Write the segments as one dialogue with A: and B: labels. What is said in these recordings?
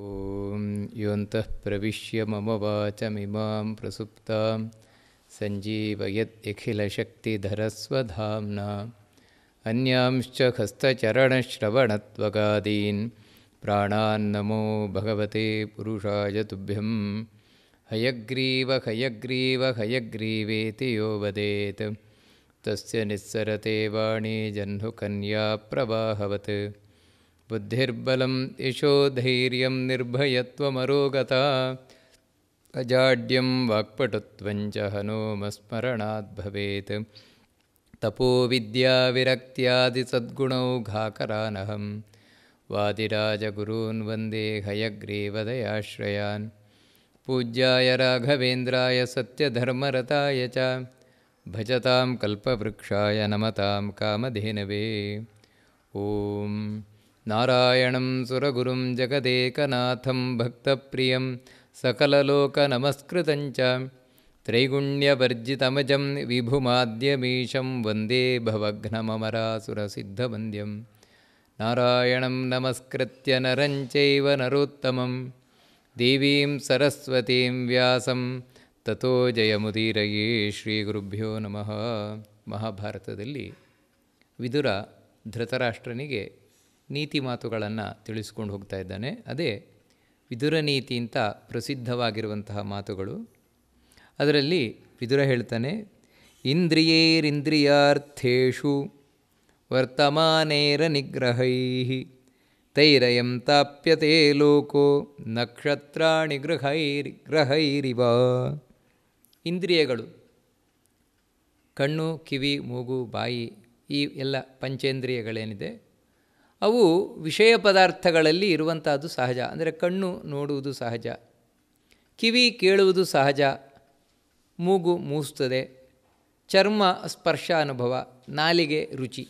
A: ॐ योऽन्तः प्रविश्य मम वाचमिमां प्रसुप्तां सञ्जीवयत् अन्यांश्च हस्तचरणश्रवणत्वगादीन् प्राणान् नमो भगवते पुरुषाय तुभ्यं हयग्रीव हयग्रीव हयग्रीवेति यो वदेत् तस्य निःसरते वाणी जह्नुकन्याप्रवाहवत् बुद्धिर्बलम् इशो धैर्यं निर्भयत्वमरोगता अजाड्यं वाक्पटुत्वं च तपो तपोविद्याविरक्त्यादिसद्गुणौ घाकरानहं वादिराजगुरून् वन्दे हयग्रीवदयाश्रयान् पूज्याय राघवेन्द्राय सत्यधर्मरताय च भजतां कल्पवृक्षाय नमतां कामधेनवे ॐ नारायणं सुरगुरुं जगदेकनाथं भक्तप्रियं सकललोकनमस्कृतञ्च त्रैगुण्यवर्जितमजं विभुमाद्यमीशं वन्दे भवघ्नममरासुरसिद्धवन्द्यं नारायणं नमस्कृत्य नरं चैव नरोत्तमं देवीं सरस्वतीं व्यासं ತಥೋ ಜಯಮುದೀರಯೇ ಶ್ರೀ ಗುರುಭ್ಯೋ ನಮಃ ಮಹಾಭಾರತದಲ್ಲಿ ವಿದುರ ನೀತಿ ಮಾತುಗಳನ್ನು ತಿಳಿಸ್ಕೊಂಡು ಹೋಗ್ತಾ ಇದ್ದಾನೆ ಅದೇ ವಿದುರ ನೀತಿ ಅಂತ ಪ್ರಸಿದ್ಧವಾಗಿರುವಂತಹ ಮಾತುಗಳು ಅದರಲ್ಲಿ ವಿದುರ ಹೇಳ್ತಾನೆ ಇಂದ್ರಿಯೇರಿಂದ್ರಿಯಾರ್ಥೇಷು ವರ್ತಮಾನೇರ ನಿಗ್ರಹೈ ತೈರಯಂ ತಾಪ್ಯತೆ ಲೋಕೋ ನಕ್ಷತ್ರಾಣಿ ಗೃಹೈರ್ ಗ್ರಹೈರಿವ ಇಂದ್ರಿಯಗಳು ಕಣ್ಣು ಕಿವಿ ಮೂಗು ಬಾಯಿ ಈ ಎಲ್ಲ ಪಂಚೇಂದ್ರಿಯಗಳೇನಿದೆ ಅವು ವಿಷಯ ಪದಾರ್ಥಗಳಲ್ಲಿ ಇರುವಂಥದ್ದು ಸಹಜ ಅಂದರೆ ಕಣ್ಣು ನೋಡುವುದು ಸಹಜ ಕಿವಿ ಕೇಳುವುದು ಸಹಜ ಮೂಗು ಮೂಸ್ತದೆ ಚರ್ಮ ಸ್ಪರ್ಶ ಅನುಭವ ನಾಲಿಗೆ ರುಚಿ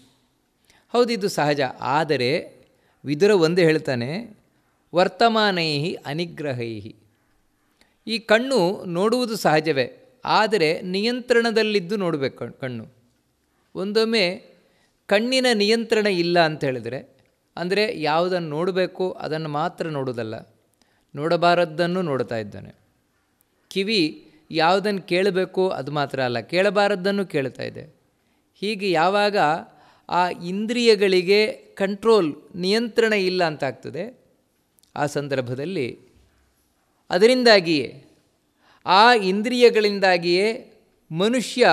A: ಹೌದು ಇದು ಸಹಜ ಆದರೆ ವಿದುರ ಒಂದು ಹೇಳ್ತಾನೆ ವರ್ತಮಾನೈ ಅನಿಗ್ರಹೈ ಈ ಕಣ್ಣು ನೋಡುವುದು ಸಹಜವೇ ಆದರೆ ನಿಯಂತ್ರಣದಲ್ಲಿದ್ದು ನೋಡಬೇಕು ಕಣ್ಣು ಒಂದೊಮ್ಮೆ ಕಣ್ಣಿನ ನಿಯಂತ್ರಣ ಇಲ್ಲ ಅಂತ ಹೇಳಿದರೆ ಅಂದರೆ ಯಾವುದನ್ನು ನೋಡಬೇಕು ಅದನ್ನು ಮಾತ್ರ ನೋಡುವುದಲ್ಲ ನೋಡಬಾರದ್ದನ್ನು ನೋಡ್ತಾ ಇದ್ದಾನೆ ಕಿವಿ ಯಾವುದನ್ನು ಕೇಳಬೇಕು ಅದು ಮಾತ್ರ ಅಲ್ಲ ಕೇಳಬಾರದ್ದನ್ನು ಕೇಳ್ತಾ ಇದೆ ಹೀಗೆ ಯಾವಾಗ ಆ ಇಂದ್ರಿಯಗಳಿಗೆ ಕಂಟ್ರೋಲ್ ನಿಯಂತ್ರಣ ಇಲ್ಲ ಅಂತಾಗ್ತದೆ ಆ ಸಂದರ್ಭದಲ್ಲಿ ಅದರಿಂದಾಗಿಯೇ ಆ ಇಂದ್ರಿಯಗಳಿಂದಾಗಿಯೇ ಮನುಷ್ಯ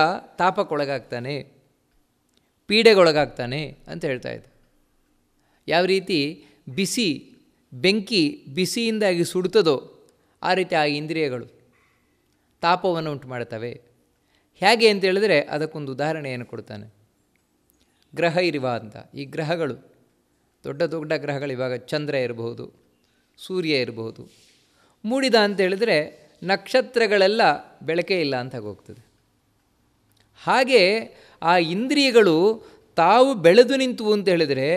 A: ತಾಪಕ್ಕೊಳಗಾಗ್ತಾನೆ ಪೀಡೆಗೊಳಗಾಗ್ತಾನೆ ಅಂತ ಹೇಳ್ತಾ ಇದೆ ಯಾವ ರೀತಿ ಬಿಸಿ ಬೆಂಕಿ ಬಿಸಿಯಿಂದಾಗಿ ಸುಡುತ್ತದೋ ಆ ರೀತಿ ಆ ಇಂದ್ರಿಯಗಳು ತಾಪವನ್ನು ಉಂಟು ಮಾಡುತ್ತವೆ ಹೇಗೆ ಅಂತ ಹೇಳಿದ್ರೆ ಅದಕ್ಕೊಂದು ಉದಾಹರಣೆಯನ್ನು ಕೊಡ್ತಾನೆ ಗ್ರಹ ಇರುವ ಅಂತ ಈ ಗ್ರಹಗಳು ದೊಡ್ಡ ದೊಡ್ಡ ಗ್ರಹಗಳು ಇವಾಗ ಚಂದ್ರ ಇರಬಹುದು ಸೂರ್ಯ ಇರಬಹುದು ಮೂಡಿದ ಅಂತ ನಕ್ಷತ್ರಗಳೆಲ್ಲ ಬೆಳಕೆ ಇಲ್ಲ ಅಂತ ಹೋಗ್ತದೆ ಹಾಗೆ ಆ ಇಂದ್ರಿಯಗಳು ತಾವು ಬೆಳೆದು ನಿಂತು ಅಂತ ಹೇಳಿದರೆ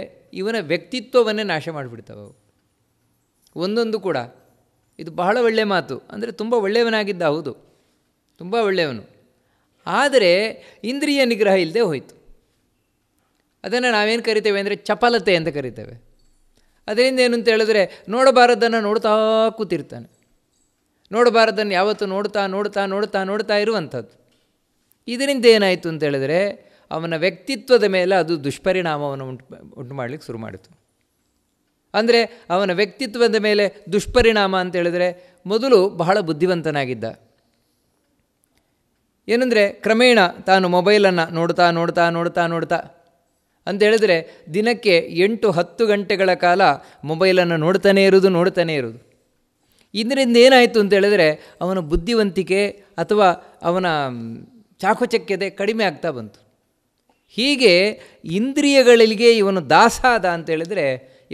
A: ಇವನ ವ್ಯಕ್ತಿತ್ವವನ್ನೇ ನಾಶ ಮಾಡಿಬಿಡ್ತಾವೆ ಅವು ಒಂದೊಂದು ಕೂಡ ಇದು ಬಹಳ ಒಳ್ಳೆಯ ಮಾತು ಅಂದರೆ ತುಂಬ ಒಳ್ಳೆಯವನಾಗಿದ್ದ ಹೌದು ತುಂಬ ಒಳ್ಳೆಯವನು ಆದರೆ ಇಂದ್ರಿಯ ನಿಗ್ರಹ ಇಲ್ಲದೆ ಹೋಯಿತು ಅದನ್ನು ನಾವೇನು ಕರಿತೇವೆ ಅಂದರೆ ಚಪಲತೆ ಅಂತ ಕರಿತೇವೆ ಅದರಿಂದ ಏನು ಅಂತ ಹೇಳಿದ್ರೆ ನೋಡಬಾರದನ್ನು ನೋಡ್ತಾ ಕೂತಿರ್ತಾನೆ ನೋಡಬಾರದ್ದನ್ನು ಯಾವತ್ತು ನೋಡ್ತಾ ನೋಡ್ತಾ ನೋಡ್ತಾ ನೋಡ್ತಾ ಇರುವಂಥದ್ದು ಇದರಿಂದ ಏನಾಯಿತು ಅಂತ ಹೇಳಿದ್ರೆ ಅವನ ವ್ಯಕ್ತಿತ್ವದ ಮೇಲೆ ಅದು ದುಷ್ಪರಿಣಾಮವನ್ನು ಉಂಟು ಉಂಟು ಮಾಡಲಿಕ್ಕೆ ಶುರು ಮಾಡಿತು ಅಂದರೆ ಅವನ ವ್ಯಕ್ತಿತ್ವದ ಮೇಲೆ ದುಷ್ಪರಿಣಾಮ ಅಂತ ಹೇಳಿದರೆ ಮೊದಲು ಬಹಳ ಬುದ್ಧಿವಂತನಾಗಿದ್ದ ಏನಂದರೆ ಕ್ರಮೇಣ ತಾನು ಮೊಬೈಲನ್ನು ನೋಡ್ತಾ ನೋಡ್ತಾ ನೋಡ್ತಾ ನೋಡ್ತಾ ಅಂತ ಹೇಳಿದರೆ ದಿನಕ್ಕೆ ಎಂಟು ಹತ್ತು ಗಂಟೆಗಳ ಕಾಲ ಮೊಬೈಲನ್ನು ನೋಡ್ತಾನೇ ಇರೋದು ನೋಡ್ತಾನೆ ಇರೋದು ಇದರಿಂದ ಏನಾಯಿತು ಅಂತ ಹೇಳಿದರೆ ಅವನ ಬುದ್ಧಿವಂತಿಕೆ ಅಥವಾ ಅವನ ಚಾಕುಚಕ್ಯತೆ ಕಡಿಮೆ ಆಗ್ತಾ ಬಂತು ಹೀಗೆ ಇಂದ್ರಿಯಗಳಿಗೆ ಇವನು ದಾಸ ಅಂತ ಹೇಳಿದರೆ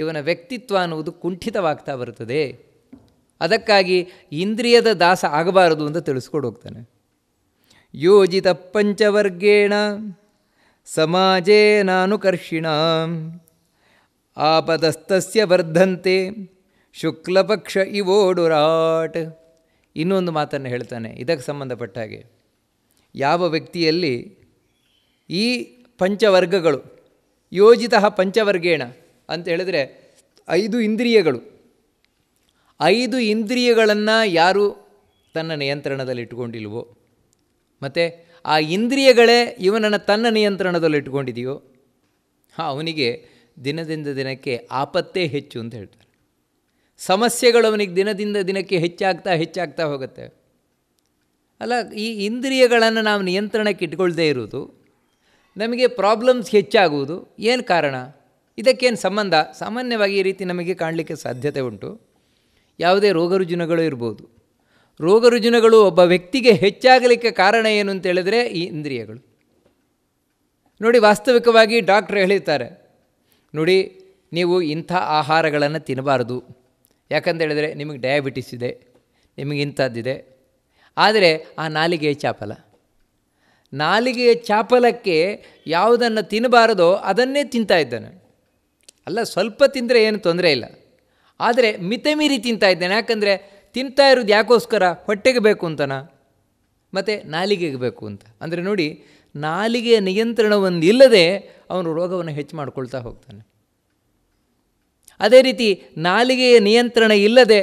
A: ಇವನ ವ್ಯಕ್ತಿತ್ವ ಅನ್ನುವುದು ಕುಂಠಿತವಾಗ್ತಾ ಬರುತ್ತದೆ ಅದಕ್ಕಾಗಿ ಇಂದ್ರಿಯದ ದಾಸ ಆಗಬಾರದು ಅಂತ ಹೋಗ್ತಾನೆ ಯೋಜಿತ ಪಂಚವರ್ಗೇಣ ಸಮಾಜೇನಾನುಕರ್ಷಿಣ ಆಪದಸ್ತಸ್ಯ ವರ್ಧಂತೆ ಶುಕ್ಲಪಕ್ಷ ಇವೋಡುರಾಟ್ ಇನ್ನೊಂದು ಮಾತನ್ನು ಹೇಳ್ತಾನೆ ಇದಕ್ಕೆ ಸಂಬಂಧಪಟ್ಟ ಹಾಗೆ ಯಾವ ವ್ಯಕ್ತಿಯಲ್ಲಿ ಈ ಪಂಚವರ್ಗಗಳು ಯೋಜಿತ ಪಂಚವರ್ಗೇಣ ಅಂತ ಹೇಳಿದರೆ ಐದು ಇಂದ್ರಿಯಗಳು ಐದು ಇಂದ್ರಿಯಗಳನ್ನು ಯಾರು ತನ್ನ ನಿಯಂತ್ರಣದಲ್ಲಿಟ್ಟುಕೊಂಡಿಲ್ವೋ ಮತ್ತು ಆ ಇಂದ್ರಿಯಗಳೇ ಇವನನ್ನು ತನ್ನ ಹಾಂ ಅವನಿಗೆ ದಿನದಿಂದ ದಿನಕ್ಕೆ ಆಪತ್ತೇ ಹೆಚ್ಚು ಅಂತ ಹೇಳ್ತಾರೆ ಸಮಸ್ಯೆಗಳು ಅವನಿಗೆ ದಿನದಿಂದ ದಿನಕ್ಕೆ ಹೆಚ್ಚಾಗ್ತಾ ಹೆಚ್ಚಾಗ್ತಾ ಹೋಗುತ್ತೆ ಅಲ್ಲ ಈ ಇಂದ್ರಿಯಗಳನ್ನು ನಾವು ನಿಯಂತ್ರಣಕ್ಕೆ ಇಟ್ಕೊಳ್ದೇ ಇರೋದು ನಮಗೆ ಪ್ರಾಬ್ಲಮ್ಸ್ ಹೆಚ್ಚಾಗುವುದು ಏನು ಕಾರಣ ಇದಕ್ಕೇನು ಸಂಬಂಧ ಸಾಮಾನ್ಯವಾಗಿ ಈ ರೀತಿ ನಮಗೆ ಕಾಣಲಿಕ್ಕೆ ಸಾಧ್ಯತೆ ಉಂಟು ಯಾವುದೇ ರೋಗರುಜಿನಗಳು ಇರ್ಬೋದು ರುಜಿನಗಳು ಒಬ್ಬ ವ್ಯಕ್ತಿಗೆ ಹೆಚ್ಚಾಗಲಿಕ್ಕೆ ಕಾರಣ ಏನು ಅಂತ ಹೇಳಿದ್ರೆ ಈ ಇಂದ್ರಿಯಗಳು ನೋಡಿ ವಾಸ್ತವಿಕವಾಗಿ ಡಾಕ್ಟ್ರ್ ಹೇಳಿರ್ತಾರೆ ನೋಡಿ ನೀವು ಇಂಥ ಆಹಾರಗಳನ್ನು ತಿನ್ನಬಾರ್ದು ಯಾಕಂತೇಳಿದರೆ ನಿಮಗೆ ಡಯಾಬಿಟಿಸ್ ಇದೆ ನಿಮಗೆ ಇಂಥದ್ದಿದೆ ಆದರೆ ಆ ನಾಲಿಗೆ ಚಾಪಲ್ಲ ನಾಲಿಗೆಯ ಚಾಪಲಕ್ಕೆ ಯಾವುದನ್ನು ತಿನ್ನಬಾರದೋ ಅದನ್ನೇ ತಿಂತಾ ಇದ್ದಾನೆ ಅಲ್ಲ ಸ್ವಲ್ಪ ತಿಂದರೆ ಏನು ತೊಂದರೆ ಇಲ್ಲ ಆದರೆ ಮೀರಿ ತಿಂತಾ ಇದ್ದಾನೆ ಯಾಕಂದರೆ ತಿಂತಾ ಇರೋದು ಯಾಕೋಸ್ಕರ ಹೊಟ್ಟೆಗೆ ಬೇಕು ಅಂತನ ಮತ್ತು ನಾಲಿಗೆಗೆ ಬೇಕು ಅಂತ ಅಂದರೆ ನೋಡಿ ನಾಲಿಗೆಯ ನಿಯಂತ್ರಣವನ್ನು ಇಲ್ಲದೆ ಅವನು ರೋಗವನ್ನು ಹೆಚ್ಚು ಮಾಡ್ಕೊಳ್ತಾ ಹೋಗ್ತಾನೆ ಅದೇ ರೀತಿ ನಾಲಿಗೆಯ ನಿಯಂತ್ರಣ ಇಲ್ಲದೆ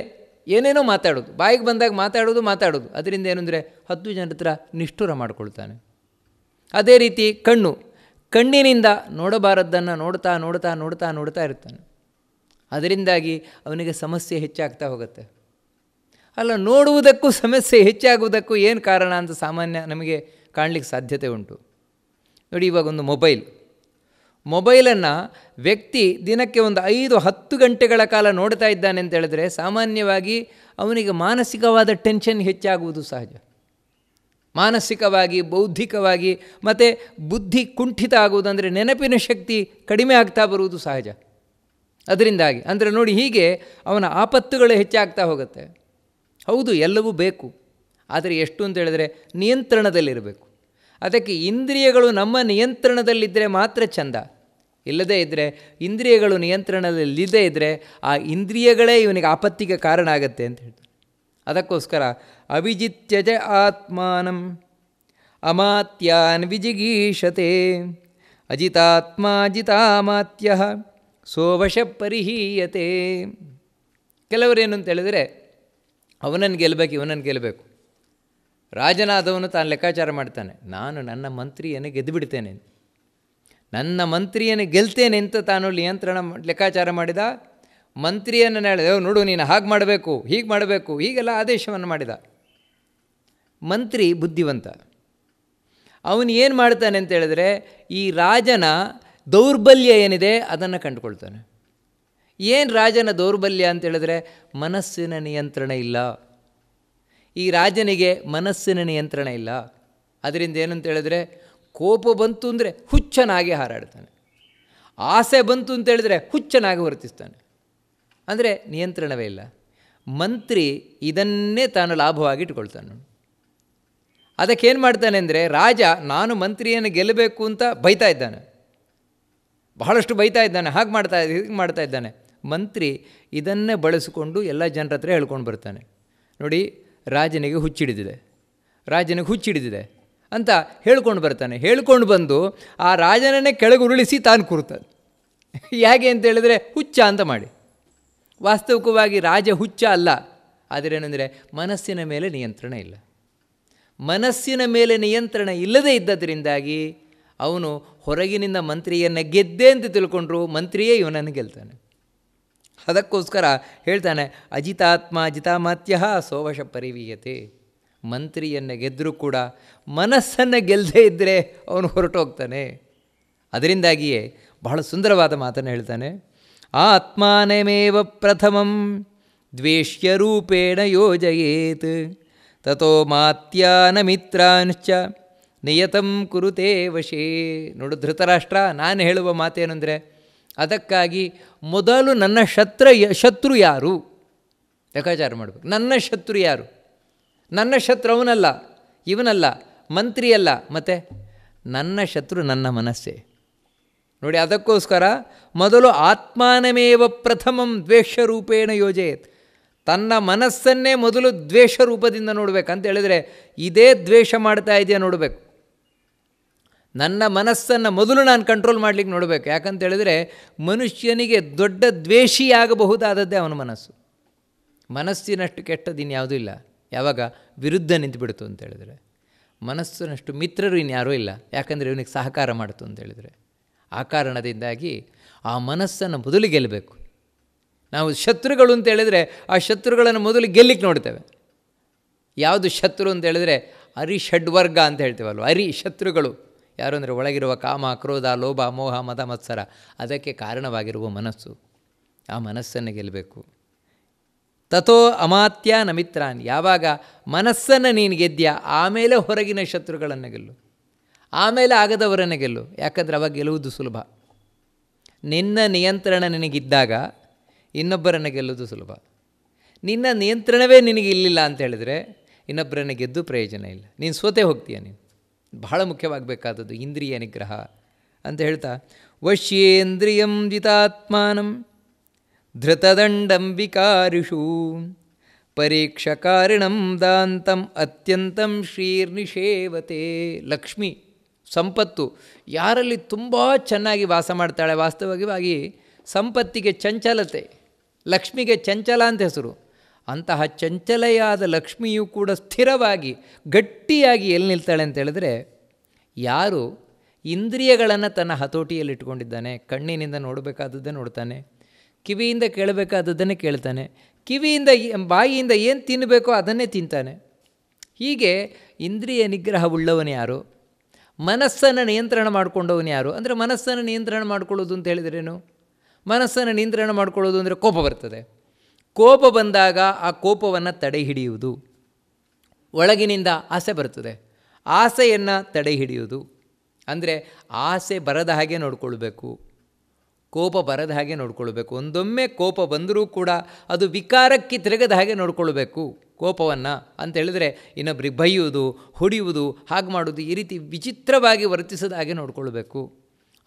A: ಏನೇನೋ ಮಾತಾಡೋದು ಬಾಯಿಗೆ ಬಂದಾಗ ಮಾತಾಡೋದು ಮಾತಾಡೋದು ಅದರಿಂದ ಏನಂದರೆ ಹತ್ತು ಜನ ಹತ್ರ ನಿಷ್ಠುರ ಮಾಡ್ಕೊಳ್ತಾನೆ ಅದೇ ರೀತಿ ಕಣ್ಣು ಕಣ್ಣಿನಿಂದ ನೋಡಬಾರದ್ದನ್ನು ನೋಡ್ತಾ ನೋಡ್ತಾ ನೋಡ್ತಾ ನೋಡ್ತಾ ಇರ್ತಾನೆ ಅದರಿಂದಾಗಿ ಅವನಿಗೆ ಸಮಸ್ಯೆ ಹೆಚ್ಚಾಗ್ತಾ ಹೋಗುತ್ತೆ ಅಲ್ಲ ನೋಡುವುದಕ್ಕೂ ಸಮಸ್ಯೆ ಹೆಚ್ಚಾಗುವುದಕ್ಕೂ ಏನು ಕಾರಣ ಅಂತ ಸಾಮಾನ್ಯ ನಮಗೆ ಕಾಣಲಿಕ್ಕೆ ಸಾಧ್ಯತೆ ಉಂಟು ನೋಡಿ ಇವಾಗ ಒಂದು ಮೊಬೈಲ್ ಮೊಬೈಲನ್ನು ವ್ಯಕ್ತಿ ದಿನಕ್ಕೆ ಒಂದು ಐದು ಹತ್ತು ಗಂಟೆಗಳ ಕಾಲ ನೋಡ್ತಾ ಇದ್ದಾನೆ ಅಂತ ಹೇಳಿದ್ರೆ ಸಾಮಾನ್ಯವಾಗಿ ಅವನಿಗೆ ಮಾನಸಿಕವಾದ ಟೆನ್ಷನ್ ಹೆಚ್ಚಾಗುವುದು ಸಹಜ ಮಾನಸಿಕವಾಗಿ ಬೌದ್ಧಿಕವಾಗಿ ಮತ್ತು ಬುದ್ಧಿ ಕುಂಠಿತ ಆಗುವುದಂದರೆ ನೆನಪಿನ ಶಕ್ತಿ ಕಡಿಮೆ ಆಗ್ತಾ ಬರುವುದು ಸಹಜ ಅದರಿಂದಾಗಿ ಅಂದರೆ ನೋಡಿ ಹೀಗೆ ಅವನ ಆಪತ್ತುಗಳು ಹೆಚ್ಚಾಗ್ತಾ ಹೋಗುತ್ತೆ ಹೌದು ಎಲ್ಲವೂ ಬೇಕು ಆದರೆ ಎಷ್ಟು ಅಂತ ಹೇಳಿದರೆ ನಿಯಂತ್ರಣದಲ್ಲಿರಬೇಕು ಅದಕ್ಕೆ ಇಂದ್ರಿಯಗಳು ನಮ್ಮ ನಿಯಂತ್ರಣದಲ್ಲಿದ್ದರೆ ಮಾತ್ರ ಚಂದ ಇಲ್ಲದೇ ಇದ್ದರೆ ಇಂದ್ರಿಯಗಳು ನಿಯಂತ್ರಣದಲ್ಲಿದೆ ಇದ್ದರೆ ಆ ಇಂದ್ರಿಯಗಳೇ ಇವನಿಗೆ ಆಪತ್ತಿಗೆ ಕಾರಣ ಆಗುತ್ತೆ ಅಂತ ಹೇಳ್ತಾರೆ ಅದಕ್ಕೋಸ್ಕರ ಅವಿಜಿತ್ಯಜ ಆತ್ಮಾನಂ ಅಮಾತ್ಯಾನ್ ವಿಜಿಗೀಷತೆ ಅಜಿತಾತ್ಮ ಅಜಿತಾಮಾತ್ಯ ಸೋವಶ ಪರಿಹೀಯತೆ ಕೆಲವರೇನು ಅಂತ ಹೇಳಿದರೆ ಅವನನ್ನು ಗೆಲ್ಲಬೇಕು ಇವನನ್ನು ಗೆಲ್ಲಬೇಕು ರಾಜನಾದವನು ತಾನು ಲೆಕ್ಕಾಚಾರ ಮಾಡ್ತಾನೆ ನಾನು ನನ್ನ ಮಂತ್ರಿಯನ್ನು ಗೆದ್ದುಬಿಡ್ತೇನೆ ನನ್ನ ಮಂತ್ರಿಯನ್ನು ಗೆಲ್ತೇನೆ ಅಂತ ತಾನು ನಿಯಂತ್ರಣ ಲೆಕ್ಕಾಚಾರ ಮಾಡಿದ ಮಂತ್ರಿಯನ್ನು ಹೇಳಿದೆ ನೋಡು ನೀನು ಹಾಗೆ ಮಾಡಬೇಕು ಹೀಗೆ ಮಾಡಬೇಕು ಹೀಗೆಲ್ಲ ಆದೇಶವನ್ನು ಮಾಡಿದ ಮಂತ್ರಿ ಬುದ್ಧಿವಂತ ಅವನು ಏನು ಮಾಡ್ತಾನೆ ಅಂತ ಹೇಳಿದ್ರೆ ಈ ರಾಜನ ದೌರ್ಬಲ್ಯ ಏನಿದೆ ಅದನ್ನು ಕಂಡುಕೊಳ್ತಾನೆ ಏನು ರಾಜನ ದೌರ್ಬಲ್ಯ ಅಂತ ಹೇಳಿದ್ರೆ ಮನಸ್ಸಿನ ನಿಯಂತ್ರಣ ಇಲ್ಲ ಈ ರಾಜನಿಗೆ ಮನಸ್ಸಿನ ನಿಯಂತ್ರಣ ಇಲ್ಲ ಅದರಿಂದ ಏನಂತ ಹೇಳಿದ್ರೆ ಕೋಪ ಬಂತು ಅಂದರೆ ಹುಚ್ಚನಾಗಿ ಹಾರಾಡ್ತಾನೆ ಆಸೆ ಬಂತು ಅಂತ ಹೇಳಿದ್ರೆ ಹುಚ್ಚನಾಗಿ ವರ್ತಿಸ್ತಾನೆ ಅಂದರೆ ನಿಯಂತ್ರಣವೇ ಇಲ್ಲ ಮಂತ್ರಿ ಇದನ್ನೇ ತಾನು ಲಾಭವಾಗಿ ಇಟ್ಕೊಳ್ತಾನೆ ಅದಕ್ಕೇನು ಮಾಡ್ತಾನೆ ಅಂದರೆ ರಾಜ ನಾನು ಮಂತ್ರಿಯನ್ನು ಗೆಲ್ಲಬೇಕು ಅಂತ ಬೈತಾ ಇದ್ದಾನೆ ಬಹಳಷ್ಟು ಬೈತಾ ಇದ್ದಾನೆ ಹಾಗೆ ಮಾಡ್ತಾ ಹೀಗೆ ಮಾಡ್ತಾ ಇದ್ದಾನೆ ಮಂತ್ರಿ ಇದನ್ನೇ ಬಳಸಿಕೊಂಡು ಎಲ್ಲ ಜನರ ಹತ್ರ ಹೇಳ್ಕೊಂಡು ಬರ್ತಾನೆ ನೋಡಿ ರಾಜನಿಗೆ ಹುಚ್ಚಿಡಿದಿದೆ ರಾಜನಿಗೆ ಹುಚ್ಚಿಡಿದಿದೆ ಅಂತ ಹೇಳ್ಕೊಂಡು ಬರ್ತಾನೆ ಹೇಳ್ಕೊಂಡು ಬಂದು ಆ ರಾಜನನ್ನೇ ಕೆಳಗೆ ಉರುಳಿಸಿ ತಾನು ಕೂರ್ತಾನೆ ಹೇಗೆ ಅಂತ ಹೇಳಿದರೆ ಹುಚ್ಚ ಅಂತ ಮಾಡಿ ವಾಸ್ತವಿಕವಾಗಿ ರಾಜ ಹುಚ್ಚ ಅಲ್ಲ ಆದರೆ ಮನಸ್ಸಿನ ಮೇಲೆ ನಿಯಂತ್ರಣ ಇಲ್ಲ ಮನಸ್ಸಿನ ಮೇಲೆ ನಿಯಂತ್ರಣ ಇಲ್ಲದೇ ಇದ್ದದರಿಂದಾಗಿ ಅವನು ಹೊರಗಿನಿಂದ ಮಂತ್ರಿಯನ್ನು ಗೆದ್ದೆ ಅಂತ ತಿಳ್ಕೊಂಡ್ರು ಮಂತ್ರಿಯೇ ಇವನನ್ನು ಗೆಲ್ತಾನೆ ಅದಕ್ಕೋಸ್ಕರ ಹೇಳ್ತಾನೆ ಅಜಿತಾತ್ಮ ಅಜಿತಾಮಾತ್ಯ ಸೋವಶ ಪರಿವೀಯತೆ ಮಂತ್ರಿಯನ್ನು ಗೆದ್ದರೂ ಕೂಡ ಮನಸ್ಸನ್ನು ಗೆಲ್ಲದೇ ಇದ್ದರೆ ಅವನು ಹೊರಟೋಗ್ತಾನೆ ಅದರಿಂದಾಗಿಯೇ ಬಹಳ ಸುಂದರವಾದ ಮಾತನ್ನು ಹೇಳ್ತಾನೆ ಆತ್ಮನೇವ ಪ್ರಥಮಂ ದ್ವೇಷ್ಯರೂಪೇಣ ಯೋಜಯೇತ್ ತೋ ಮಾತ್ಯನ ಮಿತ್ರಾಂಶ್ಚ ನಿಯತಂ ಕುರುತೇ ವಶೇ ನೋಡು ಧೃತರಾಷ್ಟ್ರ ನಾನು ಹೇಳುವ ಮಾತೇನೆಂದರೆ ಅದಕ್ಕಾಗಿ ಮೊದಲು ನನ್ನ ಶತ್ರು ಶತ್ರು ಯಾರು ಲೆಕ್ಕಾಚಾರ ಮಾಡಬೇಕು ನನ್ನ ಶತ್ರು ಯಾರು ನನ್ನ ಶತ್ರು ಅವನಲ್ಲ ಇವನಲ್ಲ ಮಂತ್ರಿಯಲ್ಲ ಮತ್ತೆ ನನ್ನ ಶತ್ರು ನನ್ನ ಮನಸ್ಸೇ ನೋಡಿ ಅದಕ್ಕೋಸ್ಕರ ಮೊದಲು ಆತ್ಮಾನಮೇವ ಪ್ರಥಮಂ ರೂಪೇಣ ಯೋಜೆಯತ್ ತನ್ನ ಮನಸ್ಸನ್ನೇ ಮೊದಲು ದ್ವೇಷ ರೂಪದಿಂದ ಅಂತ ಹೇಳಿದರೆ ಇದೇ ದ್ವೇಷ ಮಾಡ್ತಾ ಇದೆಯಾ ನೋಡಬೇಕು ನನ್ನ ಮನಸ್ಸನ್ನು ಮೊದಲು ನಾನು ಕಂಟ್ರೋಲ್ ಮಾಡಲಿಕ್ಕೆ ನೋಡಬೇಕು ಯಾಕಂತ ಮನುಷ್ಯನಿಗೆ ದೊಡ್ಡ ದ್ವೇಷಿಯಾಗಬಹುದಾದದ್ದೇ ಅವನ ಮನಸ್ಸು ಮನಸ್ಸಿನಷ್ಟು ಕೆಟ್ಟದ್ದು ಇನ್ಯಾವುದೂ ಇಲ್ಲ ಯಾವಾಗ ವಿರುದ್ಧ ನಿಂತುಬಿಡ್ತು ಅಂತ ಹೇಳಿದರೆ ಮನಸ್ಸಿನಷ್ಟು ಮಿತ್ರರು ಇನ್ಯಾರೂ ಇಲ್ಲ ಯಾಕಂದರೆ ಇವನಿಗೆ ಸಹಕಾರ ಮಾಡ್ತು ಅಂತ ಹೇಳಿದರೆ ಆ ಕಾರಣದಿಂದಾಗಿ ಆ ಮನಸ್ಸನ್ನು ಮೊದಲು ಗೆಲ್ಲಬೇಕು ನಾವು ಶತ್ರುಗಳು ಅಂತ ಹೇಳಿದರೆ ಆ ಶತ್ರುಗಳನ್ನು ಮೊದಲು ಗೆಲ್ಲಿಕ್ಕೆ ನೋಡ್ತೇವೆ ಯಾವುದು ಶತ್ರು ಅಂತ ಹೇಳಿದರೆ ಅರಿ ಷಡ್ವರ್ಗ ಅಂತ ಹೇಳ್ತೇವಲ್ವ ಅರಿ ಶತ್ರುಗಳು ಯಾರು ಅಂದರೆ ಒಳಗಿರುವ ಕಾಮ ಕ್ರೋಧ ಲೋಭ ಮೋಹ ಮದ ಮತ್ಸರ ಅದಕ್ಕೆ ಕಾರಣವಾಗಿರುವ ಮನಸ್ಸು ಆ ಮನಸ್ಸನ್ನು ಗೆಲ್ಲಬೇಕು ತಥೋ ಅಮಾತ್ಯ ನಮಿತ್ರಾನ್ ಯಾವಾಗ ಮನಸ್ಸನ್ನು ನೀನು ಗೆದ್ದ್ಯಾ ಆಮೇಲೆ ಹೊರಗಿನ ಶತ್ರುಗಳನ್ನು ಗೆಲ್ಲು ಆಮೇಲೆ ಆಗದವರನ್ನು ಗೆಲ್ಲು ಯಾಕಂದರೆ ಅವಾಗ ಗೆಲ್ಲುವುದು ಸುಲಭ ನಿನ್ನ ನಿಯಂತ್ರಣ ನಿನಗಿದ್ದಾಗ ಇನ್ನೊಬ್ಬರನ್ನು ಗೆಲ್ಲುವುದು ಸುಲಭ ನಿನ್ನ ನಿಯಂತ್ರಣವೇ ನಿನಗೆ ಇಲ್ಲಿಲ್ಲ ಅಂತ ಹೇಳಿದರೆ ಇನ್ನೊಬ್ಬರನ್ನು ಗೆದ್ದು ಪ್ರಯೋಜನ ಇಲ್ಲ ನೀನು ಸೋತೆ ಹೋಗ್ತೀಯ ನೀನು ಬಹಳ ಮುಖ್ಯವಾಗಬೇಕಾದದ್ದು ಇಂದ್ರಿಯ ನಿಗ್ರಹ ಅಂತ ಹೇಳ್ತಾ ವಶ್ಯೇಂದ್ರಿಯಂ ಜಿತಾತ್ಮಾನಂ ವಿಕಾರಿಷು ಪರೀಕ್ಷಕಾರಿಣಂ ದಾಂತಂ ಅತ್ಯಂತಂ ಶ್ರೀರ್ನಿಷೇವತೆ ಲಕ್ಷ್ಮಿ ಸಂಪತ್ತು ಯಾರಲ್ಲಿ ತುಂಬ ಚೆನ್ನಾಗಿ ವಾಸ ಮಾಡ್ತಾಳೆ ವಾಸ್ತವವಾಗಿ ಸಂಪತ್ತಿಗೆ ಚಂಚಲತೆ ಲಕ್ಷ್ಮಿಗೆ ಚಂಚಲ ಅಂತ ಹೆಸರು ಅಂತಹ ಚಂಚಲೆಯಾದ ಲಕ್ಷ್ಮಿಯು ಕೂಡ ಸ್ಥಿರವಾಗಿ ಗಟ್ಟಿಯಾಗಿ ಎಲ್ಲಿ ನಿಲ್ತಾಳೆ ಅಂತ ಹೇಳಿದ್ರೆ ಯಾರು ಇಂದ್ರಿಯಗಳನ್ನು ತನ್ನ ಇಟ್ಕೊಂಡಿದ್ದಾನೆ ಕಣ್ಣಿನಿಂದ ನೋಡಬೇಕಾದದ್ದೇ ನೋಡ್ತಾನೆ ಕಿವಿಯಿಂದ ಕೇಳಬೇಕಾದದ್ದನ್ನೇ ಕೇಳ್ತಾನೆ ಕಿವಿಯಿಂದ ಬಾಯಿಯಿಂದ ಏನು ತಿನ್ನಬೇಕೋ ಅದನ್ನೇ ತಿಂತಾನೆ ಹೀಗೆ ಇಂದ್ರಿಯ ನಿಗ್ರಹವುಳ್ಳವನು ಯಾರು ಮನಸ್ಸನ್ನು ನಿಯಂತ್ರಣ ಮಾಡಿಕೊಂಡವನು ಯಾರು ಅಂದರೆ ಮನಸ್ಸನ್ನು ನಿಯಂತ್ರಣ ಮಾಡ್ಕೊಳ್ಳೋದು ಅಂತ ಹೇಳಿದ್ರೇನು ಮನಸ್ಸನ್ನು ನಿಯಂತ್ರಣ ಮಾಡ್ಕೊಳ್ಳೋದು ಅಂದರೆ ಕೋಪ ಬರ್ತದೆ ಕೋಪ ಬಂದಾಗ ಆ ಕೋಪವನ್ನು ತಡೆ ಹಿಡಿಯುವುದು ಒಳಗಿನಿಂದ ಆಸೆ ಬರ್ತದೆ ಆಸೆಯನ್ನು ತಡೆ ಹಿಡಿಯುವುದು ಅಂದರೆ ಆಸೆ ಬರದ ಹಾಗೆ ನೋಡಿಕೊಳ್ಬೇಕು ಕೋಪ ಬರದ ಹಾಗೆ ನೋಡಿಕೊಳ್ಬೇಕು ಒಂದೊಮ್ಮೆ ಕೋಪ ಬಂದರೂ ಕೂಡ ಅದು ವಿಕಾರಕ್ಕೆ ತಿರುಗದ ಹಾಗೆ ನೋಡಿಕೊಳ್ಬೇಕು ಕೋಪವನ್ನು ಅಂತ ಹೇಳಿದರೆ ಇನ್ನೊಬ್ರಿಗೆ ಬೈಯುವುದು ಹೊಡೆಯುವುದು ಹಾಗೆ ಮಾಡುವುದು ಈ ರೀತಿ ವಿಚಿತ್ರವಾಗಿ ವರ್ತಿಸದಾಗೆ ಹಾಗೆ ನೋಡಿಕೊಳ್ಬೇಕು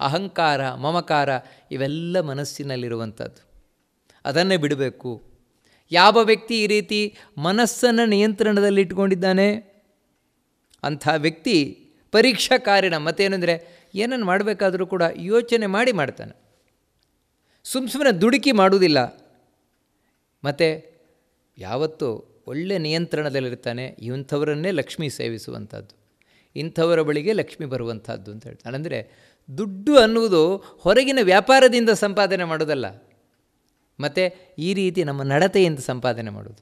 A: ಅಹಂಕಾರ ಮಮಕಾರ ಇವೆಲ್ಲ ಮನಸ್ಸಿನಲ್ಲಿರುವಂಥದ್ದು ಅದನ್ನೇ ಬಿಡಬೇಕು ಯಾವ ವ್ಯಕ್ತಿ ಈ ರೀತಿ ಮನಸ್ಸನ್ನು ನಿಯಂತ್ರಣದಲ್ಲಿ ಇಟ್ಕೊಂಡಿದ್ದಾನೆ ಅಂಥ ವ್ಯಕ್ತಿ ಪರೀಕ್ಷಾ ಕಾರ್ಯನ ಮತ್ತೇನೆಂದರೆ ಏನನ್ನು ಮಾಡಬೇಕಾದರೂ ಕೂಡ ಯೋಚನೆ ಮಾಡಿ ಮಾಡ್ತಾನೆ ಸುಮ್ಮ ಸುಮ್ಮನೆ ದುಡುಕಿ ಮಾಡುವುದಿಲ್ಲ ಮತ್ತು ಯಾವತ್ತೂ ಒಳ್ಳೆ ನಿಯಂತ್ರಣದಲ್ಲಿರ್ತಾನೆ ಇಂಥವರನ್ನೇ ಲಕ್ಷ್ಮಿ ಸೇವಿಸುವಂಥದ್ದು ಇಂಥವರ ಬಳಿಗೆ ಲಕ್ಷ್ಮಿ ಬರುವಂಥದ್ದು ಅಂತ ಹೇಳ್ತಾನೆ ಅಂದರೆ ದುಡ್ಡು ಅನ್ನುವುದು ಹೊರಗಿನ ವ್ಯಾಪಾರದಿಂದ ಸಂಪಾದನೆ ಮಾಡೋದಲ್ಲ ಮತ್ತು ಈ ರೀತಿ ನಮ್ಮ ನಡತೆಯಿಂದ ಸಂಪಾದನೆ ಮಾಡೋದು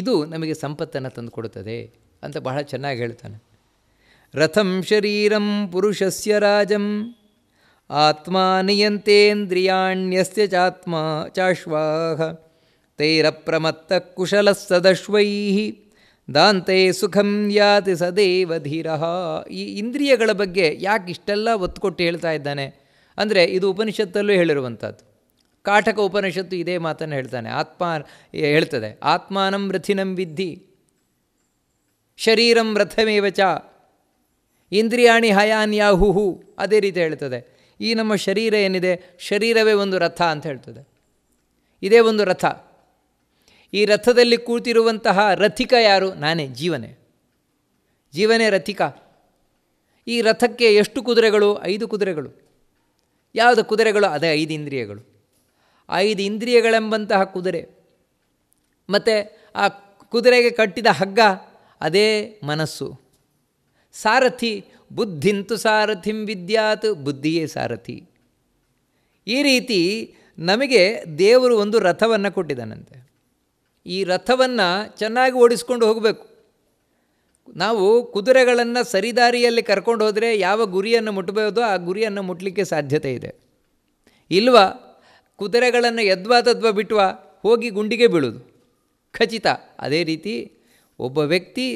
A: ಇದು ನಮಗೆ ಸಂಪತ್ತನ್ನು ತಂದುಕೊಡುತ್ತದೆ ಅಂತ ಬಹಳ ಚೆನ್ನಾಗಿ ಹೇಳ್ತಾನೆ ರಥಂ ಶರೀರಂ ಪುರುಷಸ್ಯ ರಾಜಂ ಆತ್ಮ ನಿಯಂತೇಂದ್ರಿಯಾಣ್ಯಸ್ಯ ಚಾತ್ಮ ಚಾಶ್ವಾಹ ಕುಶಲ ಸದಶ್ವೈ ದಾಂತೆ ಸುಖಂ ಯಾತಿ ಸದೇವಧೀರಃ ಈ ಇಂದ್ರಿಯಗಳ ಬಗ್ಗೆ ಯಾಕೆ ಇಷ್ಟೆಲ್ಲ ಒತ್ತು ಕೊಟ್ಟು ಹೇಳ್ತಾ ಇದ್ದಾನೆ ಅಂದರೆ ಇದು ಉಪನಿಷತ್ತಲ್ಲೂ ಹೇಳಿರುವಂಥದ್ದು ಕಾಟಕ ಉಪನಿಷತ್ತು ಇದೇ ಮಾತನ್ನು ಹೇಳ್ತಾನೆ ಆತ್ಮ ಹೇಳ್ತದೆ ಆತ್ಮಾನಂ ರಥಿನಂ ವಿದ್ಧಿ ಶರೀರಂ ರಥಮೇವಚ ಇಂದ್ರಿಯಾಣಿ ಹಯಾನ್ಯಾಹುಹು ಅದೇ ರೀತಿ ಹೇಳ್ತದೆ ಈ ನಮ್ಮ ಶರೀರ ಏನಿದೆ ಶರೀರವೇ ಒಂದು ರಥ ಅಂತ ಹೇಳ್ತದೆ ಇದೇ ಒಂದು ರಥ ಈ ರಥದಲ್ಲಿ ಕೂತಿರುವಂತಹ ರಥಿಕ ಯಾರು ನಾನೇ ಜೀವನೇ ಜೀವನೇ ರಥಿಕ ಈ ರಥಕ್ಕೆ ಎಷ್ಟು ಕುದುರೆಗಳು ಐದು ಕುದುರೆಗಳು ಯಾವುದು ಕುದುರೆಗಳು ಅದೇ ಐದು ಇಂದ್ರಿಯಗಳು ಐದು ಇಂದ್ರಿಯಗಳೆಂಬಂತಹ ಕುದುರೆ ಮತ್ತು ಆ ಕುದುರೆಗೆ ಕಟ್ಟಿದ ಹಗ್ಗ ಅದೇ ಮನಸ್ಸು ಸಾರಥಿ ಬುದ್ಧಿಂತು ಸಾರಥಿಂ ವಿದ್ಯಾತ್ ಬುದ್ಧಿಯೇ ಸಾರಥಿ ಈ ರೀತಿ ನಮಗೆ ದೇವರು ಒಂದು ರಥವನ್ನು ಕೊಟ್ಟಿದ್ದಾನಂತೆ ಈ ರಥವನ್ನು ಚೆನ್ನಾಗಿ ಓಡಿಸ್ಕೊಂಡು ಹೋಗಬೇಕು ನಾವು ಕುದುರೆಗಳನ್ನು ಸರಿದಾರಿಯಲ್ಲಿ ಕರ್ಕೊಂಡು ಹೋದರೆ ಯಾವ ಗುರಿಯನ್ನು ಮುಟ್ಟಬಹುದೋ ಆ ಗುರಿಯನ್ನು ಮುಟ್ಟಲಿಕ್ಕೆ ಸಾಧ್ಯತೆ ಇದೆ ಇಲ್ವ ಕುದುರೆಗಳನ್ನು ಯದ್ವಾ ತದ್ವಾ ಬಿಟ್ವಾ ಹೋಗಿ ಗುಂಡಿಗೆ ಬೀಳೋದು ಖಚಿತ ಅದೇ ರೀತಿ ಒಬ್ಬ ವ್ಯಕ್ತಿ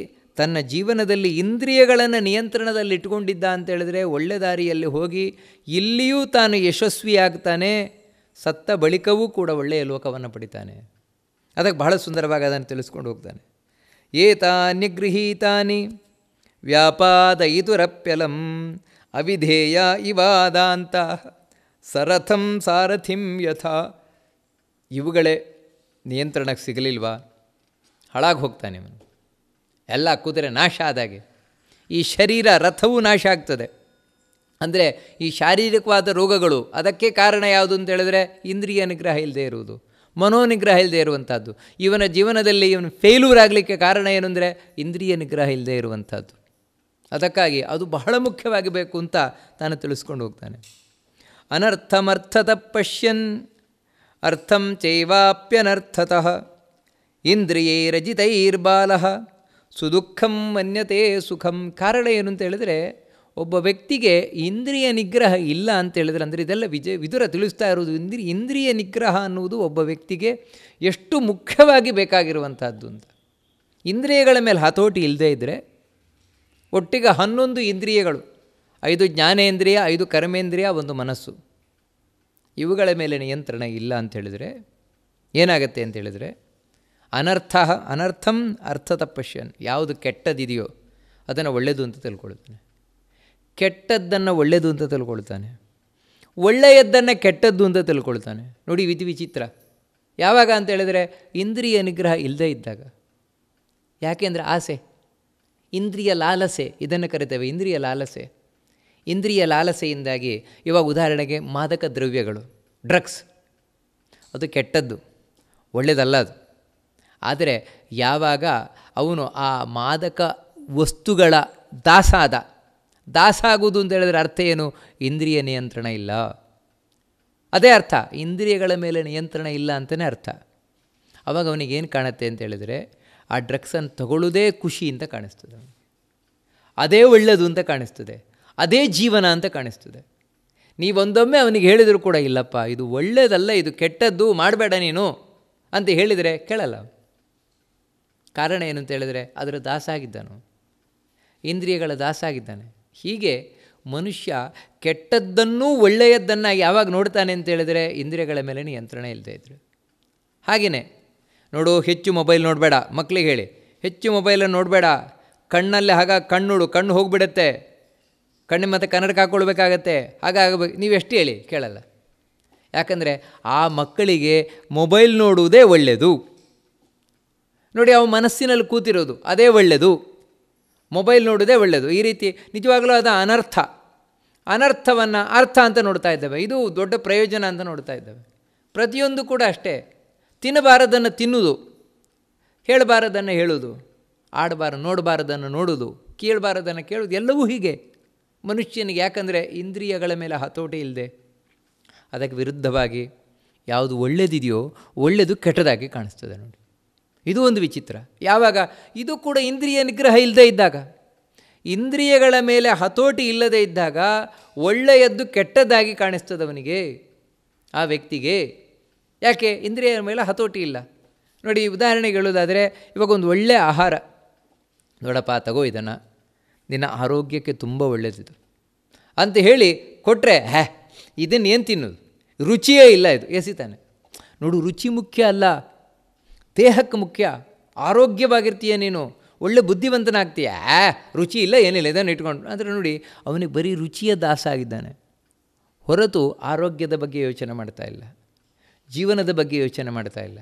A: ತನ್ನ ಜೀವನದಲ್ಲಿ ಇಂದ್ರಿಯಗಳನ್ನು ನಿಯಂತ್ರಣದಲ್ಲಿ ಅಂತೇಳಿದ್ರೆ ಒಳ್ಳೆ ದಾರಿಯಲ್ಲಿ ಹೋಗಿ ಇಲ್ಲಿಯೂ ತಾನು ಯಶಸ್ವಿಯಾಗ್ತಾನೆ ಸತ್ತ ಬಳಿಕವೂ ಕೂಡ ಒಳ್ಳೆಯ ಲೋಕವನ್ನು ಪಡಿತಾನೆ ಅದಕ್ಕೆ ಬಹಳ ಸುಂದರವಾಗಿ ಅದನ್ನು ತಿಳಿಸ್ಕೊಂಡು ಹೋಗ್ತಾನೆ ಏತಾನ್ಯ ಗೃಹೀತಾನಿ ವ್ಯಾಪಾದಯಿತುರಪ್ಯಲಂ ಅವಿಧೇಯ ಇವಾದಾಂತ ಸರಥಂ ಸಾರಥಿಂ ಯಥ ಇವುಗಳೇ ನಿಯಂತ್ರಣಕ್ಕೆ ಸಿಗಲಿಲ್ವಾ ಹಾಳಾಗಿ ಹೋಗ್ತಾನೆ ಇವನು ಎಲ್ಲ ಕುದುರೆ ನಾಶ ಆದಾಗೆ ಈ ಶರೀರ ರಥವೂ ನಾಶ ಆಗ್ತದೆ ಅಂದರೆ ಈ ಶಾರೀರಿಕವಾದ ರೋಗಗಳು ಅದಕ್ಕೆ ಕಾರಣ ಯಾವುದು ಅಂತ ಹೇಳಿದ್ರೆ ಇಂದ್ರಿಯ ನಿಗ್ರಹ ಇಲ್ಲದೆ ಇರುವುದು ಮನೋನಿಗ್ರಹ ಇಲ್ಲದೆ ಇರುವಂಥದ್ದು ಇವನ ಜೀವನದಲ್ಲಿ ಇವನು ಫೇಲ್ಯೂರ್ ಆಗಲಿಕ್ಕೆ ಕಾರಣ ಏನು ಅಂದರೆ ಇಂದ್ರಿಯ ನಿಗ್ರಹ ಇಲ್ಲದೆ ಇರುವಂಥದ್ದು ಅದಕ್ಕಾಗಿ ಅದು ಬಹಳ ಮುಖ್ಯವಾಗಿ ಬೇಕು ಅಂತ ತಾನು ತಿಳಿಸ್ಕೊಂಡು ಹೋಗ್ತಾನೆ ಅನರ್ಥಮರ್ಥತ ಪಶ್ಯನ್ ಅರ್ಥಂ ಚೈವಾಪ್ಯನರ್ಥತಃ ಇಂದ್ರಿಯೈರಜಿತೈರ್ಬಾಲ ಸುದುಃಖಂ ಮನ್ಯತೆ ಸುಖಂ ಕಾರಣ ಏನು ಅಂತ ಹೇಳಿದರೆ ಒಬ್ಬ ವ್ಯಕ್ತಿಗೆ ಇಂದ್ರಿಯ ನಿಗ್ರಹ ಇಲ್ಲ ಅಂತ ಹೇಳಿದ್ರೆ ಅಂದರೆ ಇದೆಲ್ಲ ವಿಜಯ ವಿದುರ ತಿಳಿಸ್ತಾ ಇರುವುದು ಇಂದ್ರಿ ಇಂದ್ರಿಯ ನಿಗ್ರಹ ಅನ್ನುವುದು ಒಬ್ಬ ವ್ಯಕ್ತಿಗೆ ಎಷ್ಟು ಮುಖ್ಯವಾಗಿ ಬೇಕಾಗಿರುವಂತಹದ್ದು ಅಂತ ಇಂದ್ರಿಯಗಳ ಮೇಲೆ ಹತೋಟಿ ಇಲ್ಲದೇ ಇದ್ದರೆ ಒಟ್ಟಿಗೆ ಹನ್ನೊಂದು ಇಂದ್ರಿಯಗಳು ಐದು ಜ್ಞಾನೇಂದ್ರಿಯ ಐದು ಕರ್ಮೇಂದ್ರಿಯ ಒಂದು ಮನಸ್ಸು ಇವುಗಳ ಮೇಲೆ ನಿಯಂತ್ರಣ ಇಲ್ಲ ಅಂತ ಹೇಳಿದರೆ ಏನಾಗತ್ತೆ ಅಂತ ಹೇಳಿದರೆ ಅನರ್ಥ ಅನರ್ಥಂ ಅರ್ಥ ತಪಶ್ಯನ್ ಯಾವುದು ಕೆಟ್ಟದಿದೆಯೋ ಅದನ್ನು ಒಳ್ಳೆಯದು ಅಂತ ತಿಳ್ಕೊಳ್ಳುತ್ತೇನೆ ಕೆಟ್ಟದ್ದನ್ನು ಒಳ್ಳೆಯದು ಅಂತ ತಿಳ್ಕೊಳ್ತಾನೆ ಒಳ್ಳೆಯದ್ದನ್ನು ಕೆಟ್ಟದ್ದು ಅಂತ ತಿಳ್ಕೊಳ್ತಾನೆ ನೋಡಿ ವಿಧಿ ವಿಚಿತ್ರ ಯಾವಾಗ ಅಂತ ಹೇಳಿದ್ರೆ ಇಂದ್ರಿಯ ನಿಗ್ರಹ ಇಲ್ಲದೇ ಇದ್ದಾಗ ಯಾಕೆಂದರೆ ಆಸೆ ಇಂದ್ರಿಯ ಲಾಲಸೆ ಇದನ್ನು ಕರಿತೇವೆ ಇಂದ್ರಿಯ ಲಾಲಸೆ ಇಂದ್ರಿಯ ಲಾಲಸೆಯಿಂದಾಗಿ ಇವಾಗ ಉದಾಹರಣೆಗೆ ಮಾದಕ ದ್ರವ್ಯಗಳು ಡ್ರಗ್ಸ್ ಅದು ಕೆಟ್ಟದ್ದು ಒಳ್ಳೆಯದಲ್ಲ ಅದು ಆದರೆ ಯಾವಾಗ ಅವನು ಆ ಮಾದಕ ವಸ್ತುಗಳ ದಾಸಾದ ದಾಸ ಆಗುವುದು ಅಂತ ಹೇಳಿದ್ರೆ ಅರ್ಥ ಏನು ಇಂದ್ರಿಯ ನಿಯಂತ್ರಣ ಇಲ್ಲ ಅದೇ ಅರ್ಥ ಇಂದ್ರಿಯಗಳ ಮೇಲೆ ನಿಯಂತ್ರಣ ಇಲ್ಲ ಅಂತಲೇ ಅರ್ಥ ಅವಾಗ ಅವನಿಗೇನು ಕಾಣುತ್ತೆ ಅಂತ ಹೇಳಿದರೆ ಆ ಡ್ರಗ್ಸನ್ನು ತಗೊಳ್ಳೋದೇ ಖುಷಿ ಅಂತ ಕಾಣಿಸ್ತದೆ ಅದೇ ಒಳ್ಳೆಯದು ಅಂತ ಕಾಣಿಸ್ತದೆ ಅದೇ ಜೀವನ ಅಂತ ಕಾಣಿಸ್ತದೆ ನೀವೊಂದೊಮ್ಮೆ ಅವನಿಗೆ ಹೇಳಿದರೂ ಕೂಡ ಇಲ್ಲಪ್ಪ ಇದು ಒಳ್ಳೆಯದಲ್ಲ ಇದು ಕೆಟ್ಟದ್ದು ಮಾಡಬೇಡ ನೀನು ಅಂತ ಹೇಳಿದರೆ ಕೇಳಲ್ಲ ಕಾರಣ ಏನು ಅಂತ ಹೇಳಿದರೆ ಅದರ ದಾಸ ಆಗಿದ್ದಾನು ಇಂದ್ರಿಯಗಳ ದಾಸ ಆಗಿದ್ದಾನೆ ಹೀಗೆ ಮನುಷ್ಯ ಕೆಟ್ಟದ್ದನ್ನು ಒಳ್ಳೆಯದ್ದನ್ನು ಯಾವಾಗ ನೋಡ್ತಾನೆ ಅಂತ ಹೇಳಿದರೆ ಇಂದ್ರಿಯಗಳ ಮೇಲೆ ನಿಯಂತ್ರಣ ಇಲ್ಲದೆ ಇದ್ದರು ಹಾಗೆಯೇ ನೋಡು ಹೆಚ್ಚು ಮೊಬೈಲ್ ನೋಡಬೇಡ ಮಕ್ಕಳಿಗೆ ಹೇಳಿ ಹೆಚ್ಚು ಮೊಬೈಲನ್ನು ನೋಡಬೇಡ ಕಣ್ಣಲ್ಲೇ ಹಾಗ ಕಣ್ಣುಡು ಕಣ್ಣು ಹೋಗಿಬಿಡತ್ತೆ ಕಣ್ಣು ಮತ್ತು ಕನ್ನಡಕ್ಕೆ ಹಾಕ್ಕೊಳ್ಬೇಕಾಗತ್ತೆ ಹಾಗಾಗಬೇಕು ನೀವು ಎಷ್ಟು ಹೇಳಿ ಕೇಳಲ್ಲ ಯಾಕಂದರೆ ಆ ಮಕ್ಕಳಿಗೆ ಮೊಬೈಲ್ ನೋಡುವುದೇ ಒಳ್ಳೆಯದು ನೋಡಿ ಅವ ಮನಸ್ಸಿನಲ್ಲಿ ಕೂತಿರೋದು ಅದೇ ಒಳ್ಳೆಯದು ಮೊಬೈಲ್ ನೋಡೋದೇ ಒಳ್ಳೆಯದು ಈ ರೀತಿ ನಿಜವಾಗಲೂ ಅದು ಅನರ್ಥ ಅನರ್ಥವನ್ನು ಅರ್ಥ ಅಂತ ನೋಡ್ತಾ ಇದ್ದೇವೆ ಇದು ದೊಡ್ಡ ಪ್ರಯೋಜನ ಅಂತ ನೋಡ್ತಾ ಇದ್ದೇವೆ ಪ್ರತಿಯೊಂದು ಕೂಡ ಅಷ್ಟೇ ತಿನ್ನಬಾರದನ್ನು ತಿನ್ನುವುದು ಹೇಳಬಾರದನ್ನು ಹೇಳುವುದು ಆಡಬಾರ ನೋಡಬಾರದನ್ನು ನೋಡುವುದು ಕೇಳಬಾರದನ್ನು ಕೇಳುವುದು ಎಲ್ಲವೂ ಹೀಗೆ ಮನುಷ್ಯನಿಗೆ ಯಾಕಂದರೆ ಇಂದ್ರಿಯಗಳ ಮೇಲೆ ಹತೋಟಿ ಇಲ್ಲದೆ ಅದಕ್ಕೆ ವಿರುದ್ಧವಾಗಿ ಯಾವುದು ಒಳ್ಳೆಯದಿದೆಯೋ ಒಳ್ಳೆಯದು ಕೆಟ್ಟದಾಗಿ ಕಾಣಿಸ್ತದೆ ನೋಡಿ ಇದು ಒಂದು ವಿಚಿತ್ರ ಯಾವಾಗ ಇದು ಕೂಡ ಇಂದ್ರಿಯ ನಿಗ್ರಹ ಇಲ್ಲದೇ ಇದ್ದಾಗ ಇಂದ್ರಿಯಗಳ ಮೇಲೆ ಹತೋಟಿ ಇಲ್ಲದೇ ಇದ್ದಾಗ ಒಳ್ಳೆಯದ್ದು ಕೆಟ್ಟದಾಗಿ ಕಾಣಿಸ್ತದವನಿಗೆ ಆ ವ್ಯಕ್ತಿಗೆ ಯಾಕೆ ಇಂದ್ರಿಯರ ಮೇಲೆ ಹತೋಟಿ ಇಲ್ಲ ನೋಡಿ ಉದಾಹರಣೆಗೆ ಹೇಳೋದಾದರೆ ಇವಾಗ ಒಂದು ಒಳ್ಳೆಯ ಆಹಾರ ನೋಡಪ್ಪ ತಗೋ ಇದನ್ನು ನಿನ್ನ ಆರೋಗ್ಯಕ್ಕೆ ತುಂಬ ಒಳ್ಳೆಯದಿದು ಅಂತ ಹೇಳಿ ಕೊಟ್ಟರೆ ಹ್ಯಾ ಇದನ್ನೇನು ತಿನ್ನೋದು ರುಚಿಯೇ ಇಲ್ಲ ಇದು ಎಸಿತಾನೆ ನೋಡು ರುಚಿ ಮುಖ್ಯ ಅಲ್ಲ ದೇಹಕ್ಕೆ ಮುಖ್ಯ ಆರೋಗ್ಯವಾಗಿರ್ತೀಯ ನೀನು ಒಳ್ಳೆ ಬುದ್ಧಿವಂತನಾಗ್ತೀಯ ರುಚಿ ಇಲ್ಲ ಏನಿಲ್ಲ ಇದನ್ನು ಇಟ್ಕೊಂಡು ಆದರೆ ನೋಡಿ ಅವನಿಗೆ ಬರೀ ರುಚಿಯ ದಾಸ ಆಗಿದ್ದಾನೆ ಹೊರತು ಆರೋಗ್ಯದ ಬಗ್ಗೆ ಯೋಚನೆ ಮಾಡ್ತಾ ಇಲ್ಲ ಜೀವನದ ಬಗ್ಗೆ ಯೋಚನೆ ಮಾಡ್ತಾ ಇಲ್ಲ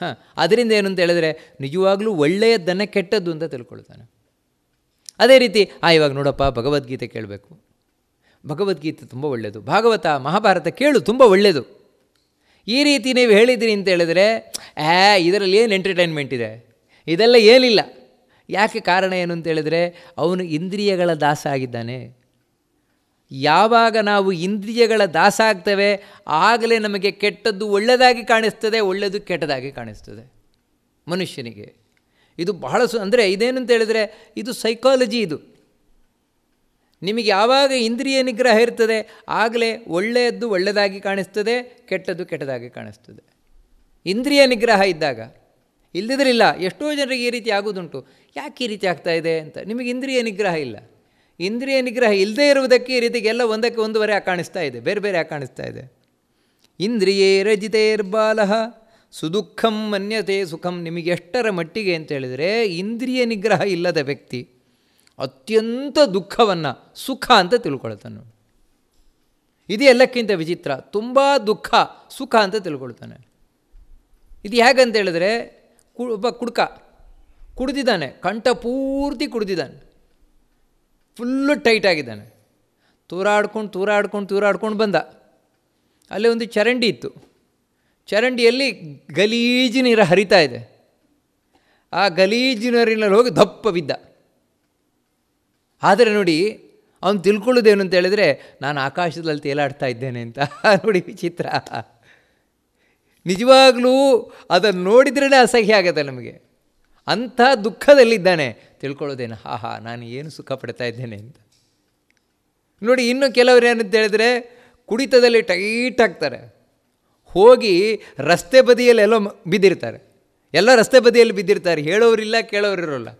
A: ಹಾಂ ಅದರಿಂದ ಏನು ಅಂತ ಹೇಳಿದ್ರೆ ನಿಜವಾಗಲೂ ಒಳ್ಳೆಯದನ್ನೇ ಕೆಟ್ಟದ್ದು ಅಂತ ತಿಳ್ಕೊಳ್ತಾನೆ ಅದೇ ರೀತಿ ಆ ಇವಾಗ ನೋಡಪ್ಪ ಭಗವದ್ಗೀತೆ ಕೇಳಬೇಕು ಭಗವದ್ಗೀತೆ ತುಂಬ ಒಳ್ಳೆಯದು ಭಾಗವತ ಮಹಾಭಾರತ ಕೇಳು ತುಂಬ ಒಳ್ಳೆಯದು ಈ ರೀತಿ ನೀವು ಹೇಳಿದ್ದೀರಿ ಅಂತ ಹೇಳಿದರೆ ಏ ಇದರಲ್ಲಿ ಏನು ಎಂಟರ್ಟೈನ್ಮೆಂಟ್ ಇದೆ ಇದೆಲ್ಲ ಏನಿಲ್ಲ ಯಾಕೆ ಕಾರಣ ಏನು ಅಂತ ಹೇಳಿದರೆ ಅವನು ಇಂದ್ರಿಯಗಳ ದಾಸ ಆಗಿದ್ದಾನೆ ಯಾವಾಗ ನಾವು ಇಂದ್ರಿಯಗಳ ದಾಸ ಆಗ್ತವೆ ಆಗಲೇ ನಮಗೆ ಕೆಟ್ಟದ್ದು ಒಳ್ಳೆಯದಾಗಿ ಕಾಣಿಸ್ತದೆ ಒಳ್ಳೆಯದು ಕೆಟ್ಟದಾಗಿ ಕಾಣಿಸ್ತದೆ ಮನುಷ್ಯನಿಗೆ ಇದು ಬಹಳ ಸು ಅಂದರೆ ಇದೇನಂತ ಹೇಳಿದರೆ ಇದು ಸೈಕಾಲಜಿ ಇದು ನಿಮಗೆ ಯಾವಾಗ ಇಂದ್ರಿಯ ನಿಗ್ರಹ ಇರ್ತದೆ ಆಗಲೇ ಒಳ್ಳೆಯದ್ದು ಒಳ್ಳೆಯದಾಗಿ ಕಾಣಿಸ್ತದೆ ಕೆಟ್ಟದ್ದು ಕೆಟ್ಟದಾಗಿ ಕಾಣಿಸ್ತದೆ ಇಂದ್ರಿಯ ನಿಗ್ರಹ ಇದ್ದಾಗ ಇಲ್ಲದಿದ್ರಿಲ್ಲ ಎಷ್ಟೋ ಜನರಿಗೆ ಈ ರೀತಿ ಆಗೋದುಂಟು ಯಾಕೆ ಈ ರೀತಿ ಆಗ್ತಾ ಇದೆ ಅಂತ ನಿಮಗೆ ಇಂದ್ರಿಯ ನಿಗ್ರಹ ಇಲ್ಲ ಇಂದ್ರಿಯ ನಿಗ್ರಹ ಇಲ್ಲದೇ ಇರುವುದಕ್ಕೆ ಈ ರೀತಿಗೆಲ್ಲ ಒಂದಕ್ಕೆ ಒಂದೂವರೆ ಕಾಣಿಸ್ತಾ ಇದೆ ಬೇರೆ ಬೇರೆ ಕಾಣಿಸ್ತಾ ಇದೆ ಇಂದ್ರಿಯೇ ರಜಿತೇರ್ಬಾಲಹ ಸುದುಃಖಂ ಮನ್ಯತೆ ಸುಖಂ ನಿಮಗೆ ಎಷ್ಟರ ಮಟ್ಟಿಗೆ ಅಂತ ಇಂದ್ರಿಯ ನಿಗ್ರಹ ಇಲ್ಲದ ವ್ಯಕ್ತಿ ಅತ್ಯಂತ ದುಃಖವನ್ನು ಸುಖ ಅಂತ ತಿಳ್ಕೊಳ್ತಾನೆ ಇದು ಎಲ್ಲಕ್ಕಿಂತ ವಿಚಿತ್ರ ತುಂಬ ದುಃಖ ಸುಖ ಅಂತ ತಿಳ್ಕೊಳ್ತಾನೆ ಇದು ಹೇಗಂತ ಹೇಳಿದ್ರೆ ಕು ಒಬ್ಬ ಕುಡ್ಕ ಕುಡಿದಿದ್ದಾನೆ ಕಂಠ ಪೂರ್ತಿ ಕುಡಿದಿದ್ದಾನೆ ಫುಲ್ಲು ಟೈಟ್ ಆಗಿದ್ದಾನೆ ತೂರಾಡ್ಕೊಂಡು ತೂರಾಡ್ಕೊಂಡು ತೂರಾಡ್ಕೊಂಡು ಬಂದ ಅಲ್ಲಿ ಒಂದು ಚರಂಡಿ ಇತ್ತು ಚರಂಡಿಯಲ್ಲಿ ಗಲೀಜಿನೀರ ಹರಿತಾ ಇದೆ ಆ ಗಲೀಜಿನರಿನಲ್ಲಿ ಹೋಗಿ ದಪ್ಪ ಬಿದ್ದ ಆದರೆ ನೋಡಿ ಅವನು ತಿಳ್ಕೊಳ್ಳೋದೇನು ಅಂತ ಹೇಳಿದ್ರೆ ನಾನು ಆಕಾಶದಲ್ಲಿ ತೇಲಾಡ್ತಾ ಇದ್ದೇನೆ ಅಂತ ನೋಡಿ ವಿಚಿತ್ರ ನಿಜವಾಗಲೂ ಅದನ್ನು ನೋಡಿದ್ರೇ ಅಸಹ್ಯ ಆಗುತ್ತೆ ನಮಗೆ ಅಂಥ ದುಃಖದಲ್ಲಿದ್ದಾನೆ ತಿಳ್ಕೊಳ್ಳೋದೇನು ಹಾ ಹಾ ನಾನು ಏನು ಸುಖ ಪಡ್ತಾ ಇದ್ದೇನೆ ಅಂತ ನೋಡಿ ಇನ್ನು ಕೆಲವರು ಏನಂತ ಹೇಳಿದ್ರೆ ಕುಡಿತದಲ್ಲಿ ಟೈಟ್ ಆಗ್ತಾರೆ ಹೋಗಿ ರಸ್ತೆ ಬದಿಯಲ್ಲಿ ಎಲ್ಲೋ ಬಿದ್ದಿರ್ತಾರೆ ಎಲ್ಲ ರಸ್ತೆ ಬದಿಯಲ್ಲಿ ಬಿದ್ದಿರ್ತಾರೆ ಹೇಳೋರಿಲ್ಲ ಕೇಳೋರಿರೋಲ್ಲ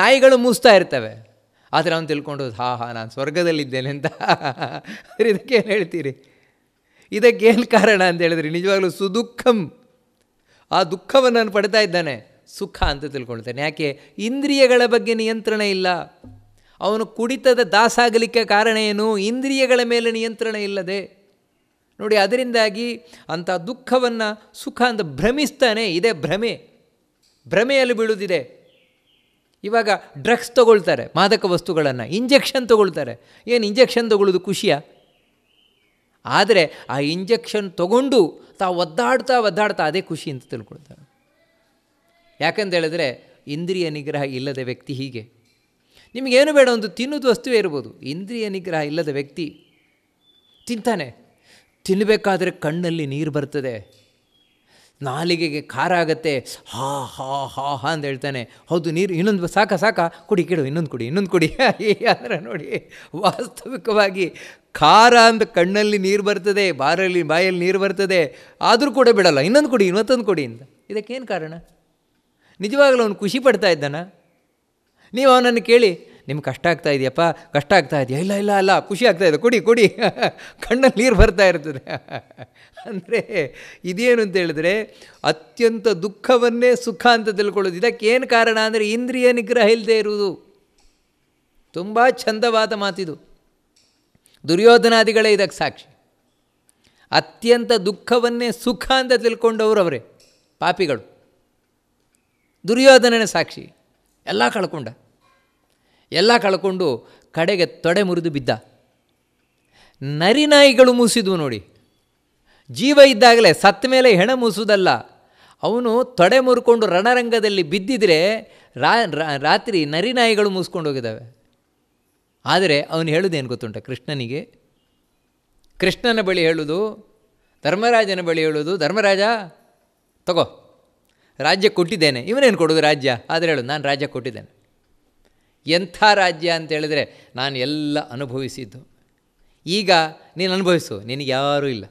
A: ನಾಯಿಗಳು ಮೂಸ್ತಾ ಇರ್ತವೆ ಆದರೆ ಅವನು ತಿಳ್ಕೊಂಡು ಹಾ ಹಾ ನಾನು ಸ್ವರ್ಗದಲ್ಲಿದ್ದೇನೆ ಅಂತ ಇದಕ್ಕೆ ಏನು ಹೇಳ್ತೀರಿ ಇದಕ್ಕೇನು ಕಾರಣ ಅಂತ ಹೇಳಿದ್ರೆ ನಿಜವಾಗ್ಲೂ ಸುದುಃಖಂ ಆ ದುಃಖವನ್ನು ನಾನು ಪಡ್ತಾ ಇದ್ದಾನೆ ಸುಖ ಅಂತ ತಿಳ್ಕೊಳ್ತಾನೆ ಯಾಕೆ ಇಂದ್ರಿಯಗಳ ಬಗ್ಗೆ ನಿಯಂತ್ರಣ ಇಲ್ಲ ಅವನು ಕುಡಿತದ ದಾಸಾಗಲಿಕ್ಕೆ ಕಾರಣ ಏನು ಇಂದ್ರಿಯಗಳ ಮೇಲೆ ನಿಯಂತ್ರಣ ಇಲ್ಲದೆ ನೋಡಿ ಅದರಿಂದಾಗಿ ಅಂಥ ದುಃಖವನ್ನು ಸುಖ ಅಂತ ಭ್ರಮಿಸ್ತಾನೆ ಇದೇ ಭ್ರಮೆ ಭ್ರಮೆಯಲ್ಲಿ ಬೀಳುವುದಿದೆ ಇವಾಗ ಡ್ರಗ್ಸ್ ತೊಗೊಳ್ತಾರೆ ಮಾದಕ ವಸ್ತುಗಳನ್ನು ಇಂಜೆಕ್ಷನ್ ತೊಗೊಳ್ತಾರೆ ಏನು ಇಂಜೆಕ್ಷನ್ ತೊಗೊಳ್ಳೋದು ಖುಷಿಯ ಆದರೆ ಆ ಇಂಜೆಕ್ಷನ್ ತಗೊಂಡು ತಾವು ಒದ್ದಾಡ್ತಾ ಒದ್ದಾಡ್ತಾ ಅದೇ ಖುಷಿ ಅಂತ ತಿಳ್ಕೊಳ್ತಾರೆ ಯಾಕಂತ ಹೇಳಿದ್ರೆ ಇಂದ್ರಿಯ ನಿಗ್ರಹ ಇಲ್ಲದ ವ್ಯಕ್ತಿ ಹೀಗೆ ನಿಮಗೇನು ಬೇಡ ಒಂದು ತಿನ್ನೋದು ವಸ್ತುವೇ ಇರ್ಬೋದು ಇಂದ್ರಿಯ ನಿಗ್ರಹ ಇಲ್ಲದ ವ್ಯಕ್ತಿ ತಿಂತಾನೆ ತಿನ್ನಬೇಕಾದ್ರೆ ಕಣ್ಣಲ್ಲಿ ನೀರು ಬರ್ತದೆ ನಾಲಿಗೆಗೆ ಖಾರ ಆಗುತ್ತೆ ಹಾ ಹಾ ಹಾ ಹಾ ಅಂತ ಹೇಳ್ತಾನೆ ಹೌದು ನೀರು ಇನ್ನೊಂದು ಸಾಕ ಸಾಕ ಕುಡಿ ಕೇಳು ಇನ್ನೊಂದು ಕುಡಿ ಇನ್ನೊಂದು ಕುಡಿ ಅಂದರೆ ನೋಡಿ ವಾಸ್ತವಿಕವಾಗಿ ಖಾರ ಅಂತ ಕಣ್ಣಲ್ಲಿ ನೀರು ಬರ್ತದೆ ಬಾರಲ್ಲಿ ಬಾಯಲ್ಲಿ ನೀರು ಬರ್ತದೆ ಆದರೂ ಕೂಡ ಬಿಡಲ್ಲ ಇನ್ನೊಂದು ಕೊಡಿ ಇನ್ನೊತ್ತೊಂದು ಕೊಡಿ ಅಂತ ಇದಕ್ಕೇನು ಕಾರಣ ನಿಜವಾಗಲೂ ಅವನು ಖುಷಿ ಪಡ್ತಾ ಇದ್ದಾನ ನೀವು ಅವನನ್ನು ಕೇಳಿ ನಿಮ್ಗೆ ಕಷ್ಟ ಆಗ್ತಾ ಇದೆಯಪ್ಪ ಕಷ್ಟ ಆಗ್ತಾ ಇದೆಯಾ ಇಲ್ಲ ಇಲ್ಲ ಅಲ್ಲ ಖುಷಿ ಆಗ್ತಾ ಇದೆ ಕುಡಿ ಕುಡಿ ಕಣ್ಣಲ್ಲಿ ನೀರು ಬರ್ತಾ ಇರ್ತದೆ ಅಂದರೆ ಇದೇನು ಅಂತ ಹೇಳಿದ್ರೆ ಅತ್ಯಂತ ದುಃಖವನ್ನೇ ಸುಖ ಅಂತ ತಿಳ್ಕೊಳ್ಳೋದು ಇದಕ್ಕೇನು ಕಾರಣ ಅಂದರೆ ಇಂದ್ರಿಯ ನಿಗ್ರಹ ಇಲ್ಲದೆ ಇರುವುದು ತುಂಬ ಚಂದವಾದ ಮಾತಿದು ದುರ್ಯೋಧನಾದಿಗಳೇ ಇದಕ್ಕೆ ಸಾಕ್ಷಿ ಅತ್ಯಂತ ದುಃಖವನ್ನೇ ಸುಖ ಅಂತ ತಿಳ್ಕೊಂಡವರು ಅವರೇ ಪಾಪಿಗಳು ದುರ್ಯೋಧನನೇ ಸಾಕ್ಷಿ ಎಲ್ಲ ಕಳ್ಕೊಂಡ ಎಲ್ಲ ಕಳ್ಕೊಂಡು ಕಡೆಗೆ ತೊಡೆ ಮುರಿದು ಬಿದ್ದ ನರಿನಾಯಿಗಳು ಮೂಸಿದ್ವು ನೋಡಿ ಜೀವ ಇದ್ದಾಗಲೇ ಸತ್ತ ಮೇಲೆ ಹೆಣ ಮೂಸುವುದಲ್ಲ ಅವನು ತೊಡೆ ಮುರ್ಕೊಂಡು ರಣರಂಗದಲ್ಲಿ ಬಿದ್ದಿದ್ರೆ ರಾ ರಾತ್ರಿ ನರಿನಾಯಿಗಳು ಮೂಸ್ಕೊಂಡು ಹೋಗಿದ್ದಾವೆ ಆದರೆ ಅವನು ಏನು ಗೊತ್ತುಂಟ ಕೃಷ್ಣನಿಗೆ ಕೃಷ್ಣನ ಬಳಿ ಹೇಳೋದು ಧರ್ಮರಾಜನ ಬಳಿ ಹೇಳೋದು ಧರ್ಮರಾಜ ತಗೋ ರಾಜ್ಯ ಕೊಟ್ಟಿದ್ದೇನೆ ಇವನೇನು ಕೊಡೋದು ರಾಜ್ಯ ಆದರೆ ಹೇಳು ನಾನು ರಾಜ್ಯ ಕೊಟ್ಟಿದ್ದೇನೆ ಎಂಥ ರಾಜ್ಯ ಅಂತೇಳಿದರೆ ನಾನು ಎಲ್ಲ ಅನುಭವಿಸಿದ್ದು ಈಗ ನೀನು ಅನುಭವಿಸು ನಿನಗೆ ಯಾರೂ ಇಲ್ಲ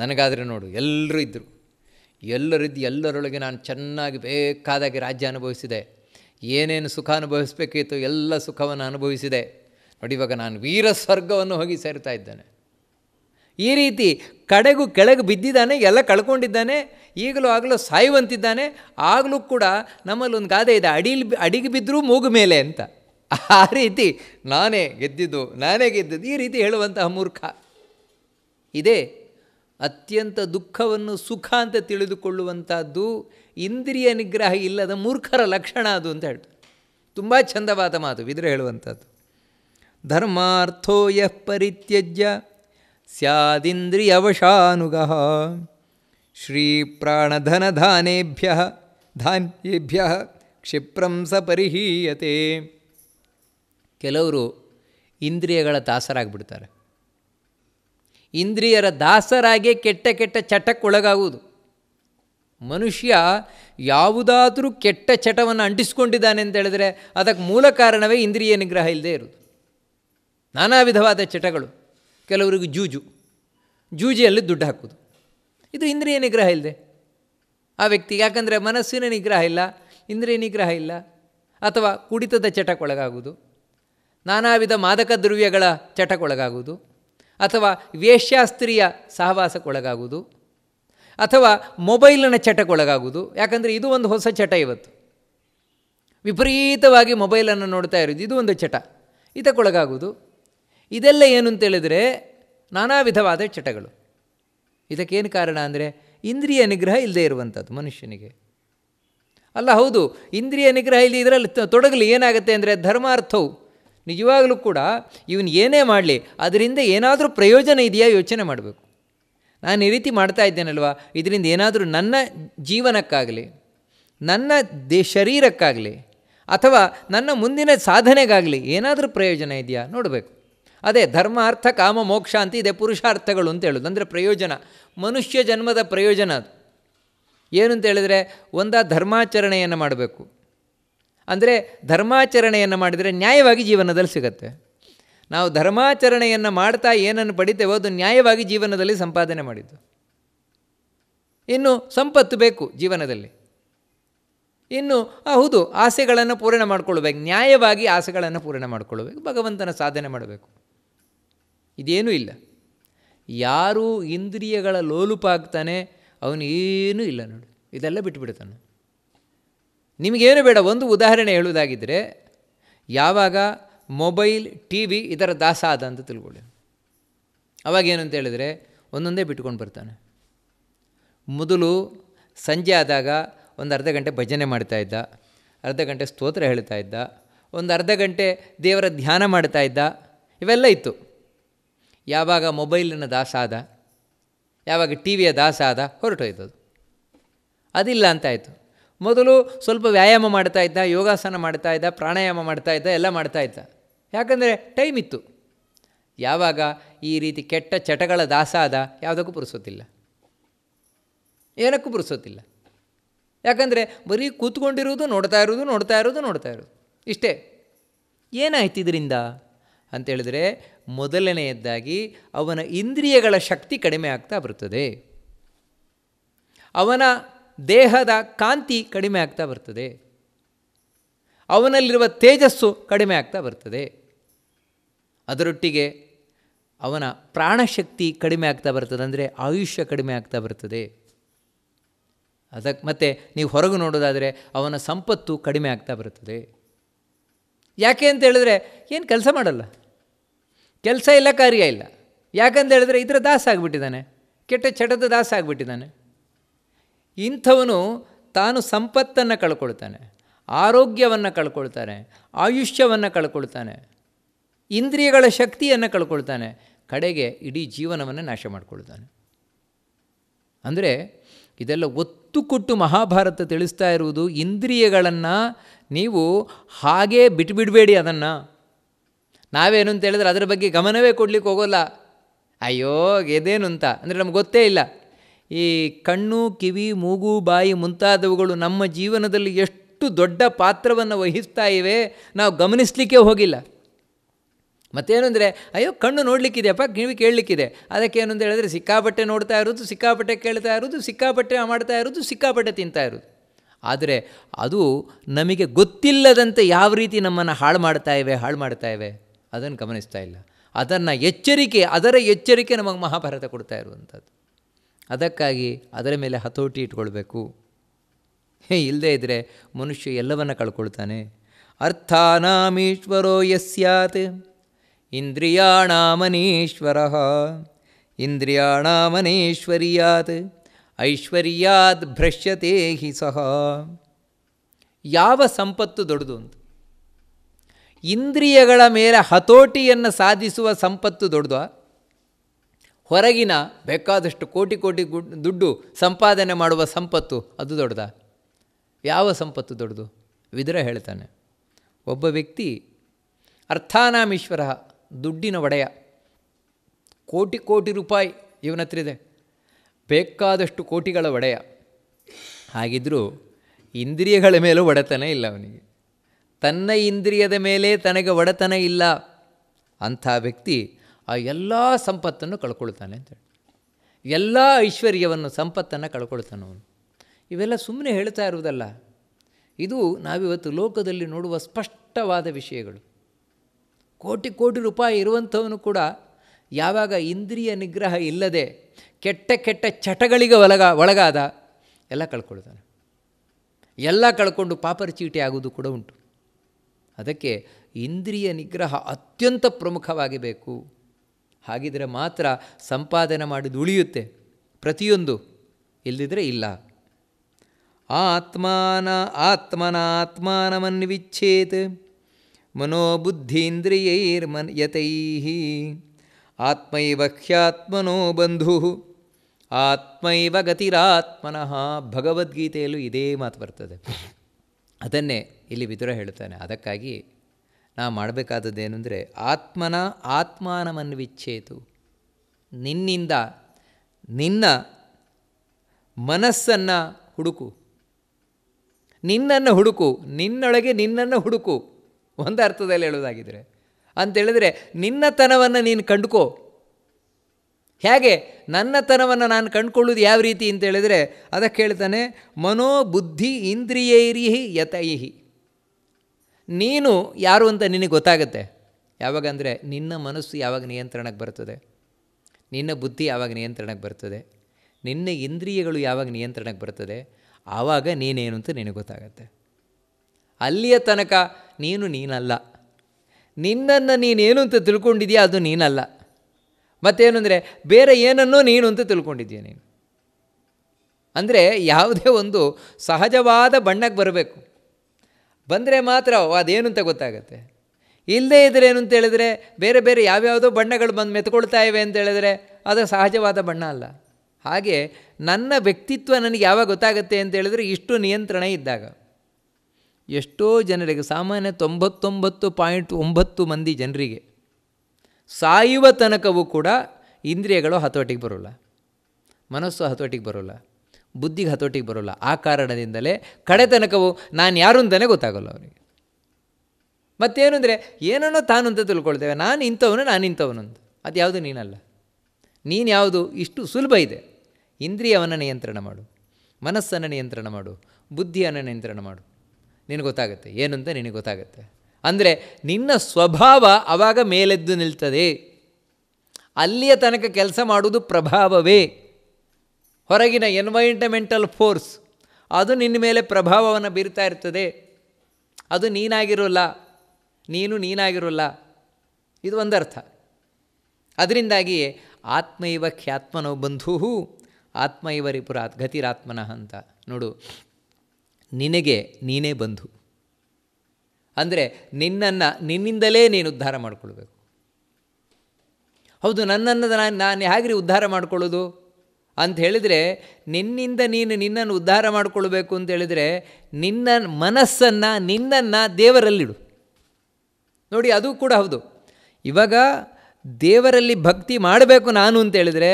A: ನನಗಾದರೆ ನೋಡು ಎಲ್ಲರೂ ಇದ್ದರು ಎಲ್ಲರಿದ್ದು ಎಲ್ಲರೊಳಗೆ ನಾನು ಚೆನ್ನಾಗಿ ಬೇಕಾದಾಗಿ ರಾಜ್ಯ ಅನುಭವಿಸಿದೆ ಏನೇನು ಸುಖ ಅನುಭವಿಸಬೇಕಿತ್ತು ಎಲ್ಲ ಸುಖವನ್ನು ಅನುಭವಿಸಿದೆ ನೋಡಿ ಇವಾಗ ನಾನು ವೀರ ಸ್ವರ್ಗವನ್ನು ಹೋಗಿ ಸೇರ್ತಾ ಇದ್ದೇನೆ ಈ ರೀತಿ ಕಡೆಗೂ ಕೆಳಗೆ ಬಿದ್ದಿದ್ದಾನೆ ಎಲ್ಲ ಕಳ್ಕೊಂಡಿದ್ದಾನೆ ಈಗಲೂ ಆಗಲೂ ಸಾಯುವಂತಿದ್ದಾನೆ ಆಗಲೂ ಕೂಡ ನಮ್ಮಲ್ಲಿ ಒಂದು ಗಾದೆ ಇದೆ ಅಡಿಲಿ ಅಡಿಗೆ ಬಿದ್ದರೂ ಮೂಗು ಮೇಲೆ ಅಂತ ಆ ರೀತಿ ನಾನೇ ಗೆದ್ದಿದ್ದು ನಾನೇ ಗೆದ್ದಿದ್ದು ಈ ರೀತಿ ಹೇಳುವಂತಹ ಮೂರ್ಖ ಇದೇ ಅತ್ಯಂತ ದುಃಖವನ್ನು ಸುಖ ಅಂತ ತಿಳಿದುಕೊಳ್ಳುವಂಥದ್ದು ಇಂದ್ರಿಯ ನಿಗ್ರಹ ಇಲ್ಲದ ಮೂರ್ಖರ ಲಕ್ಷಣ ಅದು ಅಂತ ಹೇಳ್ತಾರೆ ತುಂಬ ಚಂದವಾದ ಮಾತು ಬಿದರೆ ಹೇಳುವಂಥದ್ದು ಧರ್ಮಾರ್ಥೋ ಯಃ ಪರಿತ್ಯಜ್ಯ ಸ್ಯಾದಿಂದ್ರಿಯವಶಾನುಗಃ ಪ್ರಾಣಧನಧಾನೇಭ್ಯ ಧಾನ್ಯೇಭ್ಯ ಕ್ಷಿಪ್ರಂ ಪರಿಹೀಯತೆ ಕೆಲವರು ಇಂದ್ರಿಯಗಳ ದಾಸರಾಗ್ಬಿಡ್ತಾರೆ ಇಂದ್ರಿಯರ ದಾಸರಾಗೇ ಕೆಟ್ಟ ಕೆಟ್ಟ ಚಟಕ್ಕೊಳಗಾಗುವುದು ಮನುಷ್ಯ ಯಾವುದಾದರೂ ಕೆಟ್ಟ ಚಟವನ್ನು ಅಂಟಿಸ್ಕೊಂಡಿದ್ದಾನೆ ಅಂತ ಹೇಳಿದ್ರೆ ಅದಕ್ಕೆ ಮೂಲ ಕಾರಣವೇ ಇಂದ್ರಿಯ ನಿಗ್ರಹ ಇಲ್ಲದೆ ಇರುವುದು ನಾನಾ ವಿಧವಾದ ಚಟಗಳು ಕೆಲವರಿಗೆ ಜೂಜು ಜೂಜಿಯಲ್ಲಿ ದುಡ್ಡು ಹಾಕೋದು ಇದು ಇಂದ್ರಿಯ ನಿಗ್ರಹ ಇಲ್ಲದೆ ಆ ವ್ಯಕ್ತಿ ಯಾಕಂದರೆ ಮನಸ್ಸಿನ ನಿಗ್ರಹ ಇಲ್ಲ ಇಂದ್ರಿಯ ನಿಗ್ರಹ ಇಲ್ಲ ಅಥವಾ ಕುಡಿತದ ಚಟಕ್ಕೊಳಗಾಗುವುದು ನಾನಾ ವಿಧ ಮಾದಕ ದ್ರವ್ಯಗಳ ಚಟಕ್ಕೊಳಗಾಗುವುದು ಅಥವಾ ವೇಶ್ಯಾಸ್ತ್ರೀಯ ಸಹವಾಸಕ್ಕೊಳಗಾಗುವುದು ಅಥವಾ ಮೊಬೈಲಿನ ಚಟಕ್ಕೊಳಗಾಗುವುದು ಯಾಕಂದರೆ ಇದು ಒಂದು ಹೊಸ ಚಟ ಇವತ್ತು ವಿಪರೀತವಾಗಿ ಮೊಬೈಲನ್ನು ನೋಡ್ತಾ ಇರೋದು ಇದು ಒಂದು ಚಟ ಇದಕ್ಕೊಳಗಾಗುವುದು ಇದೆಲ್ಲ ಏನು ಅಂತೇಳಿದರೆ ನಾನಾ ವಿಧವಾದ ಚಟಗಳು ಇದಕ್ಕೇನು ಕಾರಣ ಅಂದರೆ ಇಂದ್ರಿಯ ನಿಗ್ರಹ ಇಲ್ಲದೆ ಇರುವಂಥದ್ದು ಮನುಷ್ಯನಿಗೆ ಅಲ್ಲ ಹೌದು ಇಂದ್ರಿಯ ನಿಗ್ರಹ ಇಲ್ಲಿ ಇದರಲ್ಲಿ ತೊಡಗಲಿ ಏನಾಗುತ್ತೆ ಅಂದರೆ ಧರ್ಮಾರ್ಥವು ನಿಜವಾಗಲೂ ಕೂಡ ಇವನು ಏನೇ ಮಾಡಲಿ ಅದರಿಂದ ಏನಾದರೂ ಪ್ರಯೋಜನ ಇದೆಯಾ ಯೋಚನೆ ಮಾಡಬೇಕು ನಾನು ಈ ರೀತಿ ಮಾಡ್ತಾ ಇದ್ದೇನಲ್ವ ಇದರಿಂದ ಏನಾದರೂ ನನ್ನ ಜೀವನಕ್ಕಾಗಲಿ ನನ್ನ ದೇ ಶರೀರಕ್ಕಾಗಲಿ ಅಥವಾ ನನ್ನ ಮುಂದಿನ ಸಾಧನೆಗಾಗಲಿ ಏನಾದರೂ ಪ್ರಯೋಜನ ಇದೆಯಾ ನೋಡಬೇಕು ಅದೇ ಧರ್ಮ ಅರ್ಥ ಕಾಮ ಮೋಕ್ಷ ಅಂತ ಇದೆ ಪುರುಷಾರ್ಥಗಳು ಅಂತ ಹೇಳೋದು ಅಂದರೆ ಪ್ರಯೋಜನ ಮನುಷ್ಯ ಜನ್ಮದ ಪ್ರಯೋಜನ ಅದು ಏನು ಅಂತ ಹೇಳಿದರೆ ಒಂದ ಧರ್ಮಾಚರಣೆಯನ್ನು ಮಾಡಬೇಕು ಅಂದರೆ ಧರ್ಮಾಚರಣೆಯನ್ನು ಮಾಡಿದರೆ ನ್ಯಾಯವಾಗಿ ಜೀವನದಲ್ಲಿ ಸಿಗತ್ತೆ ನಾವು ಧರ್ಮಾಚರಣೆಯನ್ನು ಮಾಡ್ತಾ ಏನನ್ನು ಪಡಿತೇವೋ ಅದು ನ್ಯಾಯವಾಗಿ ಜೀವನದಲ್ಲಿ ಸಂಪಾದನೆ ಮಾಡಿದ್ದು ಇನ್ನು ಸಂಪತ್ತು ಬೇಕು ಜೀವನದಲ್ಲಿ ಇನ್ನು ಹೌದು ಆಸೆಗಳನ್ನು ಪೂರ್ಣ ಮಾಡಿಕೊಳ್ಬೇಕು ನ್ಯಾಯವಾಗಿ ಆಸೆಗಳನ್ನು ಪೂರ್ಣ ಮಾಡಿಕೊಳ್ಬೇಕು ಭಗವಂತನ ಸಾಧನೆ ಮಾಡಬೇಕು ಇದೇನೂ ಇಲ್ಲ ಯಾರು ಇಂದ್ರಿಯಗಳ ಲೋಲುಪಾಗ್ತಾನೆ ಅವನೇನೂ ಇಲ್ಲ ನೋಡಿ ಇದೆಲ್ಲ ಬಿಟ್ಟುಬಿಡ್ತಾನೆ ನಿಮಗೇನು ಬೇಡ ಒಂದು ಉದಾಹರಣೆ ಹೇಳುವುದಾಗಿದ್ದರೆ ಯಾವಾಗ ಮೊಬೈಲ್ ಟಿ ವಿ ಇದರ ದಾಸ ಆದ ಅಂತ ತಿಳ್ಕೊಳ್ಳಿ ಅವಾಗೇನು ಅಂತ ಹೇಳಿದರೆ ಒಂದೊಂದೇ ಬಿಟ್ಕೊಂಡು ಬರ್ತಾನೆ ಮೊದಲು ಸಂಜೆ ಆದಾಗ ಒಂದು ಅರ್ಧ ಗಂಟೆ ಭಜನೆ ಮಾಡ್ತಾ ಇದ್ದ ಅರ್ಧ ಗಂಟೆ ಸ್ತೋತ್ರ ಹೇಳ್ತಾ ಇದ್ದ ಒಂದು ಅರ್ಧ ಗಂಟೆ ದೇವರ ಧ್ಯಾನ ಮಾಡ್ತಾ ಇದ್ದ ಇವೆಲ್ಲ ಇತ್ತು ಯಾವಾಗ ಮೊಬೈಲಿನ ದಾಸ ಆದ ಯಾವಾಗ ಟಿ ವಿಯ ದಾಸ ಆದ ಹೊರಟೋಯ್ತದು ಅದಿಲ್ಲ ಅಂತಾಯಿತು ಮೊದಲು ಸ್ವಲ್ಪ ವ್ಯಾಯಾಮ ಮಾಡ್ತಾ ಇದ್ದ ಯೋಗಾಸನ ಮಾಡ್ತಾ ಇದ್ದ ಪ್ರಾಣಾಯಾಮ ಮಾಡ್ತಾ ಇದ್ದ ಎಲ್ಲ ಮಾಡ್ತಾ ಇದ್ದ ಯಾಕಂದರೆ ಟೈಮ್ ಇತ್ತು ಯಾವಾಗ ಈ ರೀತಿ ಕೆಟ್ಟ ಚಟಗಳ ದಾಸ ಆದ ಯಾವುದಕ್ಕೂ ಪುರುಸೋತಿಲ್ಲ ಏನಕ್ಕೂ ಪುರುಸೋತಿಲ್ಲ ಯಾಕಂದರೆ ಬರೀ ಕೂತ್ಕೊಂಡಿರುವುದು ನೋಡ್ತಾ ಇರೋದು ನೋಡ್ತಾ ಇರೋದು ನೋಡ್ತಾ ಇರೋದು ಇಷ್ಟೇ ಏನಾಯ್ತು ಇದರಿಂದ ಅಂತೇಳಿದರೆ ಮೊದಲನೆಯದ್ದಾಗಿ ಅವನ ಇಂದ್ರಿಯಗಳ ಶಕ್ತಿ ಕಡಿಮೆ ಆಗ್ತಾ ಬರ್ತದೆ ಅವನ ದೇಹದ ಕಾಂತಿ ಕಡಿಮೆ ಆಗ್ತಾ ಬರ್ತದೆ ಅವನಲ್ಲಿರುವ ತೇಜಸ್ಸು ಕಡಿಮೆ ಆಗ್ತಾ ಬರ್ತದೆ ಅದರೊಟ್ಟಿಗೆ ಅವನ ಪ್ರಾಣಶಕ್ತಿ ಕಡಿಮೆ ಆಗ್ತಾ ಬರ್ತದೆ ಅಂದರೆ ಆಯುಷ್ಯ ಕಡಿಮೆ ಆಗ್ತಾ ಬರ್ತದೆ ಅದಕ್ಕೆ ಮತ್ತು ನೀವು ಹೊರಗೆ ನೋಡೋದಾದರೆ ಅವನ ಸಂಪತ್ತು ಕಡಿಮೆ ಆಗ್ತಾ ಬರ್ತದೆ ಯಾಕೆ ಅಂತ ಹೇಳಿದ್ರೆ ಏನು ಕೆಲಸ ಮಾಡಲ್ಲ ಕೆಲಸ ಇಲ್ಲ ಕಾರ್ಯ ಇಲ್ಲ ಯಾಕಂತ ಹೇಳಿದ್ರೆ ಇದರ ದಾಸ ಆಗಿಬಿಟ್ಟಿದ್ದಾನೆ ಕೆಟ್ಟ ಚಟದ ದಾಸ ಆಗಿಬಿಟ್ಟಿದ್ದಾನೆ ಇಂಥವನು ತಾನು ಸಂಪತ್ತನ್ನು ಕಳ್ಕೊಳ್ತಾನೆ ಆರೋಗ್ಯವನ್ನು ಕಳ್ಕೊಳ್ತಾನೆ ಆಯುಷ್ಯವನ್ನು ಕಳ್ಕೊಳ್ತಾನೆ ಇಂದ್ರಿಯಗಳ ಶಕ್ತಿಯನ್ನು ಕಳ್ಕೊಳ್ತಾನೆ ಕಡೆಗೆ ಇಡೀ ಜೀವನವನ್ನು ನಾಶ ಮಾಡಿಕೊಳ್ತಾನೆ ಅಂದರೆ ಇದೆಲ್ಲ ಒತ್ತು ಕೊಟ್ಟು ಮಹಾಭಾರತ ತಿಳಿಸ್ತಾ ಇರುವುದು ಇಂದ್ರಿಯಗಳನ್ನು ನೀವು ಹಾಗೇ ಬಿಟ್ಬಿಡಬೇಡಿ ಅದನ್ನು ನಾವೇನು ಅಂತ ಹೇಳಿದ್ರೆ ಅದರ ಬಗ್ಗೆ ಗಮನವೇ ಕೊಡಲಿಕ್ಕೆ ಹೋಗೋಲ್ಲ ಅಯ್ಯೋ ಎದೇನು ಅಂತ ಅಂದರೆ ನಮ್ಗೆ ಗೊತ್ತೇ ಇಲ್ಲ ಈ ಕಣ್ಣು ಕಿವಿ ಮೂಗು ಬಾಯಿ ಮುಂತಾದವುಗಳು ನಮ್ಮ ಜೀವನದಲ್ಲಿ ಎಷ್ಟು ದೊಡ್ಡ ಪಾತ್ರವನ್ನು ವಹಿಸ್ತಾ ಇವೆ ನಾವು ಗಮನಿಸಲಿಕ್ಕೆ ಹೋಗಿಲ್ಲ ಮತ್ತೇನು ಅಂದರೆ ಅಯ್ಯೋ ಕಣ್ಣು ನೋಡಲಿಕ್ಕಿದೆಯಪ್ಪ ಕಿವಿ ಕೇಳಲಿಕ್ಕಿದೆ ಅದಕ್ಕೆ ಏನು ಅಂತ ಹೇಳಿದ್ರೆ ಸಿಕ್ಕಾಪಟ್ಟೆ ನೋಡ್ತಾ ಇರೋದು ಸಿಕ್ಕಾಪಟ್ಟೆ ಕೇಳ್ತಾ ಇರೋದು ಸಿಕ್ಕಾಪಟ್ಟೆ ಮಾಡ್ತಾ ಇರೋದು ಸಿಕ್ಕಾಪಟ್ಟೆ ತಿಂತಾ ಇರೋದು ಆದರೆ ಅದು ನಮಗೆ ಗೊತ್ತಿಲ್ಲದಂತೆ ಯಾವ ರೀತಿ ನಮ್ಮನ್ನು ಹಾಳು ಮಾಡ್ತಾ ಇವೆ ಹಾಳು ಮಾಡ್ತಾ ಇವೆ ಅದನ್ನು ಗಮನಿಸ್ತಾ ಇಲ್ಲ ಅದನ್ನು ಎಚ್ಚರಿಕೆ ಅದರ ಎಚ್ಚರಿಕೆ ನಮಗೆ ಮಹಾಭಾರತ ಕೊಡ್ತಾ ಇರುವಂಥದ್ದು ಅದಕ್ಕಾಗಿ ಅದರ ಮೇಲೆ ಹತೋಟಿ ಇಟ್ಕೊಳ್ಬೇಕು ಹೇ ಇಲ್ಲದೇ ಇದ್ದರೆ ಮನುಷ್ಯ ಎಲ್ಲವನ್ನು ಕಳ್ಕೊಳ್ತಾನೆ ಅರ್ಥಾನಾಮೀಶ್ವರೋ ಯಸ್ಯಾತ್ ಇಂದ್ರಿಯಾಣಾಮನೀಶ್ವರ ಇಂದ್ರಿಯಾಣಾಮನೀಶ್ವರಿಯಾತ್ ಐಶ್ವರ್ಯಾದ್ ಭ್ರಶ್ಯತೆ ಹಿ ಸಹ ಯಾವ ಸಂಪತ್ತು ದೊಡ್ಡದು ಅಂತ ಇಂದ್ರಿಯಗಳ ಮೇಲೆ ಹತೋಟಿಯನ್ನು ಸಾಧಿಸುವ ಸಂಪತ್ತು ದೊಡ್ಡದು ಹೊರಗಿನ ಬೇಕಾದಷ್ಟು ಕೋಟಿ ಕೋಟಿ ದುಡ್ಡು ಸಂಪಾದನೆ ಮಾಡುವ ಸಂಪತ್ತು ಅದು ದೊಡ್ಡದ ಯಾವ ಸಂಪತ್ತು ದೊಡ್ಡದು ವಿದುರ ಹೇಳ್ತಾನೆ ಒಬ್ಬ ವ್ಯಕ್ತಿ ಅರ್ಥಾನಾಮೀಶ್ವರ ದುಡ್ಡಿನ ಒಡೆಯ ಕೋಟಿ ಕೋಟಿ ರೂಪಾಯಿ ಇವನತ್ರ ಇದೆ ಬೇಕಾದಷ್ಟು ಕೋಟಿಗಳ ಒಡೆಯ ಹಾಗಿದ್ದರೂ ಇಂದ್ರಿಯಗಳ ಮೇಲೂ ಒಡೆತನ ಇಲ್ಲ ಅವನಿಗೆ ತನ್ನ ಇಂದ್ರಿಯದ ಮೇಲೆ ತನಗೆ ಒಡೆತನ ಇಲ್ಲ ಅಂಥ ವ್ಯಕ್ತಿ ಆ ಎಲ್ಲ ಸಂಪತ್ತನ್ನು ಕಳ್ಕೊಳ್ತಾನೆ ಅಂತೇಳಿ ಎಲ್ಲ ಐಶ್ವರ್ಯವನ್ನು ಸಂಪತ್ತನ್ನು ಕಳ್ಕೊಳ್ತಾನೆ ಅವನು ಇವೆಲ್ಲ ಸುಮ್ಮನೆ ಹೇಳ್ತಾ ಇರುವುದಲ್ಲ ಇದು ನಾವಿವತ್ತು ಲೋಕದಲ್ಲಿ ನೋಡುವ ಸ್ಪಷ್ಟವಾದ ವಿಷಯಗಳು ಕೋಟಿ ಕೋಟಿ ರೂಪಾಯಿ ಇರುವಂಥವನು ಕೂಡ ಯಾವಾಗ ಇಂದ್ರಿಯ ನಿಗ್ರಹ ಇಲ್ಲದೆ ಕೆಟ್ಟ ಕೆಟ್ಟ ಚಟಗಳಿಗೆ ಒಳಗ ಒಳಗಾದ ಎಲ್ಲ ಕಳ್ಕೊಳ್ತಾನೆ ಎಲ್ಲ ಕಳ್ಕೊಂಡು ಪಾಪರ ಚೀಟಿ ಆಗುವುದು ಕೂಡ ಉಂಟು ಅದಕ್ಕೆ ಇಂದ್ರಿಯ ನಿಗ್ರಹ ಅತ್ಯಂತ ಪ್ರಮುಖವಾಗಿ ಬೇಕು ಹಾಗಿದ್ರೆ ಮಾತ್ರ ಸಂಪಾದನೆ ಮಾಡಿದು ಉಳಿಯುತ್ತೆ ಪ್ರತಿಯೊಂದು ಇಲ್ಲದಿದ್ದರೆ ಇಲ್ಲ ಆತ್ಮಾನ ಆತ್ಮನಾತ್ಮಾನಮನ್ವಿಚ್ಛೇತ್ ಮನೋಬುದ್ಧೀಂದ್ರಿಯೈರ್ಮನ್ ಯತೈ ಆತ್ಮೈವ ಖ್ಯಾತ್ಮನೋ ಬಂಧು ಆತ್ಮೈವ ಗತಿರಾತ್ಮನಃ ಭಗವದ್ಗೀತೆಯಲ್ಲೂ ಇದೇ ಮಾತು ಬರ್ತದೆ ಅದನ್ನೇ ಇಲ್ಲಿ ವಿದುರ ಹೇಳ್ತಾನೆ ಅದಕ್ಕಾಗಿ ಮಾಡಬೇಕಾದದ್ದೇನು ಮಾಡಬೇಕಾದದ್ದೇನೆಂದರೆ ಆತ್ಮನ ವಿಚ್ಛೇತು ನಿನ್ನಿಂದ ನಿನ್ನ ಮನಸ್ಸನ್ನು ಹುಡುಕು ನಿನ್ನನ್ನು ಹುಡುಕು ನಿನ್ನೊಳಗೆ ನಿನ್ನನ್ನು ಹುಡುಕು ಒಂದು ಅರ್ಥದಲ್ಲಿ ಹೇಳೋದಾಗಿದ್ದರೆ ಅಂತೇಳಿದರೆ ನಿನ್ನತನವನ್ನು ನೀನು ಕಂಡುಕೋ ಹೇಗೆ ನನ್ನತನವನ್ನು ನಾನು ಕಂಡುಕೊಳ್ಳೋದು ಯಾವ ರೀತಿ ಅಂತ ಹೇಳಿದರೆ ಅದಕ್ಕೆ ಹೇಳ್ತಾನೆ ಮನೋಬುದ್ಧಿ ಇಂದ್ರಿಯೈರಿಹಿ ಯತೈಹಿ ನೀನು ಯಾರು ಅಂತ ನಿನಗೆ ಗೊತ್ತಾಗುತ್ತೆ ಯಾವಾಗ ಅಂದರೆ ನಿನ್ನ ಮನಸ್ಸು ಯಾವಾಗ ನಿಯಂತ್ರಣಕ್ಕೆ ಬರ್ತದೆ ನಿನ್ನ ಬುದ್ಧಿ ಯಾವಾಗ ನಿಯಂತ್ರಣಕ್ಕೆ ಬರ್ತದೆ ನಿನ್ನ ಇಂದ್ರಿಯಗಳು ಯಾವಾಗ ನಿಯಂತ್ರಣಕ್ಕೆ ಬರ್ತದೆ ಆವಾಗ ನೀನೇನು ಅಂತ ನಿನಗೆ ಗೊತ್ತಾಗತ್ತೆ ಅಲ್ಲಿಯ ತನಕ ನೀನು ನೀನಲ್ಲ ನಿನ್ನನ್ನು ನೀನೇನು ಅಂತ ತಿಳ್ಕೊಂಡಿದೆಯಾ ಅದು ನೀನಲ್ಲ ಮತ್ತೇನು ಅಂದರೆ ಬೇರೆ ಏನನ್ನೋ ನೀನು ಅಂತ ತಿಳ್ಕೊಂಡಿದ್ದೀಯ ನೀನು ಅಂದರೆ ಯಾವುದೇ ಒಂದು ಸಹಜವಾದ ಬಣ್ಣಕ್ಕೆ ಬರಬೇಕು ಬಂದರೆ ಮಾತ್ರ ಅದೇನು ಅಂತ ಗೊತ್ತಾಗುತ್ತೆ ಇಲ್ಲದೇ ಇದ್ದರೆ ಏನು ಅಂತ ಬೇರೆ ಬೇರೆ ಯಾವ್ಯಾವುದೋ ಬಣ್ಣಗಳು ಬಂದು ಮೆತ್ಕೊಳ್ತಾ ಇವೆ ಅಂತ ಹೇಳಿದರೆ ಅದು ಸಹಜವಾದ ಬಣ್ಣ ಅಲ್ಲ ಹಾಗೆ ನನ್ನ ವ್ಯಕ್ತಿತ್ವ ನನಗೆ ಯಾವಾಗ ಗೊತ್ತಾಗುತ್ತೆ ಅಂತೇಳಿದರೆ ಇಷ್ಟು ನಿಯಂತ್ರಣ ಇದ್ದಾಗ ಎಷ್ಟೋ ಜನರಿಗೆ ಸಾಮಾನ್ಯ ತೊಂಬತ್ತೊಂಬತ್ತು ಪಾಯಿಂಟ್ ಒಂಬತ್ತು ಮಂದಿ ಜನರಿಗೆ ಸಾಯುವ ತನಕವೂ ಕೂಡ ಇಂದ್ರಿಯಗಳು ಹತೋಟಿಗೆ ಬರೋಲ್ಲ ಮನಸ್ಸು ಹತೋಟಿಗೆ ಬರೋಲ್ಲ ಬುದ್ಧಿಗೆ ಹತೋಟಿಗೆ ಬರೋಲ್ಲ ಆ ಕಾರಣದಿಂದಲೇ ಕಡೆ ನಾನು ಯಾರು ಅಂತಲೇ ಗೊತ್ತಾಗಲ್ಲ ಅವರಿಗೆ ಮತ್ತೇನು ಅಂದರೆ ಏನನ್ನೋ ತಾನು ಅಂತ ತಿಳ್ಕೊಳ್ತೇವೆ ನಾನು ಇಂಥವನು ನಾನು ಇಂಥವನು ಅಂತ ಅದು ಯಾವುದು ನೀನಲ್ಲ ನೀನು ಯಾವುದು ಇಷ್ಟು ಸುಲಭ ಇದೆ ಇಂದ್ರಿಯವನ್ನು ನಿಯಂತ್ರಣ ಮಾಡು ಮನಸ್ಸನ್ನು ನಿಯಂತ್ರಣ ಮಾಡು ಬುದ್ಧಿಯನ್ನು ನಿಯಂತ್ರಣ ಮಾಡು ನಿನಗೆ ಗೊತ್ತಾಗುತ್ತೆ ಏನು ಅಂತ ನಿನಗೆ ಗೊತ್ತಾಗುತ್ತೆ ಅಂದರೆ ನಿನ್ನ ಸ್ವಭಾವ ಆವಾಗ ಮೇಲೆದ್ದು ನಿಲ್ತದೆ ಅಲ್ಲಿಯ ತನಕ ಕೆಲಸ ಮಾಡುವುದು ಪ್ರಭಾವವೇ ಹೊರಗಿನ ಎನ್ವೈರ್ಮೆಂಟಲ್ ಫೋರ್ಸ್ ಅದು ನಿನ್ನ ಮೇಲೆ ಪ್ರಭಾವವನ್ನು ಬೀರ್ತಾ ಇರ್ತದೆ ಅದು ನೀನಾಗಿರೋಲ್ಲ ನೀನು ನೀನಾಗಿರೋಲ್ಲ ಇದು ಒಂದರ್ಥ ಅದರಿಂದಾಗಿಯೇ ಆತ್ಮೈವ ಖ್ಯಾತ್ಮನೋ ಬಂಧು ಆತ್ಮ ಇವರಿಪುರಾತ್ ಗತಿರಾತ್ಮನಃ ಅಂತ ನೋಡು ನಿನಗೆ ನೀನೇ ಬಂಧು ಅಂದರೆ ನಿನ್ನನ್ನು ನಿನ್ನಿಂದಲೇ ನೀನು ಉದ್ಧಾರ ಮಾಡಿಕೊಳ್ಬೇಕು ಹೌದು ನನ್ನನ್ನು ನಾನು ನಾನು ಹೇಗ್ರಿ ಉದ್ಧಾರ ಮಾಡಿಕೊಳ್ಳೋದು ಅಂತ ಹೇಳಿದರೆ ನಿನ್ನಿಂದ ನೀನು ನಿನ್ನನ್ನು ಉದ್ಧಾರ ಮಾಡಿಕೊಳ್ಬೇಕು ಅಂತ ಹೇಳಿದರೆ ನಿನ್ನ ಮನಸ್ಸನ್ನು ನಿನ್ನನ್ನು ದೇವರಲ್ಲಿಡು ನೋಡಿ ಅದು ಕೂಡ ಹೌದು ಇವಾಗ ದೇವರಲ್ಲಿ ಭಕ್ತಿ ಮಾಡಬೇಕು ನಾನು ಅಂತ ಹೇಳಿದರೆ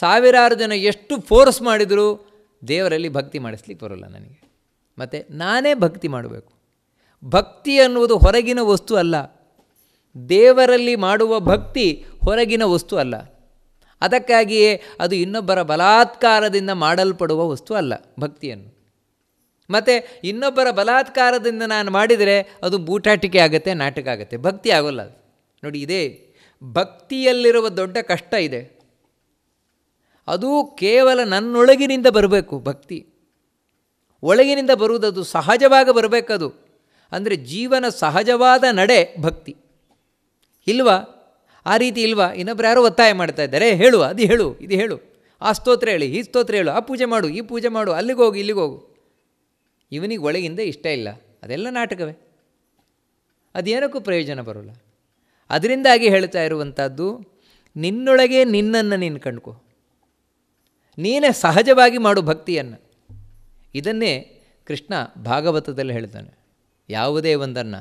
A: ಸಾವಿರಾರು ಜನ ಎಷ್ಟು ಫೋರ್ಸ್ ಮಾಡಿದರೂ ದೇವರಲ್ಲಿ ಭಕ್ತಿ ಮಾಡಿಸ್ಲಿಕ್ಕೆ ಬರೋಲ್ಲ ನನಗೆ ಮತ್ತು ನಾನೇ ಭಕ್ತಿ ಮಾಡಬೇಕು ಭಕ್ತಿ ಅನ್ನುವುದು ಹೊರಗಿನ ವಸ್ತು ಅಲ್ಲ ದೇವರಲ್ಲಿ ಮಾಡುವ ಭಕ್ತಿ ಹೊರಗಿನ ವಸ್ತು ಅಲ್ಲ ಅದಕ್ಕಾಗಿಯೇ ಅದು ಇನ್ನೊಬ್ಬರ ಬಲಾತ್ಕಾರದಿಂದ ಮಾಡಲ್ಪಡುವ ವಸ್ತು ಅಲ್ಲ ಭಕ್ತಿಯನ್ನು ಮತ್ತು ಇನ್ನೊಬ್ಬರ ಬಲಾತ್ಕಾರದಿಂದ ನಾನು ಮಾಡಿದರೆ ಅದು ಬೂಟಾಟಿಕೆ ಆಗುತ್ತೆ ನಾಟಕ ಆಗುತ್ತೆ ಭಕ್ತಿ ಆಗೋಲ್ಲ ಅದು ನೋಡಿ ಇದೇ ಭಕ್ತಿಯಲ್ಲಿರುವ ದೊಡ್ಡ ಕಷ್ಟ ಇದೆ ಅದು ಕೇವಲ ನನ್ನೊಳಗಿನಿಂದ ಬರಬೇಕು ಭಕ್ತಿ ಒಳಗಿನಿಂದ ಬರುವುದದು ಸಹಜವಾಗಿ ಬರಬೇಕದು ಅಂದರೆ ಜೀವನ ಸಹಜವಾದ ನಡೆ ಭಕ್ತಿ ಇಲ್ವಾ ಆ ರೀತಿ ಇಲ್ವಾ ಇನ್ನೊಬ್ಬರು ಯಾರು ಒತ್ತಾಯ ಮಾಡ್ತಾ ಇದ್ದಾರೆ ಹೇಳು ಅದು ಹೇಳು ಇದು ಹೇಳು ಆ ಸ್ತೋತ್ರ ಹೇಳಿ ಈ ಸ್ತೋತ್ರ ಹೇಳು ಆ ಪೂಜೆ ಮಾಡು ಈ ಪೂಜೆ ಮಾಡು ಅಲ್ಲಿಗೆ ಹೋಗು ಇಲ್ಲಿಗೆ ಹೋಗು ಇವನಿಗೆ ಒಳಗಿಂದ ಇಷ್ಟ ಇಲ್ಲ ಅದೆಲ್ಲ ನಾಟಕವೇ ಅದೇನಕ್ಕೂ ಪ್ರಯೋಜನ ಬರೋಲ್ಲ ಅದರಿಂದಾಗಿ ಹೇಳ್ತಾ ಇರುವಂಥದ್ದು ನಿನ್ನೊಳಗೆ ನಿನ್ನನ್ನು ನೀನು ಕಂಡ್ಕೊ ನೀನೇ ಸಹಜವಾಗಿ ಮಾಡು ಭಕ್ತಿಯನ್ನು ಇದನ್ನೇ ಕೃಷ್ಣ ಭಾಗವತದಲ್ಲಿ ಹೇಳ್ತಾನೆ ಯಾವುದೇ ಒಂದನ್ನು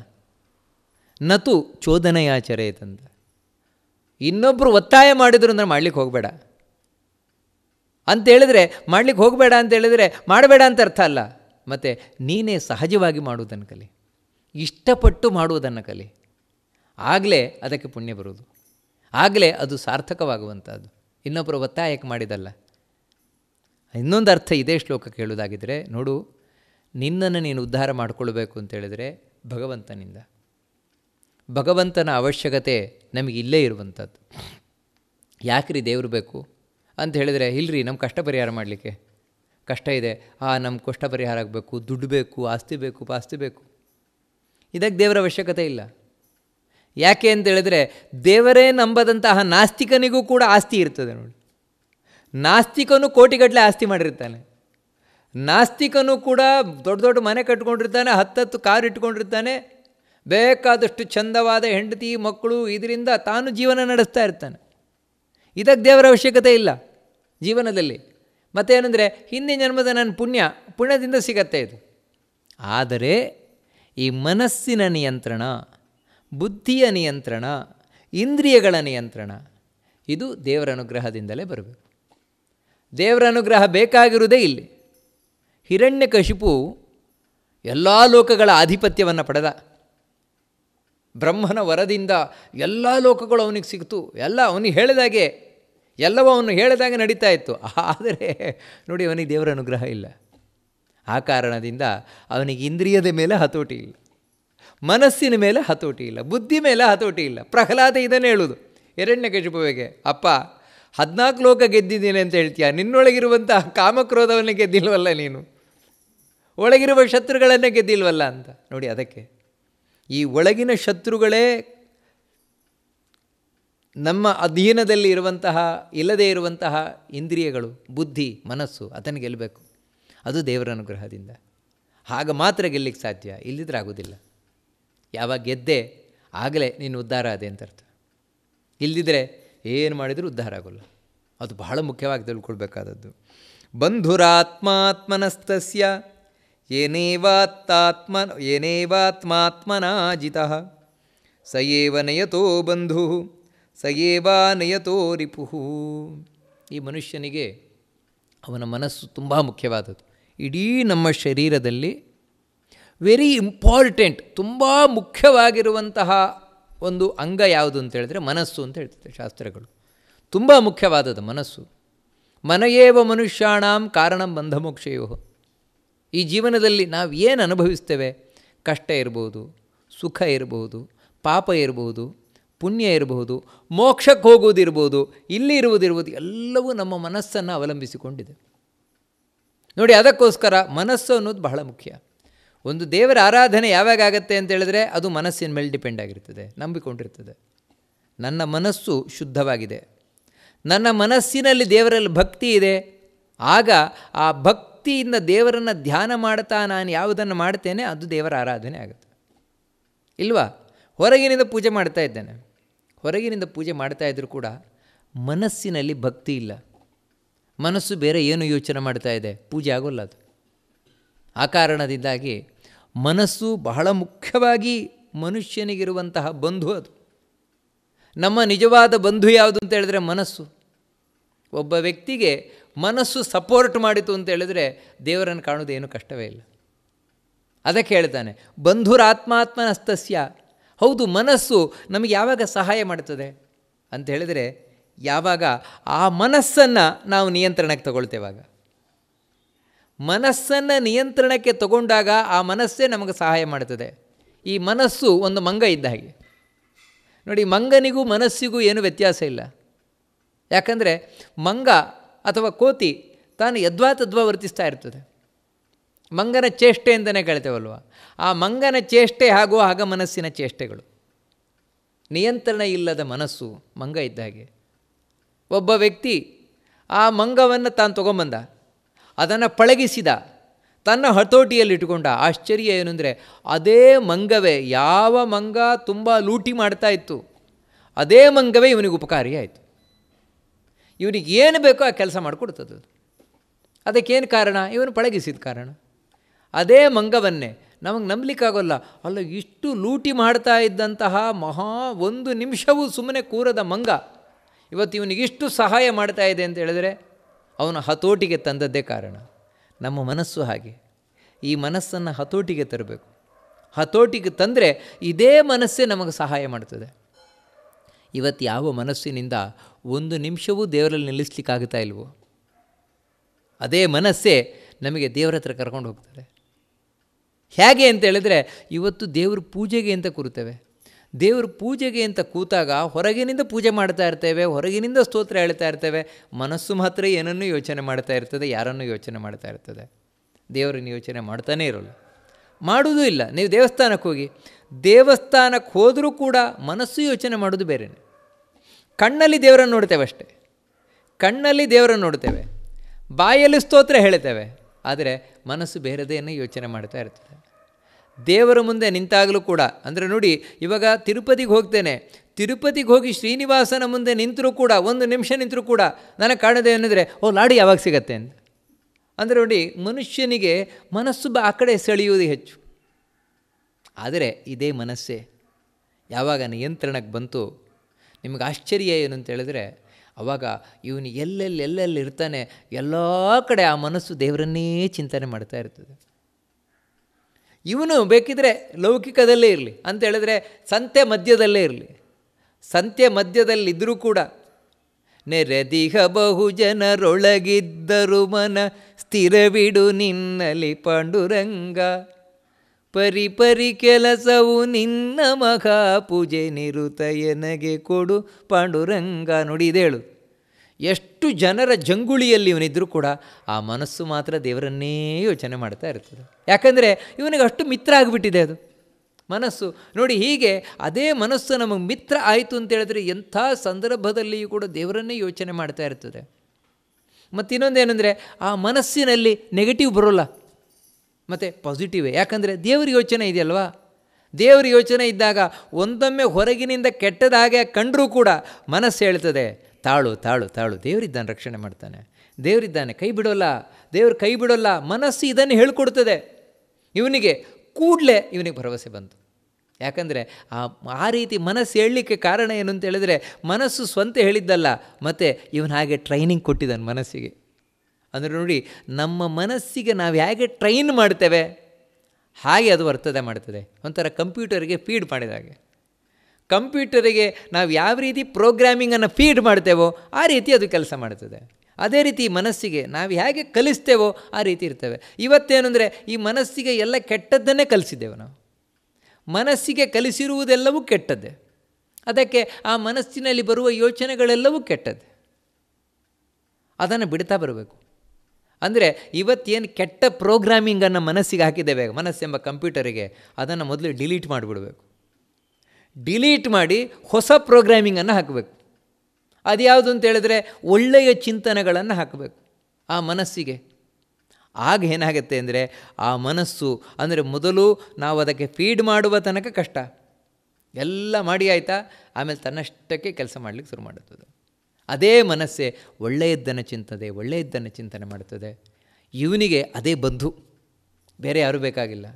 A: ನತು ಚೋದನೆಯಾಚರೇತಂತ ಇನ್ನೊಬ್ಬರು ಒತ್ತಾಯ ಮಾಡಿದ್ರು ಅಂದರೆ ಮಾಡ್ಲಿಕ್ಕೆ ಹೋಗಬೇಡ ಅಂತೇಳಿದರೆ ಮಾಡ್ಲಿಕ್ಕೆ ಹೋಗಬೇಡ ಅಂತ ಮಾಡಬೇಡ ಅಂತ ಅರ್ಥ ಅಲ್ಲ ಮತ್ತು ನೀನೇ ಸಹಜವಾಗಿ ಮಾಡುವುದನ್ನು ಕಲಿ ಇಷ್ಟಪಟ್ಟು ಮಾಡುವುದನ್ನು ಕಲಿ ಆಗಲೇ ಅದಕ್ಕೆ ಪುಣ್ಯ ಬರುವುದು ಆಗಲೇ ಅದು ಸಾರ್ಥಕವಾಗುವಂಥದ್ದು ಇನ್ನೊಬ್ಬರು ಒತ್ತಾಯಕ್ಕೆ ಮಾಡಿದಲ್ಲ ಇನ್ನೊಂದು ಅರ್ಥ ಇದೇ ಶ್ಲೋಕ ಕೇಳುವುದಾಗಿದ್ದರೆ ನೋಡು ನಿನ್ನನ್ನು ನೀನು ಉದ್ಧಾರ ಮಾಡಿಕೊಳ್ಬೇಕು ಅಂತೇಳಿದರೆ ಭಗವಂತನಿಂದ ಭಗವಂತನ ಅವಶ್ಯಕತೆ ನಮಗೆ ಇಲ್ಲೇ ಇರುವಂಥದ್ದು ಯಾಕ್ರಿ ದೇವ್ರು ಬೇಕು ಅಂತ ಹೇಳಿದರೆ ಇಲ್ಲರಿ ನಮ್ಮ ಕಷ್ಟ ಪರಿಹಾರ ಮಾಡಲಿಕ್ಕೆ ಕಷ್ಟ ಇದೆ ಆ ನಮ್ಮ ಕಷ್ಟ ಪರಿಹಾರ ಆಗಬೇಕು ದುಡ್ಡು ಬೇಕು ಆಸ್ತಿ ಬೇಕು ಪಾಸ್ತಿ ಬೇಕು ಇದಕ್ಕೆ ದೇವರ ಅವಶ್ಯಕತೆ ಇಲ್ಲ ಯಾಕೆ ಅಂತ ಹೇಳಿದರೆ ದೇವರೇ ನಂಬದಂತಹ ನಾಸ್ತಿಕನಿಗೂ ಕೂಡ ಆಸ್ತಿ ಇರ್ತದೆ ನೋಡಿ ನಾಸ್ತಿಕನು ಕೋಟಿಗಟ್ಟಲೆ ಆಸ್ತಿ ಮಾಡಿರ್ತಾನೆ ನಾಸ್ತಿಕನು ಕೂಡ ದೊಡ್ಡ ದೊಡ್ಡ ಮನೆ ಕಟ್ಕೊಂಡಿರ್ತಾನೆ ಹತ್ತತ್ತು ಕಾರ್ ಇಟ್ಕೊಂಡಿರ್ತಾನೆ ಬೇಕಾದಷ್ಟು ಚಂದವಾದ ಹೆಂಡತಿ ಮಕ್ಕಳು ಇದರಿಂದ ತಾನು ಜೀವನ ನಡೆಸ್ತಾ ಇರ್ತಾನೆ ಇದಕ್ಕೆ ದೇವರ ಅವಶ್ಯಕತೆ ಇಲ್ಲ ಜೀವನದಲ್ಲಿ ಮತ್ತೇನೆಂದರೆ ಹಿಂದಿನ ಜನ್ಮದ ನನ್ನ ಪುಣ್ಯ ಪುಣ್ಯದಿಂದ ಸಿಗತ್ತೆ ಇದು ಆದರೆ ಈ ಮನಸ್ಸಿನ ನಿಯಂತ್ರಣ ಬುದ್ಧಿಯ ನಿಯಂತ್ರಣ ಇಂದ್ರಿಯಗಳ ನಿಯಂತ್ರಣ ಇದು ದೇವರ ಅನುಗ್ರಹದಿಂದಲೇ ಬರಬೇಕು ದೇವರ ಅನುಗ್ರಹ ಬೇಕಾಗಿರುವುದೇ ಇಲ್ಲಿ ಹಿರಣ್ಯಕಶಿಪು ಎಲ್ಲ ಲೋಕಗಳ ಆಧಿಪತ್ಯವನ್ನು ಪಡೆದ ಬ್ರಹ್ಮನ ವರದಿಂದ ಎಲ್ಲ ಲೋಕಗಳು ಅವನಿಗೆ ಸಿಕ್ತು ಎಲ್ಲ ಅವನಿಗೆ ಹೇಳಿದಾಗೆ ಎಲ್ಲವೂ ಅವನು ಹೇಳಿದಾಗೆ ನಡೀತಾ ಇತ್ತು ಆದರೆ ನೋಡಿ ಅವನಿಗೆ ದೇವರ ಅನುಗ್ರಹ ಇಲ್ಲ ಆ ಕಾರಣದಿಂದ ಅವನಿಗೆ ಇಂದ್ರಿಯದ ಮೇಲೆ ಹತೋಟಿ ಇಲ್ಲ ಮನಸ್ಸಿನ ಮೇಲೆ ಹತೋಟಿ ಇಲ್ಲ ಬುದ್ಧಿ ಮೇಲೆ ಹತೋಟಿ ಇಲ್ಲ ಪ್ರಹ್ಲಾದ ಇದನ್ನೇ ಹೇಳುವುದು ಹಿರಣ್ಯಕಶಿಪುವಿಗೆ ಅಪ್ಪ ಹದಿನಾಲ್ಕು ಲೋಕ ಗೆದ್ದಿದ್ದೀನಿ ಅಂತ ಹೇಳ್ತೀಯ ನಿನ್ನೊಳಗಿರುವಂಥ ಕಾಮಕ್ರೋಧವನ್ನು ಗೆದ್ದಿಲ್ವಲ್ಲ ನೀನು ಒಳಗಿರುವ ಶತ್ರುಗಳನ್ನೇ ಗೆದ್ದಿಲ್ವಲ್ಲ ಅಂತ ನೋಡಿ ಅದಕ್ಕೆ ಈ ಒಳಗಿನ ಶತ್ರುಗಳೇ ನಮ್ಮ ಅಧೀನದಲ್ಲಿ ಇರುವಂತಹ ಇಲ್ಲದೇ ಇರುವಂತಹ ಇಂದ್ರಿಯಗಳು ಬುದ್ಧಿ ಮನಸ್ಸು ಅದನ್ನು ಗೆಲ್ಲಬೇಕು ಅದು ದೇವರ ಅನುಗ್ರಹದಿಂದ ಆಗ ಮಾತ್ರ ಗೆಲ್ಲಿಕ್ಕೆ ಸಾಧ್ಯ ಇಲ್ಲದಿದ್ರೆ ಆಗೋದಿಲ್ಲ ಯಾವಾಗ ಗೆದ್ದೆ ಆಗಲೇ ನೀನು ಉದ್ಧಾರ ಅದೇ ಅಂತ ಅರ್ಥ ಇಲ್ಲಿದ್ರೆ ಏನು ಮಾಡಿದರೂ ಉದ್ಧಾರ ಆಗೋಲ್ಲ ಅದು ಬಹಳ ಮುಖ್ಯವಾಗಿ ತಿಳ್ಕೊಳ್ಬೇಕಾದದ್ದು ಬಂಧುರಾತ್ಮಾತ್ಮನಸ್ತಸ್ಯ ಏನೇವಾತ್ಮ ಯನೇವಾತ್ಮಾತ್ಮನಾಜಿತ ಸ ಏವ ನಯತೋ ಬಂಧು ಸ ಏವಾ ನಯತೋ ರಿಪು ಈ ಮನುಷ್ಯನಿಗೆ ಅವನ ಮನಸ್ಸು ತುಂಬ ಮುಖ್ಯವಾದದ್ದು ಇಡೀ ನಮ್ಮ ಶರೀರದಲ್ಲಿ ವೆರಿ ಇಂಪಾರ್ಟೆಂಟ್ ತುಂಬ ಮುಖ್ಯವಾಗಿರುವಂತಹ ಒಂದು ಅಂಗ ಯಾವುದು ಅಂತ ಹೇಳಿದ್ರೆ ಮನಸ್ಸು ಅಂತ ಹೇಳ್ತದೆ ಶಾಸ್ತ್ರಗಳು ತುಂಬ ಮುಖ್ಯವಾದದ್ದು ಮನಸ್ಸು ಮನಯೇವ ಮನುಷ್ಯಾಣಾಂ ಕಾರಣ ಬಂಧಮೋಕ್ಷೆಯೋ ಈ ಜೀವನದಲ್ಲಿ ನಾವು ಏನು ಅನುಭವಿಸ್ತೇವೆ ಕಷ್ಟ ಇರ್ಬೋದು ಸುಖ ಇರಬಹುದು ಪಾಪ ಇರಬಹುದು ಪುಣ್ಯ ಇರಬಹುದು ಮೋಕ್ಷಕ್ಕೆ ಹೋಗುವುದಿರ್ಬೋದು ಇಲ್ಲಿ ಇರುವುದಿರ್ಬೋದು ಎಲ್ಲವೂ ನಮ್ಮ ಮನಸ್ಸನ್ನು ಅವಲಂಬಿಸಿಕೊಂಡಿದೆ ನೋಡಿ ಅದಕ್ಕೋಸ್ಕರ ಮನಸ್ಸು ಅನ್ನೋದು ಬಹಳ ಮುಖ್ಯ ಒಂದು ದೇವರ ಆರಾಧನೆ ಯಾವಾಗ ಆಗುತ್ತೆ ಅಂತ ಹೇಳಿದ್ರೆ ಅದು ಮನಸ್ಸಿನ ಮೇಲೆ ಡಿಪೆಂಡ್ ಆಗಿರ್ತದೆ ನಂಬಿಕೊಂಡಿರ್ತದೆ ನನ್ನ ಮನಸ್ಸು ಶುದ್ಧವಾಗಿದೆ ನನ್ನ ಮನಸ್ಸಿನಲ್ಲಿ ದೇವರಲ್ಲಿ ಭಕ್ತಿ ಇದೆ ಆಗ ಆ ಭಕ್ತಿ ಭಕ್ತಿಯಿಂದ ದೇವರನ್ನು ಧ್ಯಾನ ಮಾಡ್ತಾ ನಾನು ಯಾವುದನ್ನು ಮಾಡ್ತೇನೆ ಅದು ದೇವರ ಆರಾಧನೆ ಆಗುತ್ತೆ ಇಲ್ವಾ ಹೊರಗಿನಿಂದ ಪೂಜೆ ಮಾಡ್ತಾ ಇದ್ದೇನೆ ಹೊರಗಿನಿಂದ ಪೂಜೆ ಮಾಡ್ತಾ ಇದ್ದರೂ ಕೂಡ ಮನಸ್ಸಿನಲ್ಲಿ ಭಕ್ತಿ ಇಲ್ಲ ಮನಸ್ಸು ಬೇರೆ ಏನು ಯೋಚನೆ ಮಾಡ್ತಾ ಇದೆ ಪೂಜೆ ಆಗೋಲ್ಲ ಅದು ಆ ಕಾರಣದಿಂದಾಗಿ ಮನಸ್ಸು ಬಹಳ ಮುಖ್ಯವಾಗಿ ಮನುಷ್ಯನಿಗಿರುವಂತಹ ಬಂಧು ಅದು ನಮ್ಮ ನಿಜವಾದ ಬಂಧು ಯಾವುದು ಅಂತ ಹೇಳಿದ್ರೆ ಮನಸ್ಸು ಒಬ್ಬ ವ್ಯಕ್ತಿಗೆ ಮನಸ್ಸು ಸಪೋರ್ಟ್ ಮಾಡಿತು ಅಂತ ಹೇಳಿದ್ರೆ ದೇವರನ್ನು ಕಾಣೋದೇನು ಕಷ್ಟವೇ ಇಲ್ಲ ಅದಕ್ಕೆ ಹೇಳ್ತಾನೆ ಬಂಧುರ ಬಂಧುರಾತ್ಮಾತ್ಮನಸ್ತಸ್ಯ ಹೌದು ಮನಸ್ಸು ನಮಗೆ ಯಾವಾಗ ಸಹಾಯ ಮಾಡುತ್ತದೆ ಅಂತ ಹೇಳಿದರೆ ಯಾವಾಗ ಆ ಮನಸ್ಸನ್ನು ನಾವು ನಿಯಂತ್ರಣಕ್ಕೆ ತಗೊಳ್ತೇವಾಗ ಮನಸ್ಸನ್ನು ನಿಯಂತ್ರಣಕ್ಕೆ ತಗೊಂಡಾಗ ಆ ಮನಸ್ಸೇ ನಮಗೆ ಸಹಾಯ ಮಾಡುತ್ತದೆ ಈ ಮನಸ್ಸು ಒಂದು ಮಂಗ ಇದ್ದ ಹಾಗೆ ನೋಡಿ ಮಂಗನಿಗೂ ಮನಸ್ಸಿಗೂ ಏನು ವ್ಯತ್ಯಾಸ ಇಲ್ಲ ಯಾಕಂದರೆ ಮಂಗ ಅಥವಾ ಕೋತಿ ತಾನು ಯದ್ವಾ ತದ್ವಾ ವರ್ತಿಸ್ತಾ ಇರ್ತದೆ ಮಂಗನ ಚೇಷ್ಟೆ ಅಂತಲೇ ಕೇಳ್ತೇವಲ್ವ ಆ ಮಂಗನ ಚೇಷ್ಟೆ ಹಾಗೂ ಆಗ ಮನಸ್ಸಿನ ಚೇಷ್ಟೆಗಳು ನಿಯಂತ್ರಣ ಇಲ್ಲದ ಮನಸ್ಸು ಮಂಗ ಇದ್ದ ಹಾಗೆ ಒಬ್ಬ ವ್ಯಕ್ತಿ ಆ ಮಂಗವನ್ನು ತಾನು ತೊಗೊಂಬಂದ ಅದನ್ನು ಪಳಗಿಸಿದ ತನ್ನ ಹತೋಟಿಯಲ್ಲಿಟ್ಟುಕೊಂಡ ಆಶ್ಚರ್ಯ ಏನು ಅಂದರೆ ಅದೇ ಮಂಗವೇ ಯಾವ ಮಂಗ ತುಂಬ ಲೂಟಿ ಮಾಡ್ತಾ ಇತ್ತು ಅದೇ ಮಂಗವೇ ಇವನಿಗೆ ಉಪಕಾರಿಯಾಯಿತು ಇವನಿಗೆ ಏನು ಬೇಕೋ ಆ ಕೆಲಸ ಮಾಡಿಕೊಡ್ತದ್ದು ಅದಕ್ಕೇನು ಕಾರಣ ಇವನು ಪಳಗಿಸಿದ ಕಾರಣ ಅದೇ ಮಂಗವನ್ನೇ ನಮಗೆ ನಂಬಲಿಕ್ಕಾಗೋಲ್ಲ ಅಲ್ಲ ಇಷ್ಟು ಲೂಟಿ ಮಾಡ್ತಾ ಇದ್ದಂತಹ ಮಹಾ ಒಂದು ನಿಮಿಷವೂ ಸುಮ್ಮನೆ ಕೂರದ ಮಂಗ ಇವತ್ತು ಇವನಿಗೆ ಇಷ್ಟು ಸಹಾಯ ಮಾಡ್ತಾ ಇದೆ ಅಂತ ಹೇಳಿದ್ರೆ ಅವನು ಹತೋಟಿಗೆ ತಂದದ್ದೇ ಕಾರಣ ನಮ್ಮ ಮನಸ್ಸು ಹಾಗೆ ಈ ಮನಸ್ಸನ್ನು ಹತೋಟಿಗೆ ತರಬೇಕು ಹತೋಟಿಗೆ ತಂದರೆ ಇದೇ ಮನಸ್ಸೇ ನಮಗೆ ಸಹಾಯ ಮಾಡ್ತದೆ ಇವತ್ತು ಯಾವ ಮನಸ್ಸಿನಿಂದ ಒಂದು ನಿಮಿಷವೂ ದೇವರಲ್ಲಿ ನಿಲ್ಲಿಸ್ಲಿಕ್ಕಾಗುತ್ತಾ ಇಲ್ವೋ ಅದೇ ಮನಸ್ಸೇ ನಮಗೆ ದೇವರ ಹತ್ರ ಕರ್ಕೊಂಡು ಹೋಗ್ತದೆ ಹೇಗೆ ಅಂತ ಹೇಳಿದರೆ ಇವತ್ತು ದೇವರು ಪೂಜೆಗೆ ಅಂತ ಕೂರುತ್ತೇವೆ ದೇವರು ಪೂಜೆಗೆ ಅಂತ ಕೂತಾಗ ಹೊರಗಿನಿಂದ ಪೂಜೆ ಮಾಡ್ತಾ ಇರ್ತೇವೆ ಹೊರಗಿನಿಂದ ಸ್ತೋತ್ರ ಹೇಳ್ತಾ ಇರ್ತೇವೆ ಮನಸ್ಸು ಮಾತ್ರ ಏನನ್ನೂ ಯೋಚನೆ ಮಾಡ್ತಾ ಇರ್ತದೆ ಯಾರನ್ನೂ ಯೋಚನೆ ಮಾಡ್ತಾ ಇರ್ತದೆ ದೇವರನ್ನು ಯೋಚನೆ ಮಾಡ್ತಾನೇ ಇರೋಲ್ಲ ಮಾಡುವುದೂ ಇಲ್ಲ ನೀವು ದೇವಸ್ಥಾನಕ್ಕೆ ಹೋಗಿ ದೇವಸ್ಥಾನಕ್ಕೆ ಹೋದರೂ ಕೂಡ ಮನಸ್ಸು ಯೋಚನೆ ಮಾಡೋದು ಬೇರೆಯೇ ಕಣ್ಣಲ್ಲಿ ದೇವರನ್ನು ನೋಡ್ತೇವೆ ಅಷ್ಟೇ ಕಣ್ಣಲ್ಲಿ ದೇವರನ್ನು ನೋಡ್ತೇವೆ ಬಾಯಲ್ಲಿ ಸ್ತೋತ್ರ ಹೇಳ್ತೇವೆ ಆದರೆ ಮನಸ್ಸು ಬೇರೆದೇನೇ ಯೋಚನೆ ಮಾಡ್ತಾ ಇರ್ತದೆ ದೇವರ ಮುಂದೆ ನಿಂತಾಗಲೂ ಕೂಡ ಅಂದರೆ ನೋಡಿ ಇವಾಗ ತಿರುಪತಿಗೆ ಹೋಗ್ತೇನೆ ತಿರುಪತಿಗೆ ಹೋಗಿ ಶ್ರೀನಿವಾಸನ ಮುಂದೆ ನಿಂತರೂ ಕೂಡ ಒಂದು ನಿಮಿಷ ನಿಂತರೂ ಕೂಡ ನನಗೆ ಕಾಣದೆ ಅನ್ನಿದ್ರೆ ಓ ಲಾಡಿ ಯಾವಾಗ ಸಿಗತ್ತೆ ಅಂತ ಅಂದರೆ ನೋಡಿ ಮನುಷ್ಯನಿಗೆ ಮನಸ್ಸು ಬ ಆ ಕಡೆ ಸೆಳೆಯುವುದು ಹೆಚ್ಚು ಆದರೆ ಇದೇ ಮನಸ್ಸೇ ಯಾವಾಗ ನಿಯಂತ್ರಣಕ್ಕೆ ಬಂತು ನಿಮ್ಗೆ ಆಶ್ಚರ್ಯ ಏನು ಹೇಳಿದ್ರೆ ಅವಾಗ ಇವನು ಎಲ್ಲೆಲ್ಲಿ ಎಲ್ಲೆಲ್ಲಿ ಇರ್ತಾನೆ ಎಲ್ಲ ಕಡೆ ಆ ಮನಸ್ಸು ದೇವರನ್ನೇ ಚಿಂತನೆ ಮಾಡ್ತಾ ಇರ್ತದೆ ಇವನು ಬೇಕಿದ್ರೆ ಲೌಕಿಕದಲ್ಲೇ ಇರಲಿ ಅಂತ ಹೇಳಿದ್ರೆ ಸಂತೆ ಮಧ್ಯದಲ್ಲೇ ಇರಲಿ ಸಂತೆ ಮಧ್ಯದಲ್ಲಿದ್ದರೂ ಕೂಡ ನೆರೆದಿಹ ಬಹು ಜನರೊಳಗಿದ್ದರು ಮನ ಸ್ಥಿರವಿಡು ನಿನ್ನಲಿ ಪಾಂಡುರಂಗ ಪರಿ ಪರಿ ಕೆಲಸವು ನಿನ್ನ ಮಗ ಪೂಜೆ ನಿರುತ ಎನಗೆ ಕೊಡು ಪಾಂಡುರಂಗ ನುಡಿದೇಳು ಎಷ್ಟು ಜನರ ಜಂಗುಳಿಯಲ್ಲಿ ಇವನಿದ್ದರೂ ಕೂಡ ಆ ಮನಸ್ಸು ಮಾತ್ರ ದೇವರನ್ನೇ ಯೋಚನೆ ಮಾಡ್ತಾ ಇರ್ತದೆ ಯಾಕಂದರೆ ಇವನಿಗೆ ಅಷ್ಟು ಮಿತ್ರ ಆಗಿಬಿಟ್ಟಿದೆ ಅದು ಮನಸ್ಸು ನೋಡಿ ಹೀಗೆ ಅದೇ ಮನಸ್ಸು ನಮಗೆ ಮಿತ್ರ ಆಯಿತು ಅಂತ ಹೇಳಿದ್ರೆ ಎಂಥ ಸಂದರ್ಭದಲ್ಲಿಯೂ ಕೂಡ ದೇವರನ್ನೇ ಯೋಚನೆ ಮಾಡ್ತಾ ಇರ್ತದೆ ಮತ್ತಿನ್ನೊಂದೇನೆಂದರೆ ಆ ಮನಸ್ಸಿನಲ್ಲಿ ನೆಗೆಟಿವ್ ಬರೋಲ್ಲ ಮತ್ತು ಪಾಸಿಟಿವ್ ಯಾಕಂದರೆ ದೇವ್ರಿಗೆ ಯೋಚನೆ ಇದೆಯಲ್ವಾ ದೇವ್ರ ಯೋಚನೆ ಇದ್ದಾಗ ಒಂದೊಮ್ಮೆ ಹೊರಗಿನಿಂದ ಕೆಟ್ಟದ ಹಾಗೆ ಕಂಡರೂ ಕೂಡ ಮನಸ್ಸು ಹೇಳ್ತದೆ ತಾಳು ತಾಳು ತಾಳು ದೇವರಿದ್ದಾನೆ ರಕ್ಷಣೆ ಮಾಡ್ತಾನೆ ದೇವರಿದ್ದಾನೆ ಕೈ ಬಿಡೋಲ್ಲ ದೇವ್ರು ಕೈ ಬಿಡೋಲ್ಲ ಮನಸ್ಸು ಇದನ್ನು ಹೇಳ್ಕೊಡ್ತದೆ ಇವನಿಗೆ ಕೂಡಲೇ ಇವನಿಗೆ ಭರವಸೆ ಬಂತು ಯಾಕಂದರೆ ಆ ಆ ರೀತಿ ಮನಸ್ಸು ಹೇಳಲಿಕ್ಕೆ ಕಾರಣ ಏನು ಅಂತ ಹೇಳಿದ್ರೆ ಮನಸ್ಸು ಸ್ವಂತ ಹೇಳಿದ್ದಲ್ಲ ಮತ್ತು ಇವನು ಹಾಗೆ ಟ್ರೈನಿಂಗ್ ಕೊಟ್ಟಿದ್ದಾನೆ ಮನಸ್ಸಿಗೆ ಅಂದರೆ ನೋಡಿ ನಮ್ಮ ಮನಸ್ಸಿಗೆ ನಾವು ಹೇಗೆ ಟ್ರೈನ್ ಮಾಡ್ತೇವೆ ಹಾಗೆ ಅದು ವರ್ತದೆ ಮಾಡ್ತದೆ ಒಂಥರ ಕಂಪ್ಯೂಟರಿಗೆ ಫೀಡ್ ಮಾಡಿದ ಹಾಗೆ ಕಂಪ್ಯೂಟರಿಗೆ ನಾವು ಯಾವ ರೀತಿ ಪ್ರೋಗ್ರಾಮಿಂಗನ್ನು ಫೀಡ್ ಮಾಡ್ತೇವೋ ಆ ರೀತಿ ಅದು ಕೆಲಸ ಮಾಡ್ತದೆ ಅದೇ ರೀತಿ ಮನಸ್ಸಿಗೆ ನಾವು ಹೇಗೆ ಕಲಿಸ್ತೇವೋ ಆ ರೀತಿ ಇರ್ತೇವೆ ಇವತ್ತೇನು ಅಂದರೆ ಈ ಮನಸ್ಸಿಗೆ ಎಲ್ಲ ಕೆಟ್ಟದ್ದನ್ನೇ ಕಲಿಸಿದ್ದೇವೆ ನಾವು ಮನಸ್ಸಿಗೆ ಕಲಿಸಿರುವುದೆಲ್ಲವೂ ಕೆಟ್ಟದ್ದೇ ಅದಕ್ಕೆ ಆ ಮನಸ್ಸಿನಲ್ಲಿ ಬರುವ ಯೋಚನೆಗಳೆಲ್ಲವೂ ಕೆಟ್ಟದ್ದು ಅದನ್ನು ಬಿಡ್ತಾ ಬರಬೇಕು ಅಂದರೆ ಇವತ್ತೇನು ಕೆಟ್ಟ ಪ್ರೋಗ್ರಾಮಿಂಗನ್ನು ಮನಸ್ಸಿಗೆ ಹಾಕಿದ್ದೇವೆ ಮನಸ್ಸೆಂಬ ಕಂಪ್ಯೂಟರಿಗೆ ಅದನ್ನು ಮೊದಲು ಡಿಲೀಟ್ ಮಾಡಿಬಿಡಬೇಕು ಡಿಲೀಟ್ ಮಾಡಿ ಹೊಸ ಪ್ರೋಗ್ರಾಮಿಂಗನ್ನು ಹಾಕಬೇಕು ಅದ್ಯಾವುದು ಅಂತ ಹೇಳಿದ್ರೆ ಒಳ್ಳೆಯ ಚಿಂತನೆಗಳನ್ನು ಹಾಕಬೇಕು ಆ ಮನಸ್ಸಿಗೆ ಆಗ ಏನಾಗುತ್ತೆ ಅಂದರೆ ಆ ಮನಸ್ಸು ಅಂದರೆ ಮೊದಲು ನಾವು ಅದಕ್ಕೆ ಫೀಡ್ ಮಾಡುವ ತನಕ ಕಷ್ಟ ಎಲ್ಲ ಮಾಡಿ ಆಯಿತಾ ಆಮೇಲೆ ತನ್ನಷ್ಟಕ್ಕೆ ಕೆಲಸ ಮಾಡಲಿಕ್ಕೆ ಶುರು ಮಾಡುತ್ತದೆ ಅದೇ ಮನಸ್ಸೇ ಒಳ್ಳೆಯದ್ದನ್ನು ಚಿಂತದೆ ಒಳ್ಳೆಯದ್ದನ್ನು ಚಿಂತನೆ ಮಾಡುತ್ತದೆ ಇವನಿಗೆ ಅದೇ ಬಂಧು ಬೇರೆ ಯಾರೂ ಬೇಕಾಗಿಲ್ಲ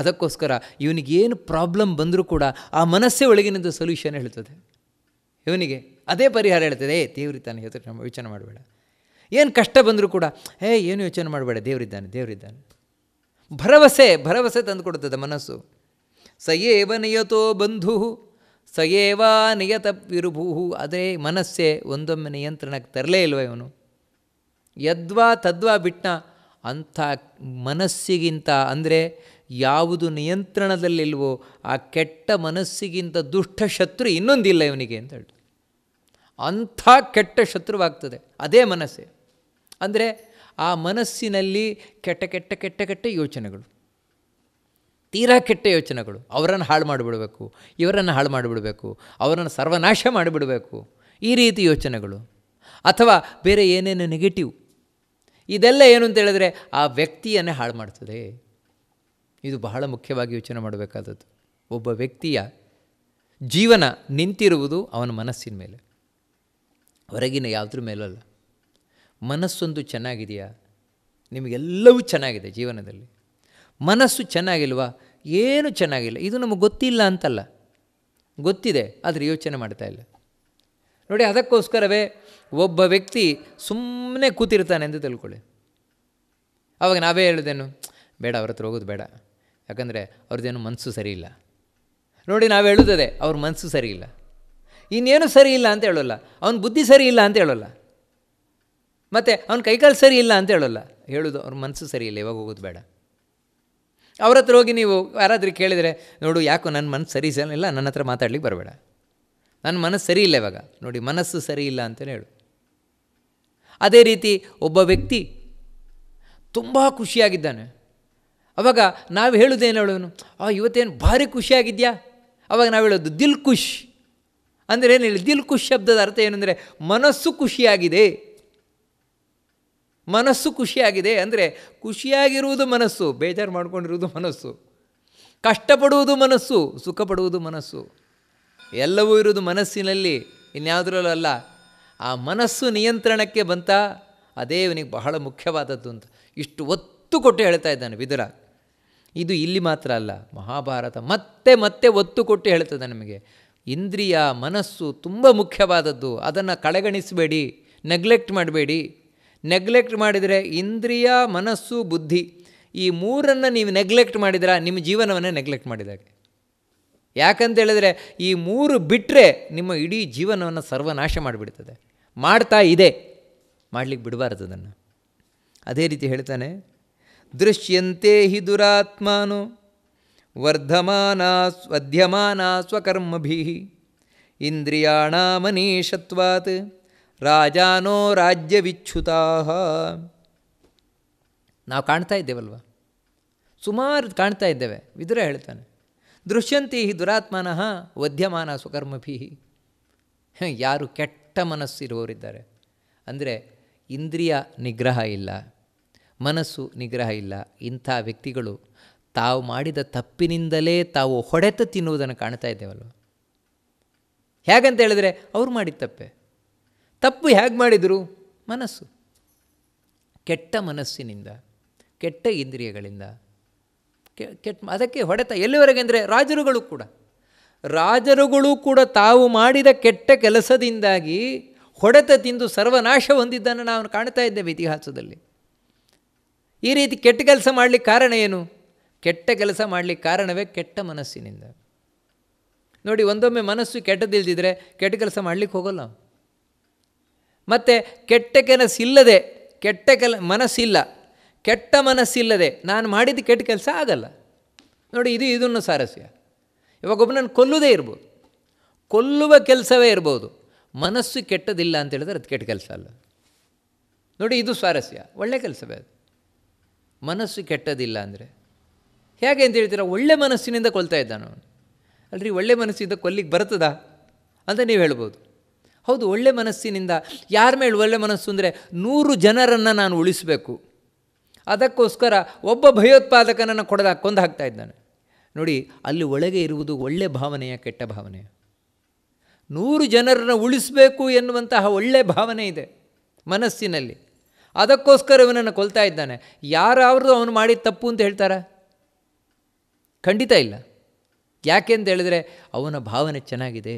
A: ಅದಕ್ಕೋಸ್ಕರ ಇವನಿಗೇನು ಪ್ರಾಬ್ಲಮ್ ಬಂದರೂ ಕೂಡ ಆ ಮನಸ್ಸೇ ಒಳಗಿನದ್ದು ಸೊಲ್ಯೂಷನ್ ಹೇಳ್ತದೆ ಇವನಿಗೆ ಅದೇ ಪರಿಹಾರ ಹೇಳ್ತದೆ ಏ ದೇವ್ರಿದ್ದಾನೆ ಯೋಚನೆ ಯೋಚನೆ ಮಾಡಬೇಡ ಏನು ಕಷ್ಟ ಬಂದರೂ ಕೂಡ ಏ ಏನು ಯೋಚನೆ ಮಾಡಬೇಡ ದೇವರಿದ್ದಾನೆ ದೇವರಿದ್ದಾನೆ ಭರವಸೆ ಭರವಸೆ ತಂದುಕೊಡ್ತದೆ ಮನಸ್ಸು ಸ ಬಂಧು ಸಯೇವಾ ನಿಯತ ವಿರುಭೂಹು ಅದೇ ಮನಸ್ಸೇ ಒಂದೊಮ್ಮೆ ನಿಯಂತ್ರಣಕ್ಕೆ ತರಲೇ ಇಲ್ವ ಇವನು ಯದ್ವಾ ತದ್ವಾ ಬಿಟ್ಟ ಅಂಥ ಮನಸ್ಸಿಗಿಂತ ಅಂದರೆ ಯಾವುದು ನಿಯಂತ್ರಣದಲ್ಲಿಲ್ವೋ ಆ ಕೆಟ್ಟ ಮನಸ್ಸಿಗಿಂತ ದುಷ್ಟ ಶತ್ರು ಇನ್ನೊಂದಿಲ್ಲ ಇವನಿಗೆ ಅಂತ ಹೇಳಿ ಅಂಥ ಕೆಟ್ಟ ಶತ್ರುವಾಗ್ತದೆ ಅದೇ ಮನಸ್ಸೇ ಅಂದರೆ ಆ ಮನಸ್ಸಿನಲ್ಲಿ ಕೆಟ್ಟ ಕೆಟ್ಟ ಕೆಟ್ಟ ಕೆಟ್ಟ ಯೋಚನೆಗಳು ತೀರಾ ಕೆಟ್ಟ ಯೋಚನೆಗಳು ಅವರನ್ನು ಹಾಳು ಮಾಡಿಬಿಡಬೇಕು ಇವರನ್ನು ಹಾಳು ಮಾಡಿಬಿಡಬೇಕು ಅವರನ್ನು ಸರ್ವನಾಶ ಮಾಡಿಬಿಡಬೇಕು ಈ ರೀತಿ ಯೋಚನೆಗಳು ಅಥವಾ ಬೇರೆ ಏನೇನು ನೆಗೆಟಿವ್ ಇದೆಲ್ಲ ಏನು ಅಂತ ಹೇಳಿದ್ರೆ ಆ ವ್ಯಕ್ತಿಯನ್ನೇ ಹಾಳು ಮಾಡ್ತದೆ ಇದು ಬಹಳ ಮುಖ್ಯವಾಗಿ ಯೋಚನೆ ಮಾಡಬೇಕಾದದ್ದು ಒಬ್ಬ ವ್ಯಕ್ತಿಯ ಜೀವನ ನಿಂತಿರುವುದು ಅವನ ಮನಸ್ಸಿನ ಮೇಲೆ ಹೊರಗಿನ ಯಾವುದ್ರ ಮೇಲಲ್ಲ ಮನಸ್ಸೊಂದು ಚೆನ್ನಾಗಿದೆಯಾ ನಿಮಗೆಲ್ಲವೂ ಚೆನ್ನಾಗಿದೆ ಜೀವನದಲ್ಲಿ ಮನಸ್ಸು ಚೆನ್ನಾಗಿಲ್ವಾ ಏನು ಚೆನ್ನಾಗಿಲ್ಲ ಇದು ನಮಗೆ ಗೊತ್ತಿಲ್ಲ ಅಂತಲ್ಲ ಗೊತ್ತಿದೆ ಆದರೆ ಯೋಚನೆ ಮಾಡ್ತಾ ಇಲ್ಲ ನೋಡಿ ಅದಕ್ಕೋಸ್ಕರವೇ ಒಬ್ಬ ವ್ಯಕ್ತಿ ಸುಮ್ಮನೆ ಕೂತಿರ್ತಾನೆ ಎಂದು ತಿಳ್ಕೊಳ್ಳಿ ಆವಾಗ ನಾವೇ ಹೇಳಿದೇನು ಬೇಡ ಅವ್ರ ಹತ್ರ ಹೋಗೋದು ಬೇಡ ಯಾಕಂದರೆ ಅವ್ರದ್ದೇನು ಮನಸ್ಸು ಸರಿಯಿಲ್ಲ ನೋಡಿ ನಾವು ಹೇಳೋದದೆ ಅವ್ರ ಮನಸ್ಸು ಸರಿಯಿಲ್ಲ ಇನ್ನೇನು ಸರಿ ಇಲ್ಲ ಅಂತ ಹೇಳೋಲ್ಲ ಅವ್ನ ಬುದ್ಧಿ ಸರಿ ಇಲ್ಲ ಅಂತ ಹೇಳೋಲ್ಲ ಮತ್ತು ಅವ್ನ ಕೈಕಾಲು ಸರಿ ಇಲ್ಲ ಅಂತ ಹೇಳೋಲ್ಲ ಹೇಳೋದು ಅವ್ರ ಮನಸ್ಸು ಸರಿ ಇಲ್ಲ ಇವಾಗ ಹೋಗೋದು ಬೇಡ ಅವ್ರ ಹತ್ರ ಹೋಗಿ ನೀವು ಯಾರಾದರೂ ಕೇಳಿದರೆ ನೋಡು ಯಾಕೋ ನನ್ನ ಮನಸ್ಸು ಸರಿ ಇಲ್ಲ ನನ್ನ ಹತ್ರ ಮಾತಾಡ್ಲಿಕ್ಕೆ ಬರಬೇಡ ನನ್ನ ಮನಸ್ಸು ಸರಿ ಇಲ್ಲ ಇವಾಗ ನೋಡಿ ಮನಸ್ಸು ಸರಿ ಇಲ್ಲ ಅಂತಲೇ ಹೇಳು ಅದೇ ರೀತಿ ಒಬ್ಬ ವ್ಯಕ್ತಿ ತುಂಬ ಖುಷಿಯಾಗಿದ್ದಾನೆ ಅವಾಗ ನಾವು ಹೇಳೋದೇನು ಹೇಳೋನು ಆ ಇವತ್ತೇನು ಭಾರಿ ಖುಷಿಯಾಗಿದ್ಯಾ ಅವಾಗ ನಾವು ಹೇಳೋದು ದಿಲ್ ಖುಷ್ ಅಂದರೆ ಏನು ಹೇಳಿ ದಿಲ್ ಖುಷ್ ಶಬ್ದದ ಅರ್ಥ ಏನಂದರೆ ಮನಸ್ಸು ಖುಷಿಯಾಗಿದೆ ಮನಸ್ಸು ಖುಷಿಯಾಗಿದೆ ಅಂದರೆ ಖುಷಿಯಾಗಿರುವುದು ಮನಸ್ಸು ಬೇಜಾರು ಮಾಡಿಕೊಂಡಿರುವುದು ಮನಸ್ಸು ಕಷ್ಟಪಡುವುದು ಮನಸ್ಸು ಸುಖ ಪಡುವುದು ಮನಸ್ಸು ಎಲ್ಲವೂ ಇರುವುದು ಮನಸ್ಸಿನಲ್ಲಿ ಇನ್ಯಾವುದರಲ್ಲೂ ಅಲ್ಲ ಆ ಮನಸ್ಸು ನಿಯಂತ್ರಣಕ್ಕೆ ಬಂತ ಅದೇ ಇವನಿಗೆ ಬಹಳ ಮುಖ್ಯವಾದದ್ದು ಅಂತ ಇಷ್ಟು ಒತ್ತು ಕೊಟ್ಟು ಹೇಳ್ತಾ ಇದ್ದಾನೆ ವಿದುರ ಇದು ಇಲ್ಲಿ ಮಾತ್ರ ಅಲ್ಲ ಮಹಾಭಾರತ ಮತ್ತೆ ಮತ್ತೆ ಒತ್ತು ಕೊಟ್ಟು ಹೇಳ್ತದೆ ನಮಗೆ ಇಂದ್ರಿಯ ಮನಸ್ಸು ತುಂಬ ಮುಖ್ಯವಾದದ್ದು ಅದನ್ನು ಕಡೆಗಣಿಸಬೇಡಿ ನೆಗ್ಲೆಕ್ಟ್ ಮಾಡಬೇಡಿ ನೆಗ್ಲೆಕ್ಟ್ ಮಾಡಿದರೆ ಇಂದ್ರಿಯ ಮನಸ್ಸು ಬುದ್ಧಿ ಈ ಮೂರನ್ನು ನೀವು ನೆಗ್ಲೆಕ್ಟ್ ಮಾಡಿದರೆ ನಿಮ್ಮ ಜೀವನವನ್ನು ನೆಗ್ಲೆಕ್ಟ್ ಮಾಡಿದಾಗ ಯಾಕಂತ ಈ ಮೂರು ಬಿಟ್ಟರೆ ನಿಮ್ಮ ಇಡೀ ಜೀವನವನ್ನು ಸರ್ವನಾಶ ಮಾಡಿಬಿಡ್ತದೆ ಮಾಡ್ತಾ ಇದೆ ಮಾಡಲಿಕ್ಕೆ ಬಿಡಬಾರ್ದು ಅದನ್ನು ಅದೇ ರೀತಿ ಹೇಳ್ತಾನೆ ದೃಶ್ಯಂತೆ ಹಿ ದುರಾತ್ಮಾನು ವರ್ಧಮಾನ ಸ್ವಧ್ಯಮಾನ ಸ್ವಕರ್ಮಭಿ ಇಂದ್ರಿಯಾಣ ಮನೀಷತ್ವಾತ್ ರಾಜಾನೋ ರಾಜ್ಯವಿಚ್ಯುತಾ ನಾವು ಕಾಣ್ತಾ ಇದ್ದೇವಲ್ವ ಸುಮಾರು ಕಾಣ್ತಾ ಇದ್ದೇವೆ ವಿದುರ ಹೇಳ್ತಾನೆ ದೃಶ್ಯಂತಿ ದುರಾತ್ಮನಃ ವಧ್ಯಮಾನ ಸುಕರ್ಮಭಿ ಯಾರು ಕೆಟ್ಟ ಮನಸ್ಸಿರುವವರಿದ್ದಾರೆ ಅಂದರೆ ಇಂದ್ರಿಯ ನಿಗ್ರಹ ಇಲ್ಲ ಮನಸ್ಸು ನಿಗ್ರಹ ಇಲ್ಲ ಇಂಥ ವ್ಯಕ್ತಿಗಳು ತಾವು ಮಾಡಿದ ತಪ್ಪಿನಿಂದಲೇ ತಾವು ಹೊಡೆತ ತಿನ್ನುವುದನ್ನು ಕಾಣ್ತಾ ಇದ್ದೇವಲ್ವ ಹೇಗಂತ ಹೇಳಿದರೆ ಅವ್ರು ಮಾಡಿದ ತಪ್ಪೆ ತಪ್ಪು ಹೇಗೆ ಮಾಡಿದರು ಮನಸ್ಸು ಕೆಟ್ಟ ಮನಸ್ಸಿನಿಂದ ಕೆಟ್ಟ ಇಂದ್ರಿಯಗಳಿಂದ ಕೆಟ್ಟ ಅದಕ್ಕೆ ಹೊಡೆತ ಎಲ್ಲಿವರೆಗೆ ಅಂದರೆ ರಾಜರುಗಳು ಕೂಡ ರಾಜರುಗಳು ಕೂಡ ತಾವು ಮಾಡಿದ ಕೆಟ್ಟ ಕೆಲಸದಿಂದಾಗಿ ಹೊಡೆತ ತಿಂದು ಸರ್ವನಾಶ ಹೊಂದಿದ್ದನ್ನು ನಾವು ಕಾಣ್ತಾ ಇದ್ದೇವೆ ಇತಿಹಾಸದಲ್ಲಿ ಈ ರೀತಿ ಕೆಟ್ಟ ಕೆಲಸ ಮಾಡಲಿಕ್ಕೆ ಕಾರಣ ಏನು ಕೆಟ್ಟ ಕೆಲಸ ಮಾಡಲಿಕ್ಕೆ ಕಾರಣವೇ ಕೆಟ್ಟ ಮನಸ್ಸಿನಿಂದ ನೋಡಿ ಒಂದೊಮ್ಮೆ ಮನಸ್ಸು ಕೆಟ್ಟದಿಲ್ದಿದ್ರೆ ಕೆಟ್ಟ ಕೆಲಸ ಮಾಡಲಿಕ್ಕೆ ಹೋಗೋಲ್ಲ ಮತ್ತು ಕೆಟ್ಟ ಕೆಲಸಿಲ್ಲದೆ ಕೆಟ್ಟ ಕೆಲ ಮನಸ್ಸಿಲ್ಲ ಕೆಟ್ಟ ಮನಸ್ಸಿಲ್ಲದೆ ನಾನು ಮಾಡಿದ್ದು ಕೆಟ್ಟ ಕೆಲಸ ಆಗಲ್ಲ ನೋಡಿ ಇದು ಇದನ್ನು ಸಾರಸ್ಯ ಇವಾಗ ನಾನು ಕೊಲ್ಲುವುದೇ ಇರ್ಬೋದು ಕೊಲ್ಲುವ ಕೆಲಸವೇ ಇರ್ಬೋದು ಮನಸ್ಸು ಕೆಟ್ಟದಿಲ್ಲ ಅಂತ ಹೇಳಿದ್ರೆ ಅದು ಕೆಟ್ಟ ಕೆಲಸ ಅಲ್ಲ ನೋಡಿ ಇದು ಸ್ವಾರಸ್ಯ ಒಳ್ಳೆ ಕೆಲಸವೇ ಅದು ಮನಸ್ಸು ಕೆಟ್ಟದಿಲ್ಲ ಅಂದರೆ ಹೇಗೆ ಅಂತ ಹೇಳ್ತೀರಾ ಒಳ್ಳೆ ಮನಸ್ಸಿನಿಂದ ಕೊಲ್ತಾ ಇದ್ದಾನು ಅವನು ಅಲ್ರಿ ಒಳ್ಳೆ ಮನಸ್ಸಿಂದ ಕೊಲ್ಲಿಗೆ ಬರ್ತದಾ ಅಂತ ನೀವು ಹೇಳ್ಬೋದು ಹೌದು ಒಳ್ಳೆ ಮನಸ್ಸಿನಿಂದ ಯಾರ ಮೇಲೆ ಒಳ್ಳೆ ಮನಸ್ಸು ಅಂದರೆ ನೂರು ಜನರನ್ನು ನಾನು ಉಳಿಸಬೇಕು ಅದಕ್ಕೋಸ್ಕರ ಒಬ್ಬ ಭಯೋತ್ಪಾದಕನನ್ನು ಕೊಡದ ಕೊಂದು ಹಾಕ್ತಾ ಇದ್ದಾನೆ ನೋಡಿ ಅಲ್ಲಿ ಒಳಗೆ ಇರುವುದು ಒಳ್ಳೆ ಭಾವನೆಯ ಕೆಟ್ಟ ಭಾವನೆ ನೂರು ಜನರನ್ನು ಉಳಿಸಬೇಕು ಎನ್ನುವಂತಹ ಒಳ್ಳೆ ಭಾವನೆ ಇದೆ ಮನಸ್ಸಿನಲ್ಲಿ ಅದಕ್ಕೋಸ್ಕರ ಇವನನ್ನು ಕೊಲ್ತಾ ಇದ್ದಾನೆ ಯಾರಾದರೂ ಅವನು ಮಾಡಿದ ತಪ್ಪು ಅಂತ ಹೇಳ್ತಾರ ಖಂಡಿತ ಇಲ್ಲ ಯಾಕೆ ಅಂತ ಹೇಳಿದ್ರೆ ಅವನ ಭಾವನೆ ಚೆನ್ನಾಗಿದೆ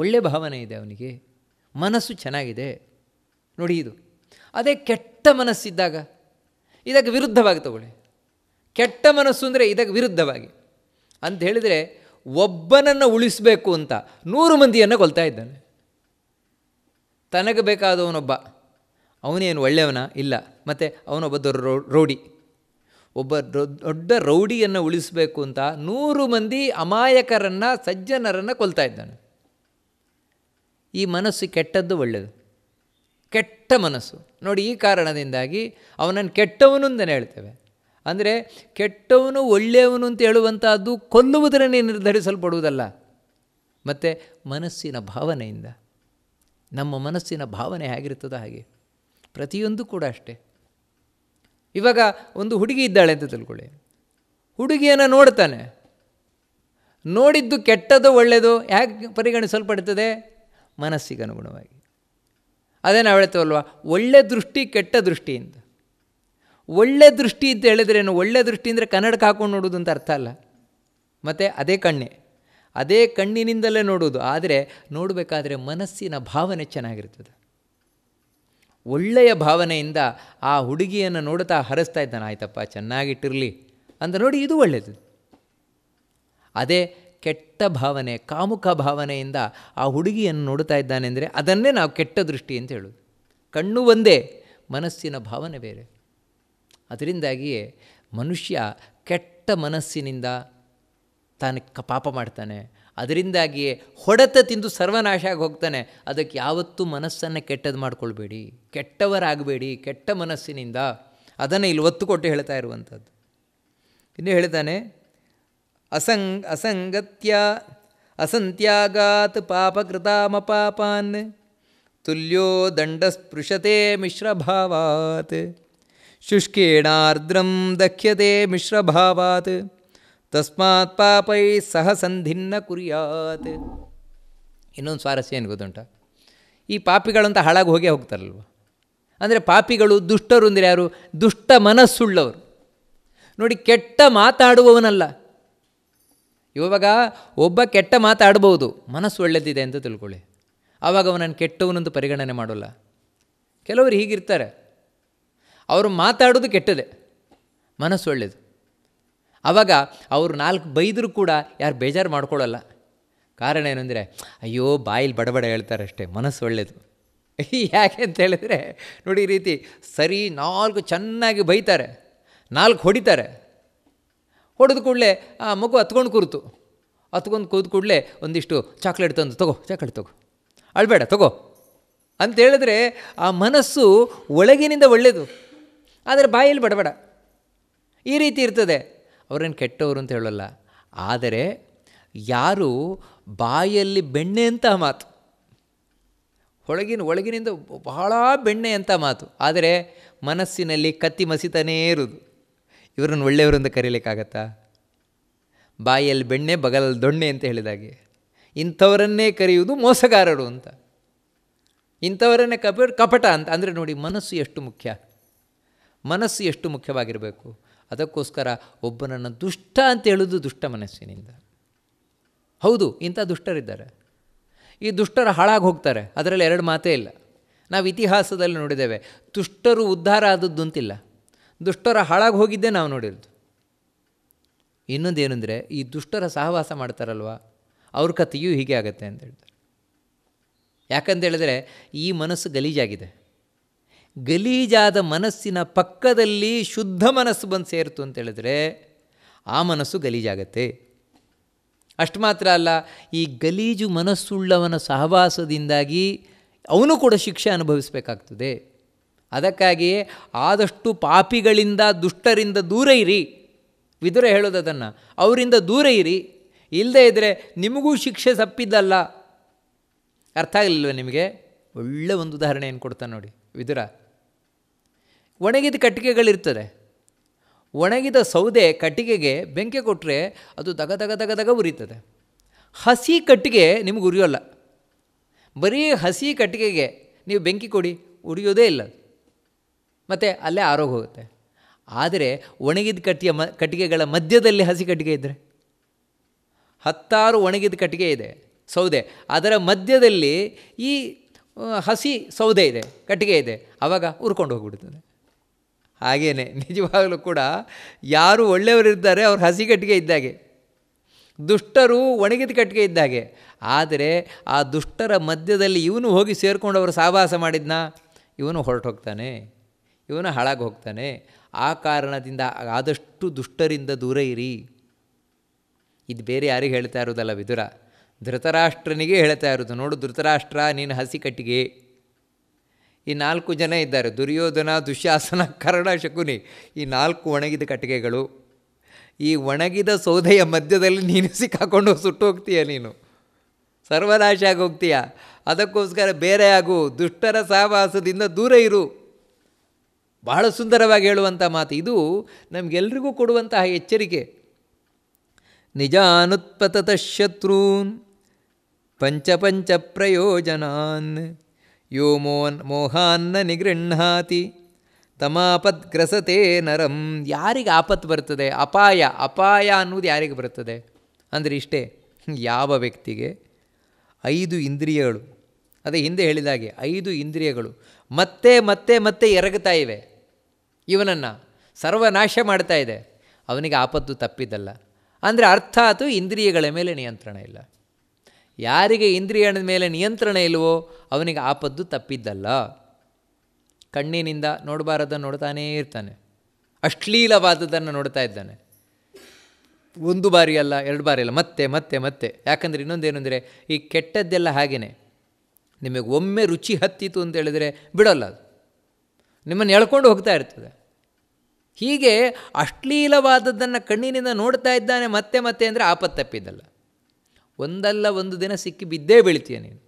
A: ಒಳ್ಳೆ ಭಾವನೆ ಇದೆ ಅವನಿಗೆ ಮನಸ್ಸು ಚೆನ್ನಾಗಿದೆ ನೋಡಿ ಇದು ಅದೇ ಕೆಟ್ಟ ಮನಸ್ಸಿದ್ದಾಗ ಇದಕ್ಕೆ ವಿರುದ್ಧವಾಗಿ ತಗೊಳ್ಳಿ ಕೆಟ್ಟ ಮನಸ್ಸು ಅಂದರೆ ಇದಕ್ಕೆ ವಿರುದ್ಧವಾಗಿ ಅಂತ ಹೇಳಿದರೆ ಒಬ್ಬನನ್ನು ಉಳಿಸಬೇಕು ಅಂತ ನೂರು ಮಂದಿಯನ್ನು ಕೊಲ್ತಾ ಇದ್ದಾನೆ ತನಗೆ ಬೇಕಾದವನೊಬ್ಬ ಅವನೇನು ಒಳ್ಳೆಯವನ ಇಲ್ಲ ಮತ್ತು ಅವನೊಬ್ಬ ದೊಡ್ಡ ರೌಡಿ ಒಬ್ಬ ದೊಡ್ಡ ರೌಡಿಯನ್ನು ಉಳಿಸಬೇಕು ಅಂತ ನೂರು ಮಂದಿ ಅಮಾಯಕರನ್ನು ಸಜ್ಜನರನ್ನು ಕೊಲ್ತಾ ಇದ್ದಾನೆ ಈ ಮನಸ್ಸು ಕೆಟ್ಟದ್ದು ಒಳ್ಳೆಯದು ಕೆಟ್ಟ ಮನಸ್ಸು ನೋಡಿ ಈ ಕಾರಣದಿಂದಾಗಿ ಅವನನ್ನು ಕೆಟ್ಟವನು ಅಂತಲೇ ಹೇಳ್ತೇವೆ ಅಂದರೆ ಕೆಟ್ಟವನು ಒಳ್ಳೆಯವನು ಅಂತ ಹೇಳುವಂಥದ್ದು ಕೊಲ್ಲುವುದರನ್ನೇ ನಿರ್ಧರಿಸಲ್ಪಡುವುದಲ್ಲ ಮತ್ತು ಮನಸ್ಸಿನ ಭಾವನೆಯಿಂದ ನಮ್ಮ ಮನಸ್ಸಿನ ಭಾವನೆ ಹೇಗಿರ್ತದೋ ಹಾಗೆ ಪ್ರತಿಯೊಂದು ಕೂಡ ಅಷ್ಟೇ ಇವಾಗ ಒಂದು ಹುಡುಗಿ ಇದ್ದಾಳೆ ಅಂತ ತಿಳ್ಕೊಳ್ಳಿ ಹುಡುಗಿಯನ್ನು ನೋಡ್ತಾನೆ ನೋಡಿದ್ದು ಕೆಟ್ಟದೋ ಒಳ್ಳೆಯದು ಹೇಗೆ ಪರಿಗಣಿಸಲ್ಪಡ್ತದೆ ಮನಸ್ಸಿಗೆ ಅನುಗುಣವಾಗಿ ಅದೇ ನಾವು ಹೇಳ್ತೇವಲ್ವ ಒಳ್ಳೆ ದೃಷ್ಟಿ ಕೆಟ್ಟ ದೃಷ್ಟಿಯಿಂದ ಒಳ್ಳೆ ದೃಷ್ಟಿ ಅಂತ ಹೇಳಿದ್ರೇನು ಒಳ್ಳೆ ದೃಷ್ಟಿ ಅಂದರೆ ಕನ್ನಡಕ್ಕೆ ಹಾಕೊಂಡು ನೋಡೋದು ಅಂತ ಅರ್ಥ ಅಲ್ಲ ಮತ್ತು ಅದೇ ಕಣ್ಣೆ ಅದೇ ಕಣ್ಣಿನಿಂದಲೇ ನೋಡೋದು ಆದರೆ ನೋಡಬೇಕಾದ್ರೆ ಮನಸ್ಸಿನ ಭಾವನೆ ಚೆನ್ನಾಗಿರ್ತದೆ ಒಳ್ಳೆಯ ಭಾವನೆಯಿಂದ ಆ ಹುಡುಗಿಯನ್ನು ನೋಡುತ್ತಾ ಹರಿಸ್ತಾ ಇದ್ದಾನೆ ಆಯ್ತಪ್ಪ ಚೆನ್ನಾಗಿಟ್ಟಿರಲಿ ಅಂತ ನೋಡಿ ಇದು ಒಳ್ಳೆಯದು ಅದೇ ಕೆಟ್ಟ ಭಾವನೆ ಕಾಮುಕ ಭಾವನೆಯಿಂದ ಆ ಹುಡುಗಿಯನ್ನು ನೋಡ್ತಾ ಇದ್ದಾನೆ ಅಂದರೆ ಅದನ್ನೇ ನಾವು ಕೆಟ್ಟ ದೃಷ್ಟಿ ಅಂತ ಹೇಳೋದು ಕಣ್ಣು ಒಂದೇ ಮನಸ್ಸಿನ ಭಾವನೆ ಬೇರೆ ಅದರಿಂದಾಗಿಯೇ ಮನುಷ್ಯ ಕೆಟ್ಟ ಮನಸ್ಸಿನಿಂದ ತಾನು ಪಾಪ ಮಾಡ್ತಾನೆ ಅದರಿಂದಾಗಿಯೇ ಹೊಡೆತ ತಿಂದು ಸರ್ವನಾಶ ಆಗಿ ಹೋಗ್ತಾನೆ ಅದಕ್ಕೆ ಯಾವತ್ತೂ ಮನಸ್ಸನ್ನು ಕೆಟ್ಟದ್ದು ಮಾಡಿಕೊಳ್ಬೇಡಿ ಕೆಟ್ಟವರಾಗಬೇಡಿ ಕೆಟ್ಟ ಮನಸ್ಸಿನಿಂದ ಅದನ್ನು ಇಲ್ಲಿ ಒತ್ತು ಕೊಟ್ಟು ಹೇಳ್ತಾ ಇರುವಂಥದ್ದು ಇನ್ನು ಹೇಳ್ತಾನೆ ಅಸಂಗತ್ಯ ಅಸಂತ್ಯಾಗಾತ್ असंत्यागात पापकृतामपापान् ತುಲ್ಯೋ ಸ್ಪೃಶತೆ ಮಿಶ್ರಭಾವಾತ್ ಶುಷ್ಕೇಣಾರ್ದ್ರಂ ದಕ್ಷ್ಯತೆ ಮಿಶ್ರಭಾವಾತ್ ತಸ್ಮಾತ್ ಪಾಪೈ ಸಹ ಸಂಧಿನ್ನ ಕುರಿಯಾತ್ ಇನ್ನೊಂದು ಸ್ವಾರಸ್ಯ ಏನು ಗೊತ್ತುಂಟ ಈ ಪಾಪಿಗಳಂತ ಹಾಳಾಗಿ ಹೋಗೇ ಹೋಗ್ತಾರಲ್ವ ಅಂದರೆ ಪಾಪಿಗಳು ದುಷ್ಟರು ಅಂದರೆ ಯಾರು ದುಷ್ಟ ಮನಸ್ಸುಳ್ಳವರು ನೋಡಿ ಕೆಟ್ಟ ಮಾತಾಡುವವನಲ್ಲ ಇವಾಗ ಒಬ್ಬ ಕೆಟ್ಟ ಮಾತಾಡ್ಬೋದು ಮನಸ್ಸು ಒಳ್ಳೆದಿದೆ ಅಂತ ತಿಳ್ಕೊಳ್ಳಿ ಆವಾಗ ಅವನನ್ನು ಕೆಟ್ಟವನಂತೂ ಪರಿಗಣನೆ ಮಾಡೋಲ್ಲ ಕೆಲವರು ಹೀಗಿರ್ತಾರೆ ಅವರು ಮಾತಾಡೋದು ಕೆಟ್ಟದೆ ಮನಸ್ಸು ಒಳ್ಳೆಯದು ಆವಾಗ ಅವರು ನಾಲ್ಕು ಬೈದರೂ ಕೂಡ ಯಾರು ಬೇಜಾರು ಮಾಡ್ಕೊಳ್ಳಲ್ಲ ಕಾರಣ ಏನಂದರೆ ಅಯ್ಯೋ ಬಾಯಿಲಿ ಬಡಬಡ ಹೇಳ್ತಾರೆ ಅಷ್ಟೇ ಮನಸ್ಸು ಒಳ್ಳೆಯದು ಯಾಕೆ ಅಂತ ಹೇಳಿದ್ರೆ ನೋಡಿ ಈ ರೀತಿ ಸರಿ ನಾಲ್ಕು ಚೆನ್ನಾಗಿ ಬೈತಾರೆ ನಾಲ್ಕು ಹೊಡಿತಾರೆ ಹೊಡೆದ ಕೂಡಲೇ ಆ ಮಗು ಹತ್ಕೊಂಡು ಕೂರ್ತು ಹತ್ಕೊಂಡು ಕೂದ ಕೂಡಲೇ ಒಂದಿಷ್ಟು ಚಾಕ್ಲೇಟ್ ತಂದು ತಗೋ ಚಾಕ್ಲೇಟ್ ತಗೋ ಅಳ್ಬೇಡ ತಗೋ ಅಂತೇಳಿದ್ರೆ ಆ ಮನಸ್ಸು ಒಳಗಿನಿಂದ ಒಳ್ಳೆಯದು ಆದರೆ ಬಾಯಲ್ಲಿ ಬಡಬೇಡ ಈ ರೀತಿ ಇರ್ತದೆ ಅವರೇನು ಕೆಟ್ಟವರು ಅಂತ ಹೇಳೋಲ್ಲ ಆದರೆ ಯಾರು ಬಾಯಲ್ಲಿ ಬೆಣ್ಣೆ ಅಂತ ಮಾತು ಒಳಗಿನ ಒಳಗಿನಿಂದ ಬಹಳ ಬೆಣ್ಣೆ ಅಂತ ಮಾತು ಆದರೆ ಮನಸ್ಸಿನಲ್ಲಿ ಕತ್ತಿ ಮಸಿತಾನೇ ಇರೋದು ಇವರನ್ನು ಒಳ್ಳೆಯವರು ಅಂತ ಕರೀಲಿಕ್ಕಾಗತ್ತಾ ಬಾಯಲ್ಲಿ ಬೆಣ್ಣೆ ಬಗಲಲ್ಲಿ ದೊಣ್ಣೆ ಅಂತ ಹೇಳಿದಾಗೆ ಇಂಥವರನ್ನೇ ಕರೆಯುವುದು ಮೋಸಗಾರರು ಅಂತ ಇಂಥವರನ್ನೇ ಕಪ ಕಪಟ ಅಂತ ಅಂದರೆ ನೋಡಿ ಮನಸ್ಸು ಎಷ್ಟು ಮುಖ್ಯ ಮನಸ್ಸು ಎಷ್ಟು ಮುಖ್ಯವಾಗಿರಬೇಕು ಅದಕ್ಕೋಸ್ಕರ ಒಬ್ಬನನ್ನು ದುಷ್ಟ ಅಂತ ಹೇಳೋದು ದುಷ್ಟ ಮನಸ್ಸಿನಿಂದ ಹೌದು ಇಂಥ ದುಷ್ಟರಿದ್ದಾರೆ ಈ ದುಷ್ಟರು ಹಾಳಾಗಿ ಹೋಗ್ತಾರೆ ಅದರಲ್ಲಿ ಎರಡು ಮಾತೇ ಇಲ್ಲ ನಾವು ಇತಿಹಾಸದಲ್ಲಿ ನೋಡಿದ್ದೇವೆ ದುಷ್ಟರು ಉದ್ಧಾರ ಆದದ್ದು ಅಂತಿಲ್ಲ ದುಷ್ಟರ ಹಾಳಾಗಿ ಹೋಗಿದ್ದೇ ನಾವು ನೋಡಿರೋದು ಇನ್ನೊಂದೇನೆಂದರೆ ಈ ದುಷ್ಟರ ಸಹವಾಸ ಮಾಡ್ತಾರಲ್ವ ಅವ್ರ ಕಥೆಯೂ ಹೀಗೆ ಆಗತ್ತೆ ಅಂತ ಹೇಳ್ತಾರೆ ಯಾಕಂತ ಹೇಳಿದ್ರೆ ಈ ಮನಸ್ಸು ಗಲೀಜಾಗಿದೆ ಗಲೀಜಾದ ಮನಸ್ಸಿನ ಪಕ್ಕದಲ್ಲಿ ಶುದ್ಧ ಮನಸ್ಸು ಬಂದು ಸೇರಿತು ಅಂತ ಹೇಳಿದ್ರೆ ಆ ಮನಸ್ಸು ಗಲೀಜಾಗತ್ತೆ ಅಷ್ಟು ಮಾತ್ರ ಅಲ್ಲ ಈ ಗಲೀಜು ಮನಸ್ಸುಳ್ಳವನ ಸಹವಾಸದಿಂದಾಗಿ ಅವನು ಕೂಡ ಶಿಕ್ಷೆ ಅನುಭವಿಸಬೇಕಾಗ್ತದೆ ಅದಕ್ಕಾಗಿಯೇ ಆದಷ್ಟು ಪಾಪಿಗಳಿಂದ ದುಷ್ಟರಿಂದ ದೂರ ಇರಿ ವಿದುರ ಹೇಳೋದನ್ನು ಅವರಿಂದ ದೂರ ಇರಿ ಇಲ್ಲದೇ ಇದ್ದರೆ ನಿಮಗೂ ಶಿಕ್ಷೆ ತಪ್ಪಿದ್ದಲ್ಲ ಅರ್ಥ ಆಗಲಿಲ್ವ ನಿಮಗೆ ಒಳ್ಳೆ ಒಂದು ಉದಾಹರಣೆ ಏನು ಕೊಡ್ತಾನೆ ನೋಡಿ ವಿದುರ ಒಣಗಿದ ಕಟ್ಟಿಗೆಗಳಿರ್ತದೆ ಒಣಗಿದ ಸೌದೆ ಕಟ್ಟಿಗೆಗೆ ಬೆಂಕಿ ಕೊಟ್ಟರೆ ಅದು ದಗ ದಗ ದಗ ದಗ ಉರಿತದೆ ಹಸಿ ಕಟ್ಟಿಗೆ ನಿಮಗೆ ಉರಿಯೋಲ್ಲ ಬರೀ ಹಸಿ ಕಟ್ಟಿಗೆಗೆ ನೀವು ಬೆಂಕಿ ಕೊಡಿ ಉರಿಯೋದೇ ಇಲ್ಲ ಮತ್ತು ಅಲ್ಲೇ ಆರೋಗ್ಯ ಹೋಗುತ್ತೆ ಆದರೆ ಒಣಗಿದ ಕಟ್ಟಿಗೆ ಮ ಕಟ್ಟಿಗೆಗಳ ಮಧ್ಯದಲ್ಲಿ ಹಸಿ ಕಟ್ಟಿಗೆ ಇದ್ದರೆ ಹತ್ತಾರು ಒಣಗಿದ ಕಟ್ಟಿಗೆ ಇದೆ ಸೌದೆ ಅದರ ಮಧ್ಯದಲ್ಲಿ ಈ ಹಸಿ ಸೌದೆ ಇದೆ ಕಟ್ಟಿಗೆ ಇದೆ ಆವಾಗ ಉರ್ಕೊಂಡು ಹೋಗ್ಬಿಡ್ತದೆ ಹಾಗೆಯೇ ನಿಜವಾಗಲೂ ಕೂಡ ಯಾರು ಇದ್ದಾರೆ ಅವ್ರು ಹಸಿ ಕಟ್ಟಿಗೆ ಇದ್ದಾಗೆ ದುಷ್ಟರು ಒಣಗಿದ ಕಟ್ಟಿಗೆ ಇದ್ದಾಗೆ ಆದರೆ ಆ ದುಷ್ಟರ ಮಧ್ಯದಲ್ಲಿ ಇವನು ಹೋಗಿ ಸೇರಿಕೊಂಡು ಅವರು ಸಹವಾಸ ಮಾಡಿದ್ನ ಇವನು ಹೊರಟು ಹೋಗ್ತಾನೆ ಇವನು ಹಾಳಾಗಿ ಹೋಗ್ತಾನೆ ಆ ಕಾರಣದಿಂದ ಆದಷ್ಟು ದುಷ್ಟರಿಂದ ದೂರ ಇರಿ ಇದು ಬೇರೆ ಯಾರಿಗೆ ಹೇಳ್ತಾ ಇರೋದಲ್ಲ ವಿದುರ ಧೃತರಾಷ್ಟ್ರನಿಗೆ ಹೇಳ್ತಾ ಇರೋದು ನೋಡು ಧೃತರಾಷ್ಟ್ರ ನೀನು ಹಸಿ ಕಟ್ಟಿಗೆ ಈ ನಾಲ್ಕು ಜನ ಇದ್ದಾರೆ ದುರ್ಯೋಧನ ದುಶ್ಯಾಸನ ಕರ್ಣ ಶಕುನಿ ಈ ನಾಲ್ಕು ಒಣಗಿದ ಕಟ್ಟಿಗೆಗಳು ಈ ಒಣಗಿದ ಸೌದೆಯ ಮಧ್ಯದಲ್ಲಿ ನೀನು ಸಿಕ್ಕಾಕೊಂಡು ಸುಟ್ಟು ಹೋಗ್ತೀಯ ನೀನು ಸರ್ವನಾಶ ಆಗಿ ಹೋಗ್ತೀಯ ಅದಕ್ಕೋಸ್ಕರ ಬೇರೆ ಆಗು ದುಷ್ಟರ ಸಹವಾಸದಿಂದ ದೂರ ಇರು ಬಹಳ ಸುಂದರವಾಗಿ ಹೇಳುವಂಥ ಮಾತು ಇದು ನಮಗೆಲ್ರಿಗೂ ಕೊಡುವಂತಹ ಎಚ್ಚರಿಕೆ ನಿಜಾನುತ್ಪತತ ಶತ್ರೂನ್ ಪಂಚ ಪ್ರಯೋಜನಾನ್ ಯೋ ಮೋನ್ ಮೋಹಾನ್ನ ನಿಗೃಹಾತಿ ಗ್ರಸತೆ ನರಂ ಯಾರಿಗೆ ಆಪತ್ತು ಬರ್ತದೆ ಅಪಾಯ ಅಪಾಯ ಅನ್ನುವುದು ಯಾರಿಗೆ ಬರ್ತದೆ ಅಂದರೆ ಇಷ್ಟೇ ಯಾವ ವ್ಯಕ್ತಿಗೆ ಐದು ಇಂದ್ರಿಯಗಳು ಅದೇ ಹಿಂದೆ ಹೇಳಿದಾಗೆ ಐದು ಇಂದ್ರಿಯಗಳು ಮತ್ತೆ ಮತ್ತೆ ಮತ್ತೆ ಎರಗುತ್ತಾ ಇವೆ ಇವನನ್ನು ಸರ್ವನಾಶ ಮಾಡ್ತಾ ಇದೆ ಅವನಿಗೆ ಆಪತ್ತು ತಪ್ಪಿದ್ದಲ್ಲ ಅಂದರೆ ಅರ್ಥಾತು ಇಂದ್ರಿಯಗಳ ಮೇಲೆ ನಿಯಂತ್ರಣ ಇಲ್ಲ ಯಾರಿಗೆ ಇಂದ್ರಿಯದ ಮೇಲೆ ನಿಯಂತ್ರಣ ಇಲ್ಲವೋ ಅವನಿಗೆ ಆಪದ್ದು ತಪ್ಪಿದ್ದಲ್ಲ ಕಣ್ಣಿನಿಂದ ನೋಡಬಾರದನ್ನು ನೋಡ್ತಾನೇ ಇರ್ತಾನೆ ಅಶ್ಲೀಲವಾದದನ್ನು ನೋಡ್ತಾ ಇದ್ದಾನೆ ಒಂದು ಬಾರಿ ಅಲ್ಲ ಎರಡು ಬಾರಿ ಅಲ್ಲ ಮತ್ತೆ ಮತ್ತೆ ಮತ್ತೆ ಯಾಕಂದರೆ ಇನ್ನೊಂದೇನೆಂದರೆ ಈ ಕೆಟ್ಟದ್ದೆಲ್ಲ ಹಾಗೇ ನಿಮಗೆ ಒಮ್ಮೆ ರುಚಿ ಹತ್ತಿತು ಅಂತ ಹೇಳಿದರೆ ಬಿಡೋಲ್ಲ ಅದು ನಿಮ್ಮನ್ನು ಎಳ್ಕೊಂಡು ಹೋಗ್ತಾ ಇರ್ತದೆ ಹೀಗೆ ಅಶ್ಲೀಲವಾದದ್ದನ್ನು ಕಣ್ಣಿನಿಂದ ನೋಡ್ತಾ ಇದ್ದಾನೆ ಮತ್ತೆ ಮತ್ತೆ ಅಂದರೆ ಆಪತ್ತಪ್ಪಿದ್ದಲ್ಲ ಒಂದಲ್ಲ ಒಂದು ದಿನ ಸಿಕ್ಕಿ ಬಿದ್ದೇ ಬೀಳ್ತೀಯ ನೀನು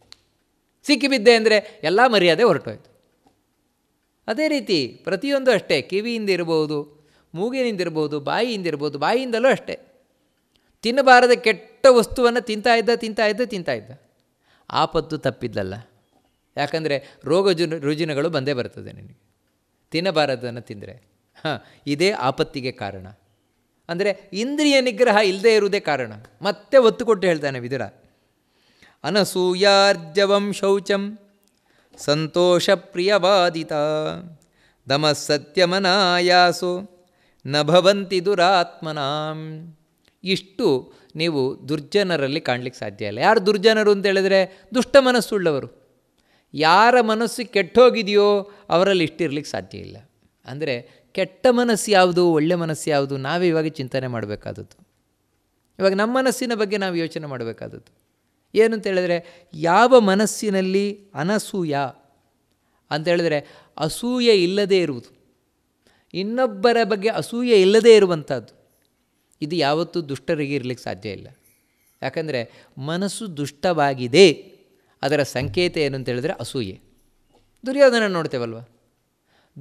A: ಸಿಕ್ಕಿಬಿದ್ದೆ ಅಂದರೆ ಎಲ್ಲ ಮರ್ಯಾದೆ ಹೊರಟೋಯ್ತು ಅದೇ ರೀತಿ ಪ್ರತಿಯೊಂದು ಅಷ್ಟೇ ಕಿವಿಯಿಂದ ಇರ್ಬೋದು ಮೂಗಿನಿಂದಿರ್ಬೋದು ಬಾಯಿಯಿಂದಿರ್ಬೋದು ಬಾಯಿಯಿಂದಲೂ ಅಷ್ಟೇ ತಿನ್ನಬಾರದ ಕೆಟ್ಟ ವಸ್ತುವನ್ನು ತಿಂತಾ ಇದ್ದ ತಿಂತಾ ಇದ್ದ ತಿಂತಾ ಇದ್ದ ಆಪತ್ತು ತಪ್ಪಿದ್ದಲ್ಲ ಯಾಕಂದರೆ ರೋಗ ರುಜಿನಗಳು ಬಂದೇ ಬರ್ತದೆ ನಿನಗೆ ತಿನ್ನಬಾರದನ್ನು ತಿಂದರೆ ಹಾಂ ಇದೇ ಆಪತ್ತಿಗೆ ಕಾರಣ ಅಂದರೆ ಇಂದ್ರಿಯ ನಿಗ್ರಹ ಇಲ್ಲದೆ ಇರುವುದೇ ಕಾರಣ ಮತ್ತೆ ಒತ್ತು ಕೊಟ್ಟು ಹೇಳ್ತಾನೆ ವಿದುರ ಅನಸೂಯಾರ್ಜವಂ ಶೌಚಂ ಸಂತೋಷ ಪ್ರಿಯವಾದಿತ ದಮ ಸತ್ಯಮನಾಯಾಸು ನಭವಂತಿ ಭವಂತಿ ದುರಾತ್ಮನಾಂ ಇಷ್ಟು ನೀವು ದುರ್ಜನರಲ್ಲಿ ಕಾಣಲಿಕ್ಕೆ ಸಾಧ್ಯ ಇಲ್ಲ ಯಾರು ದುರ್ಜನರು ಅಂತ ಹೇಳಿದರೆ ದುಷ್ಟ ಮನಸ್ಸುಳ್ಳವರು ಯಾರ ಮನಸ್ಸು ಕೆಟ್ಟೋಗಿದೆಯೋ ಅವರಲ್ಲಿ ಇಷ್ಟಿರ್ಲಿಕ್ಕೆ ಸಾಧ್ಯ ಇಲ್ಲ ಅಂದರೆ ಕೆಟ್ಟ ಮನಸ್ಸು ಯಾವುದು ಒಳ್ಳೆ ಮನಸ್ಸು ಯಾವುದು ನಾವೇ ಇವಾಗ ಚಿಂತನೆ ಮಾಡಬೇಕಾದದ್ದು ಇವಾಗ ನಮ್ಮ ಮನಸ್ಸಿನ ಬಗ್ಗೆ ನಾವು ಯೋಚನೆ ಮಾಡಬೇಕಾದದ್ದು ಏನಂತ ಹೇಳಿದ್ರೆ ಯಾವ ಮನಸ್ಸಿನಲ್ಲಿ ಅನಸೂಯ ಅಂತ ಅಸೂಯೆ ಇಲ್ಲದೇ ಇರುವುದು ಇನ್ನೊಬ್ಬರ ಬಗ್ಗೆ ಅಸೂಯೆ ಇಲ್ಲದೇ ಇರುವಂಥದ್ದು ಇದು ಯಾವತ್ತೂ ದುಷ್ಟರಿಗೆ ಇರಲಿಕ್ಕೆ ಸಾಧ್ಯ ಇಲ್ಲ ಯಾಕಂದರೆ ಮನಸ್ಸು ದುಷ್ಟವಾಗಿದೆ ಅದರ ಸಂಕೇತ ಏನು ಅಂತ ಅಸೂಯೆ ದುರ್ಯೋಧನ ನೋಡ್ತೇವಲ್ವ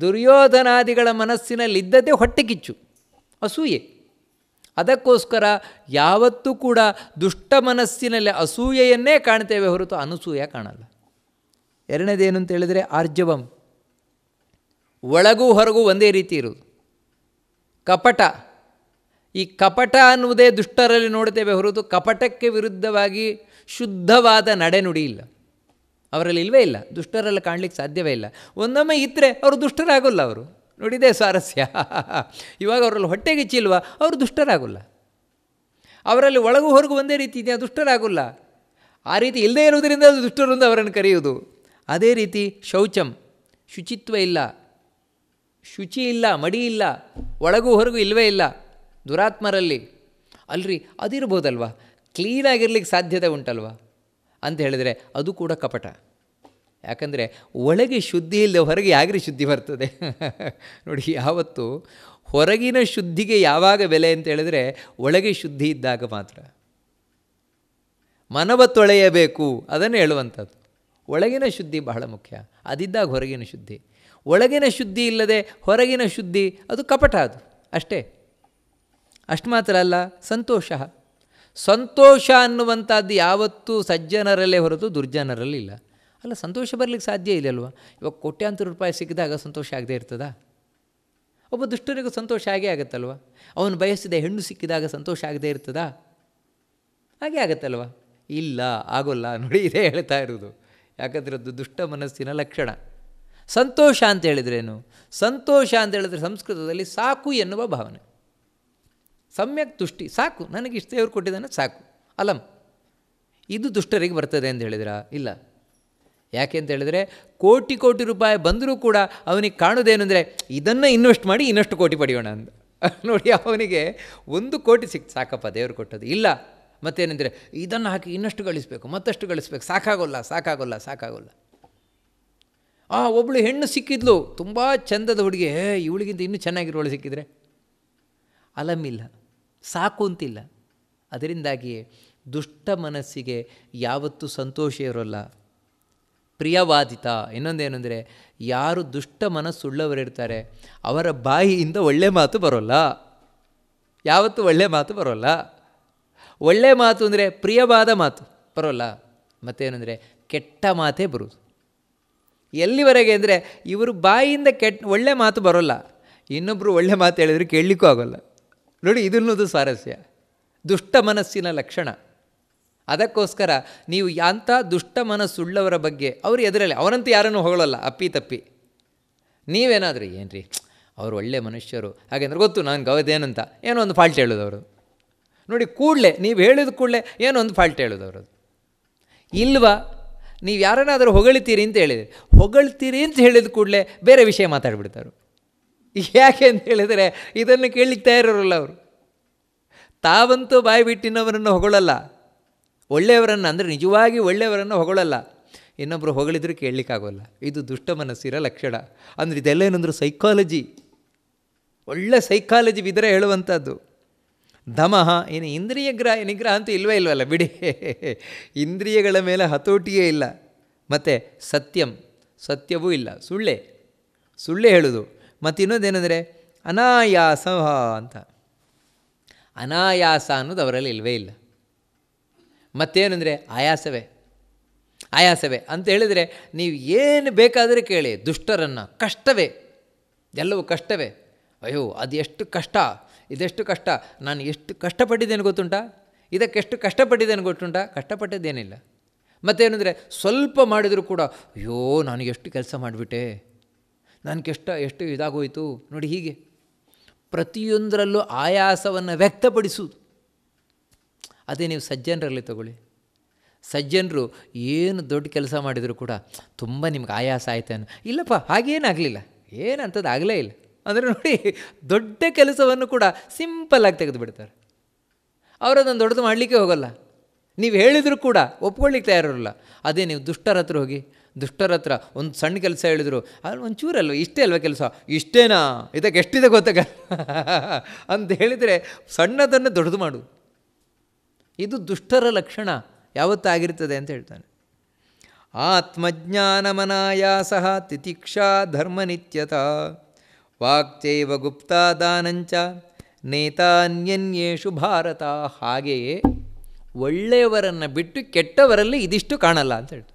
A: ದುರ್ಯೋಧನಾದಿಗಳ ಹೊಟ್ಟೆ ಕಿಚ್ಚು ಅಸೂಯೆ ಅದಕ್ಕೋಸ್ಕರ ಯಾವತ್ತೂ ಕೂಡ ದುಷ್ಟ ಮನಸ್ಸಿನಲ್ಲಿ ಅಸೂಯೆಯನ್ನೇ ಕಾಣ್ತೇವೆ ಹೊರತು ಅನಸೂಯ ಕಾಣಲ್ಲ ಎರಡನೇದೇನು ಅಂತ ಹೇಳಿದರೆ ಆರ್ಜವಂ ಒಳಗೂ ಹೊರಗೂ ಒಂದೇ ರೀತಿ ಇರೋದು ಕಪಟ ಈ ಕಪಟ ಅನ್ನುವುದೇ ದುಷ್ಟರಲ್ಲಿ ನೋಡ್ತೇವೆ ಹೊರತು ಕಪಟಕ್ಕೆ ವಿರುದ್ಧವಾಗಿ ಶುದ್ಧವಾದ ನಡೆನುಡಿ ಇಲ್ಲ ಅವರಲ್ಲಿ ಇಲ್ವೇ ಇಲ್ಲ ದುಷ್ಟರೆಲ್ಲ ಕಾಣಲಿಕ್ಕೆ ಸಾಧ್ಯವೇ ಇಲ್ಲ ಒಂದೊಮ್ಮೆ ಇದ್ದರೆ ಅವರು ದುಷ್ಟರಾಗೋಲ್ಲ ಅವರು ನೋಡಿದೆ ಸ್ವಾರಸ್ಯ ಇವಾಗ ಅವರಲ್ಲಿ ಹೊಟ್ಟೆಗೆ ಅವರು ದುಷ್ಟರಾಗೋಲ್ಲ ಅವರಲ್ಲಿ ಒಳಗು ಹೊರಗು ಒಂದೇ ರೀತಿ ಇದೆಯಾ ದುಷ್ಟರಾಗೋಲ್ಲ ಆ ರೀತಿ ಇಲ್ಲದೇ ಇರುವುದರಿಂದ ಅದು ದುಷ್ಟರೊಂದು ಅವರನ್ನು ಕರೆಯುವುದು ಅದೇ ರೀತಿ ಶೌಚಂ ಶುಚಿತ್ವ ಇಲ್ಲ ಶುಚಿ ಇಲ್ಲ ಮಡಿ ಇಲ್ಲ ಒಳಗು ಹೊರಗು ಇಲ್ಲವೇ ಇಲ್ಲ ದುರಾತ್ಮರಲ್ಲಿ ಅಲ್ರಿ ಅದಿರ್ಬೋದಲ್ವ ಕ್ಲೀನಾಗಿರ್ಲಿಕ್ಕೆ ಸಾಧ್ಯತೆ ಉಂಟಲ್ವಾ ಅಂತ ಹೇಳಿದರೆ ಅದು ಕೂಡ ಕಪಟ ಯಾಕಂದರೆ ಒಳಗೆ ಶುದ್ಧಿ ಇಲ್ಲದೆ ಹೊರಗೆ ಯಾಗ್ರಿ ಶುದ್ಧಿ ಬರ್ತದೆ ನೋಡಿ ಯಾವತ್ತು ಹೊರಗಿನ ಶುದ್ಧಿಗೆ ಯಾವಾಗ ಬೆಲೆ ಅಂತ ಹೇಳಿದರೆ ಒಳಗೆ ಶುದ್ಧಿ ಇದ್ದಾಗ ಮಾತ್ರ ಮನವ ತೊಳೆಯಬೇಕು ಅದನ್ನು ಹೇಳುವಂಥದ್ದು ಒಳಗಿನ ಶುದ್ಧಿ ಬಹಳ ಮುಖ್ಯ ಅದಿದ್ದಾಗ ಹೊರಗಿನ ಶುದ್ಧಿ ಒಳಗಿನ ಶುದ್ಧಿ ಇಲ್ಲದೆ ಹೊರಗಿನ ಶುದ್ಧಿ ಅದು ಕಪಟ ಅದು ಅಷ್ಟೇ ಅಷ್ಟು ಮಾತ್ರ ಅಲ್ಲ ಸಂತೋಷ ಸಂತೋಷ ಅನ್ನುವಂಥದ್ದು ಯಾವತ್ತೂ ಸಜ್ಜನರಲ್ಲೇ ಹೊರತು ದುರ್ಜನರಲ್ಲಿ ಇಲ್ಲ ಅಲ್ಲ ಸಂತೋಷ ಬರಲಿಕ್ಕೆ ಸಾಧ್ಯ ಇಲ್ಲ ಅಲ್ವಾ ಇವಾಗ ಕೋಟ್ಯಾಂತರ ರೂಪಾಯಿ ಸಿಕ್ಕಿದಾಗ ಸಂತೋಷ ಆಗದೇ ಇರ್ತದಾ ಒಬ್ಬ ದುಷ್ಟರಿಗೂ ಸಂತೋಷ ಆಗೇ ಆಗುತ್ತಲ್ವ ಅವನು ಬಯಸಿದ ಹೆಣ್ಣು ಸಿಕ್ಕಿದಾಗ ಸಂತೋಷ ಆಗದೇ ಇರ್ತದಾ ಹಾಗೆ ಆಗತ್ತಲ್ವ ಇಲ್ಲ ಆಗೋಲ್ಲ ನೋಡಿ ಇದೇ ಹೇಳ್ತಾ ಇರೋದು ಯಾಕಂದರೆ ಅದು ದುಷ್ಟ ಮನಸ್ಸಿನ ಲಕ್ಷಣ ಸಂತೋಷ ಅಂತ ಹೇಳಿದ್ರೇನು ಸಂತೋಷ ಅಂತ ಹೇಳಿದ್ರೆ ಸಂಸ್ಕೃತದಲ್ಲಿ ಸಾಕು ಎನ್ನುವ ಭಾವನೆ ಸಮ್ಯಕ್ ತುಷ್ಟಿ ಸಾಕು ನನಗೆ ಇಷ್ಟೇ ದೇವರು ಕೊಟ್ಟಿದ್ದಾನೆ ಸಾಕು ಅಲಂ ಇದು ದುಷ್ಟರಿಗೆ ಬರ್ತದೆ ಅಂತ ಹೇಳಿದ್ರ ಇಲ್ಲ ಯಾಕೆ ಅಂತ ಹೇಳಿದರೆ ಕೋಟಿ ಕೋಟಿ ರೂಪಾಯಿ ಬಂದರೂ ಕೂಡ ಅವನಿಗೆ ಕಾಣೋದೇನು ಅಂದರೆ ಇದನ್ನು ಇನ್ವೆಸ್ಟ್ ಮಾಡಿ ಇನ್ನಷ್ಟು ಕೋಟಿ ಪಡೆಯೋಣ ಅಂತ ನೋಡಿ ಅವನಿಗೆ ಒಂದು ಕೋಟಿ ಸಿಕ್ತು ಸಾಕಪ್ಪ ದೇವರು ಕೊಟ್ಟದ್ದು ಇಲ್ಲ ಮತ್ತೇನೆಂದರೆ ಇದನ್ನು ಹಾಕಿ ಇನ್ನಷ್ಟು ಗಳಿಸಬೇಕು ಮತ್ತಷ್ಟು ಗಳಿಸ್ಬೇಕು ಸಾಕಾಗೋಲ್ಲ ಸಾಕಾಗೋಲ್ಲ ಸಾಕಾಗೋಲ್ಲ ಆ ಒಬ್ಬಳು ಹೆಣ್ಣು ಸಿಕ್ಕಿದ್ಲು ತುಂಬ ಚಂದದ ಹುಡುಗಿ ಏ ಇವಳಿಗಿಂತ ಇನ್ನೂ ಚೆನ್ನಾಗಿರೋಳು ಸಿಕ್ಕಿದ್ರೆ ಅಲಮಿಲ್ಲ ಸಾಕು ಅಂತಿಲ್ಲ ಅದರಿಂದಾಗಿ ದುಷ್ಟ ಮನಸ್ಸಿಗೆ ಯಾವತ್ತೂ ಸಂತೋಷ ಇರೋಲ್ಲ ಪ್ರಿಯವಾದಿತ ಇನ್ನೊಂದೇನೆಂದರೆ ಯಾರು ದುಷ್ಟ ಮನಸ್ಸುಳ್ಳವರಿರ್ತಾರೆ ಅವರ ಬಾಯಿಯಿಂದ ಒಳ್ಳೆ ಮಾತು ಬರೋಲ್ಲ ಯಾವತ್ತೂ ಒಳ್ಳೆ ಮಾತು ಬರೋಲ್ಲ ಒಳ್ಳೆ ಮಾತು ಅಂದರೆ ಪ್ರಿಯವಾದ ಮಾತು ಬರೋಲ್ಲ ಮತ್ತೇನೆಂದರೆ ಕೆಟ್ಟ ಮಾತೇ ಬರೋದು ಎಲ್ಲಿವರೆಗೆ ಅಂದರೆ ಇವರು ಬಾಯಿಯಿಂದ ಕೆಟ್ಟ ಒಳ್ಳೆ ಮಾತು ಬರೋಲ್ಲ ಇನ್ನೊಬ್ಬರು ಒಳ್ಳೆ ಮಾತು ಹೇಳಿದ್ರೆ ಕೇಳಲಿಕ್ಕೂ ಆಗೋಲ್ಲ ನೋಡಿ ಇದನ್ನದು ಸ್ವಾರಸ್ಯ ದುಷ್ಟ ಮನಸ್ಸಿನ ಲಕ್ಷಣ ಅದಕ್ಕೋಸ್ಕರ ನೀವು ಅಂಥ ದುಷ್ಟ ಮನಸ್ಸುಳ್ಳವರ ಬಗ್ಗೆ ಅವರು ಎದುರಲ್ಲಿ ಅವರಂತೂ ಯಾರನ್ನು ಹೊಗಳಲ್ಲ ಅಪ್ಪಿ ತಪ್ಪಿ ನೀವೇನಾದರೂ ಏನು ರೀ ಅವರು ಒಳ್ಳೆ ಮನುಷ್ಯರು ಹಾಗೆಂದ್ರೆ ಗೊತ್ತು ನಾನು ಅವದೇನಂತ ಏನೋ ಒಂದು ಫಾಲ್ಟ್ ಅವರು ನೋಡಿ ಕೂಡಲೇ ನೀವು ಹೇಳಿದ ಕೂಡಲೇ ಏನೋ ಒಂದು ಫಾಲ್ಟ್ ಹೇಳೋದವರು ಇಲ್ವಾ ನೀವು ಯಾರನ್ನಾದರೂ ಹೊಗಳ್ತೀರಿ ಅಂತ ಹೇಳಿದೆ ಹೊಗಳ್ತೀರಿ ಅಂತ ಹೇಳಿದ ಕೂಡಲೇ ಬೇರೆ ವಿಷಯ ಮಾತಾಡಿಬಿಡ್ತಾರೆ ಯಾಕೆ ಅಂತ ಹೇಳಿದರೆ ಇದನ್ನು ಕೇಳಲಿಕ್ಕೆ ತಯಾರಿರಲ್ಲ ಅವರು ತಾವಂತೂ ಬಾಯಿ ಬಿಟ್ಟಿನವರನ್ನು ಹೊಗಳಲ್ಲ ಒಳ್ಳೆಯವರನ್ನು ಅಂದರೆ ನಿಜವಾಗಿ ಒಳ್ಳೆಯವರನ್ನು ಹೊಗಳಲ್ಲ ಇನ್ನೊಬ್ಬರು ಹೊಗಳಿದ್ರೂ ಕೇಳಲಿಕ್ಕಾಗೋಲ್ಲ ಇದು ದುಷ್ಟ ಮನಸ್ಸಿರ ಲಕ್ಷಣ ಅಂದರೆ ಇದೆಲ್ಲ ಏನಂದ್ರೆ ಸೈಕಾಲಜಿ ಒಳ್ಳೆ ಸೈಕಾಲಜಿ ಬಿದ್ದರೆ ಹೇಳುವಂಥದ್ದು ದಮಃ ಏನು ಇಂದ್ರಿಯ ಗ್ರಹ ನಿಗ್ರಹ ಅಂತೂ ಇಲ್ವೇ ಇಲ್ವಲ್ಲ ಬಿಡಿ ಇಂದ್ರಿಯಗಳ ಮೇಲೆ ಹತೋಟಿಯೇ ಇಲ್ಲ ಮತ್ತು ಸತ್ಯಂ ಸತ್ಯವೂ ಇಲ್ಲ ಸುಳ್ಳೆ ಸುಳ್ಳೆ ಹೇಳೋದು ಮತ್ತು ಇನ್ನೊಂದೇನೆಂದರೆ ಅನಾಯಾಸ ಅಂತ ಅನಾಯಾಸ ಅನ್ನೋದು ಅವರಲ್ಲಿ ಇಲ್ಲವೇ ಇಲ್ಲ ಮತ್ತೇನೆಂದರೆ ಆಯಾಸವೇ ಆಯಾಸವೇ ಅಂತ ಹೇಳಿದರೆ ನೀವು ಏನು ಬೇಕಾದರೂ ಕೇಳಿ ದುಷ್ಟರನ್ನು ಕಷ್ಟವೇ ಎಲ್ಲವೂ ಕಷ್ಟವೇ ಅಯ್ಯೋ ಅದು ಎಷ್ಟು ಕಷ್ಟ ಇದೆಷ್ಟು ಕಷ್ಟ ನಾನು ಎಷ್ಟು ಕಷ್ಟಪಟ್ಟಿದ್ದೇನೆ ಗೊತ್ತುಂಟಾ ಇದಕ್ಕೆಷ್ಟು ಕಷ್ಟಪಟ್ಟಿದ್ದೇನೆ ಗೊತ್ತುಂಟಾ ಕಷ್ಟಪಟ್ಟಿದ್ದೇನಿಲ್ಲ ಮತ್ತೇನೆಂದರೆ ಸ್ವಲ್ಪ ಮಾಡಿದರೂ ಕೂಡ ಅಯ್ಯೋ ನಾನು ಎಷ್ಟು ಕೆಲಸ ಮಾಡಿಬಿಟ್ಟೆ ನನಗೆ ಎಷ್ಟು ಎಷ್ಟು ಇದಾಗೋಯಿತು ನೋಡಿ ಹೀಗೆ ಪ್ರತಿಯೊಂದರಲ್ಲೂ ಆಯಾಸವನ್ನು ವ್ಯಕ್ತಪಡಿಸುವುದು ಅದೇ ನೀವು ಸಜ್ಜನರಲ್ಲಿ ತಗೊಳ್ಳಿ ಸಜ್ಜನರು ಏನು ದೊಡ್ಡ ಕೆಲಸ ಮಾಡಿದರೂ ಕೂಡ ತುಂಬ ನಿಮ್ಗೆ ಆಯಾಸ ಆಯ್ತಾನು ಇಲ್ಲಪ್ಪ ಹಾಗೇನಾಗಲಿಲ್ಲ ಏನಂಥದ್ದು ಆಗಲೇ ಇಲ್ಲ ಅಂದರೆ ನೋಡಿ ದೊಡ್ಡ ಕೆಲಸವನ್ನು ಕೂಡ ಸಿಂಪಲ್ಲಾಗಿ ತೆಗೆದು ಬಿಡ್ತಾರೆ ಅದನ್ನು ದೊಡ್ಡದು ಮಾಡಲಿಕ್ಕೆ ಹೋಗಲ್ಲ ನೀವು ಹೇಳಿದರೂ ಕೂಡ ಒಪ್ಕೊಳ್ಳಿಕ್ಕೆ ತಯಾರಿರಲ್ಲ ಅದೇ ನೀವು ದುಷ್ಟರ ಹತ್ರ ಹೋಗಿ ದುಷ್ಟರ ಹತ್ರ ಒಂದು ಸಣ್ಣ ಕೆಲಸ ಹೇಳಿದರು ಅಲ್ಲಿ ಒಂಚೂರಲ್ವ ಇಷ್ಟೇ ಅಲ್ವ ಕೆಲಸ ಇಷ್ಟೇನಾ ಇದಕ್ಕೆ ಎಷ್ಟಿದೆ ಗೊತ್ತಾಗ ಅಂತ ಹೇಳಿದರೆ ಸಣ್ಣದನ್ನು ದೊಡ್ಡದು ಮಾಡು ಇದು ದುಷ್ಟರ ಲಕ್ಷಣ ಯಾವತ್ತಾಗಿರ್ತದೆ ಅಂತ ಹೇಳ್ತಾನೆ ಸಹ ತಿತಿಕ್ಷಾ ನಿತ್ಯತ ವಾಕ್ಚೈವ ಗುಪ್ತಾ ದಾನಂಚ ನೇತಾನ್ಯನ್ಯೇಷು ಭಾರತ ಹಾಗೆಯೇ ಒಳ್ಳೆಯವರನ್ನು ಬಿಟ್ಟು ಕೆಟ್ಟವರಲ್ಲಿ ಇದಿಷ್ಟು ಕಾಣಲ್ಲ ಅಂತ ಹೇಳ್ತಾರೆ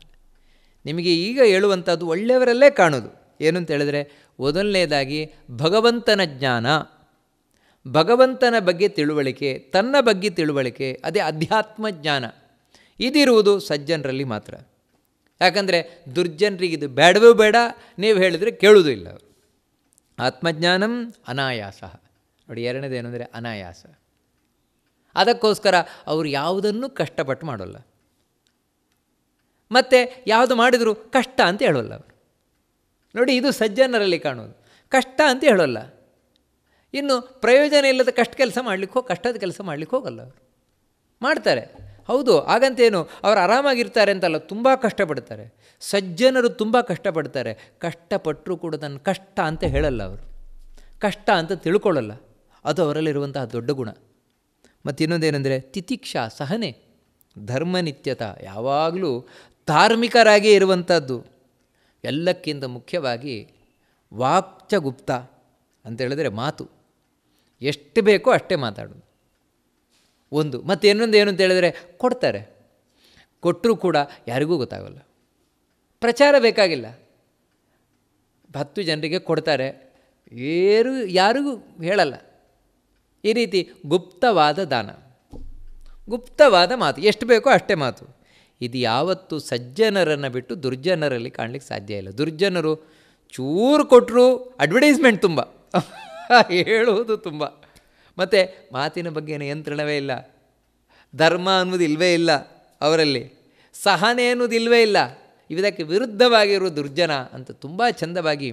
A: ನಿಮಗೆ ಈಗ ಹೇಳುವಂಥದ್ದು ಒಳ್ಳೆಯವರಲ್ಲೇ ಕಾಣೋದು ಅಂತ ಹೇಳಿದ್ರೆ ಮೊದಲನೇದಾಗಿ ಭಗವಂತನ ಜ್ಞಾನ ಭಗವಂತನ ಬಗ್ಗೆ ತಿಳುವಳಿಕೆ ತನ್ನ ಬಗ್ಗೆ ತಿಳುವಳಿಕೆ ಅದೇ ಅಧ್ಯಾತ್ಮ ಜ್ಞಾನ ಇದಿರುವುದು ಸಜ್ಜನರಲ್ಲಿ ಮಾತ್ರ ಯಾಕಂದರೆ ದುರ್ಜನರಿಗೆ ಇದು ಬೇಡವೂ ಬೇಡ ನೀವು ಹೇಳಿದರೆ ಕೇಳುವುದೂ ಇಲ್ಲ ಆತ್ಮಜ್ಞಾನಂ ಅನಾಯಾಸ ನೋಡಿ ಎರಡನೇದು ಅಂದರೆ ಅನಾಯಾಸ ಅದಕ್ಕೋಸ್ಕರ ಅವರು ಯಾವುದನ್ನು ಕಷ್ಟಪಟ್ಟು ಮಾಡೋಲ್ಲ ಮತ್ತು ಯಾವುದು ಮಾಡಿದರೂ ಕಷ್ಟ ಅಂತ ಹೇಳೋಲ್ಲ ಅವರು ನೋಡಿ ಇದು ಸಜ್ಜನರಲ್ಲಿ ಕಾಣೋದು ಕಷ್ಟ ಅಂತ ಹೇಳೋಲ್ಲ ಇನ್ನು ಪ್ರಯೋಜನ ಇಲ್ಲದ ಕಷ್ಟ ಕೆಲಸ ಮಾಡಲಿಕ್ಕೆ ಹೋಗಿ ಕಷ್ಟದ ಕೆಲಸ ಮಾಡಲಿಕ್ಕೆ ಹೋಗಲ್ಲ ಅವರು ಮಾಡ್ತಾರೆ ಹೌದು ಹಾಗಂತೇನು ಅವರು ಆರಾಮಾಗಿರ್ತಾರೆ ಅಂತಲ್ಲ ತುಂಬ ಕಷ್ಟಪಡ್ತಾರೆ ಸಜ್ಜನರು ತುಂಬ ಕಷ್ಟಪಡ್ತಾರೆ ಕಷ್ಟಪಟ್ಟರೂ ಕೂಡ ನನ್ನ ಕಷ್ಟ ಅಂತ ಹೇಳಲ್ಲ ಅವರು ಕಷ್ಟ ಅಂತ ತಿಳ್ಕೊಳ್ಳಲ್ಲ ಅದು ಅವರಲ್ಲಿರುವಂತಹ ದೊಡ್ಡ ಗುಣ ಮತ್ತು ಇನ್ನೊಂದೇನೆಂದರೆ ತಿತಿಕ್ಷಾ ಸಹನೆ ಧರ್ಮನಿತ್ಯತ ಯಾವಾಗಲೂ ಧಾರ್ಮಿಕರಾಗಿ ಇರುವಂಥದ್ದು ಎಲ್ಲಕ್ಕಿಂತ ಮುಖ್ಯವಾಗಿ ವಾಕ್ಚಗುಪ್ತ ಅಂತೇಳಿದರೆ ಮಾತು ಎಷ್ಟು ಬೇಕೋ ಅಷ್ಟೇ ಮಾತಾಡೋದು ಒಂದು ಮತ್ತು ಇನ್ನೊಂದು ಏನು ಅಂತ ಹೇಳಿದರೆ ಕೊಡ್ತಾರೆ ಕೊಟ್ಟರೂ ಕೂಡ ಯಾರಿಗೂ ಗೊತ್ತಾಗಲ್ಲ ಪ್ರಚಾರ ಬೇಕಾಗಿಲ್ಲ ಹತ್ತು ಜನರಿಗೆ ಕೊಡ್ತಾರೆ ಏರು ಯಾರಿಗೂ ಹೇಳಲ್ಲ ಈ ರೀತಿ ಗುಪ್ತವಾದ ದಾನ ಗುಪ್ತವಾದ ಮಾತು ಎಷ್ಟು ಬೇಕೋ ಅಷ್ಟೇ ಮಾತು ಇದು ಯಾವತ್ತು ಸಜ್ಜನರನ್ನು ಬಿಟ್ಟು ದುರ್ಜನರಲ್ಲಿ ಕಾಣಲಿಕ್ಕೆ ಸಾಧ್ಯ ಇಲ್ಲ ದುರ್ಜನರು ಚೂರು ಕೊಟ್ಟರು ಅಡ್ವರ್ಟೈಸ್ಮೆಂಟ್ ತುಂಬ ಹೇಳುವುದು ತುಂಬ ಮತ್ತು ಮಾತಿನ ಬಗ್ಗೆ ನಿಯಂತ್ರಣವೇ ಇಲ್ಲ ಧರ್ಮ ಅನ್ನೋದು ಇಲ್ಲವೇ ಇಲ್ಲ ಅವರಲ್ಲಿ ಸಹನೆ ಅನ್ನೋದು ಇಲ್ಲವೇ ಇಲ್ಲ ಇದಕ್ಕೆ ವಿರುದ್ಧವಾಗಿರುವ ದುರ್ಜನ ಅಂತ ತುಂಬ ಚಂದವಾಗಿ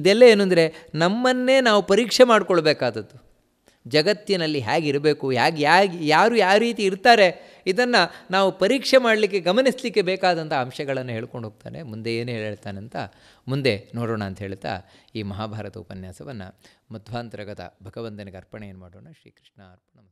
A: ಇದೆಲ್ಲ ಏನು ನಮ್ಮನ್ನೇ ನಾವು ಪರೀಕ್ಷೆ ಮಾಡಿಕೊಳ್ಬೇಕಾದದ್ದು ಜಗತ್ತಿನಲ್ಲಿ ಹೇಗಿರಬೇಕು ಹೇಗೆ ಹೇಗೆ ಯಾರು ಯಾವ ರೀತಿ ಇರ್ತಾರೆ ಇದನ್ನು ನಾವು ಪರೀಕ್ಷೆ ಮಾಡಲಿಕ್ಕೆ ಗಮನಿಸಲಿಕ್ಕೆ ಬೇಕಾದಂಥ ಅಂಶಗಳನ್ನು ಹೇಳ್ಕೊಂಡು ಹೋಗ್ತಾನೆ ಮುಂದೆ ಏನು ಹೇಳ್ತಾನಂತ ಮುಂದೆ ನೋಡೋಣ ಅಂತ ಹೇಳ್ತಾ ಈ ಮಹಾಭಾರತ ಉಪನ್ಯಾಸವನ್ನು ಮಧ್ವಾಂತರಗತ ಭಗವಂತನಿಗೆ ಏನು ಮಾಡೋಣ ಶ್ರೀಕೃಷ್ಣ ಅರ್ಪಣ